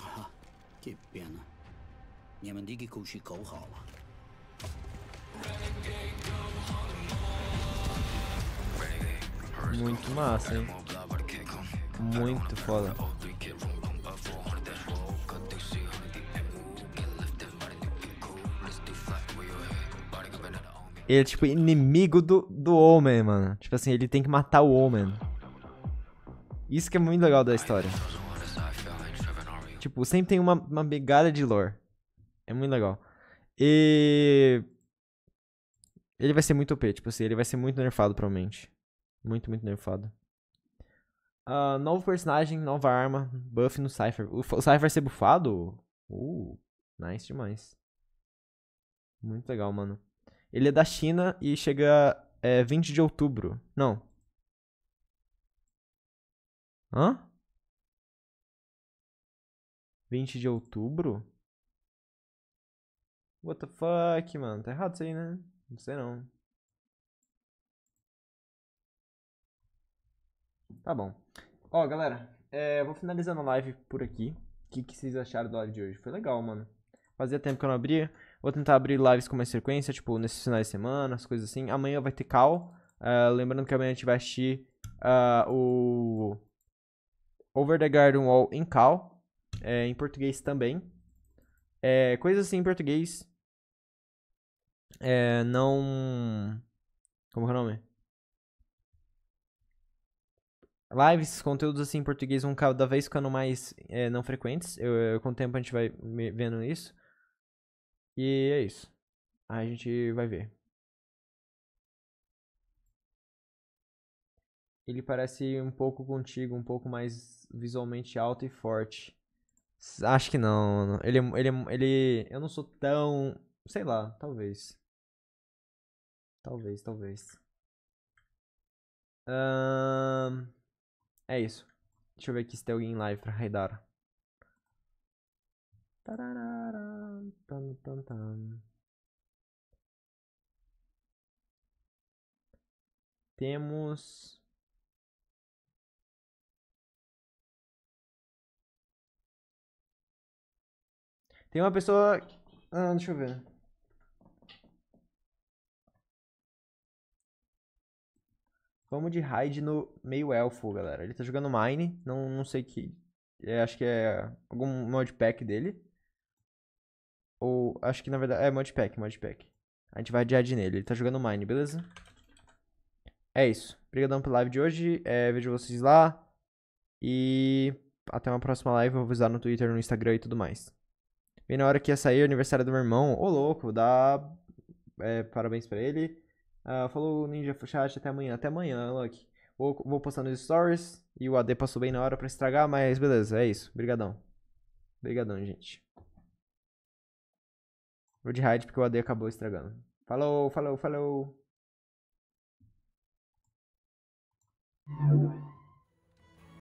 Ah, que pena. com Kushiko rola. Muito massa, hein? Muito foda. Ele é, tipo, inimigo do, do homem, mano. Tipo assim, ele tem que matar o homem. Isso que é muito legal da história. Tipo, sempre tem uma, uma begada de lore. É muito legal. E... Ele vai ser muito OP, tipo assim, ele vai ser muito nerfado, provavelmente. Muito, muito nerfado. Uh, novo personagem, nova arma, buff no Cypher. O, o Cypher vai ser bufado? Uh, nice demais. Muito legal, mano. Ele é da China e chega é, 20 de outubro. Não. Hã? 20 de outubro? What the fuck, mano? Tá errado isso aí, né? Não sei não. Tá bom. Ó, galera, é, vou finalizando a live por aqui. O que, que vocês acharam da live de hoje? Foi legal, mano. Fazia tempo que eu não abria. Vou tentar abrir lives com mais frequência, tipo, nesses finais de semana, as coisas assim. Amanhã vai ter cal. Uh, lembrando que amanhã a gente vai assistir uh, o Over the Garden Wall em cal. É, em português também. É, coisas assim em português. É, não. Como é o nome? Lives, conteúdos assim em português vão cada vez ficando mais é, não frequentes. Eu, eu, com o tempo a gente vai vendo isso. E é isso. Aí a gente vai ver. Ele parece um pouco contigo, um pouco mais visualmente alto e forte. Acho que não. Ele, é, ele, é, ele. Eu não sou tão. Sei lá, talvez. Talvez, talvez. é isso. Deixa eu ver aqui se tem alguém em live pra raidar. Temos Tem uma pessoa. Ah, deixa eu ver. Vamos de raid no meio elfo, galera. Ele tá jogando Mine. Não, não sei que. É, acho que é algum modpack dele. Ou acho que na verdade. É modpack, modpack. A gente vai adiar de nele. Ele tá jogando Mine, beleza? É isso. Obrigadão pela live de hoje. É, vejo vocês lá. E até uma próxima live. Eu vou avisar no Twitter, no Instagram e tudo mais. Bem na hora que ia sair, aniversário do meu irmão. Ô, louco, dá. É, parabéns pra ele. Uh, falou Ninja Chat, até amanhã. Até amanhã, Loki. Vou, vou postar nos stories. E o AD passou bem na hora pra estragar, mas beleza, é isso. Obrigadão. Obrigadão, gente. Vou de raid porque o AD acabou estragando. Falou, falou, falou.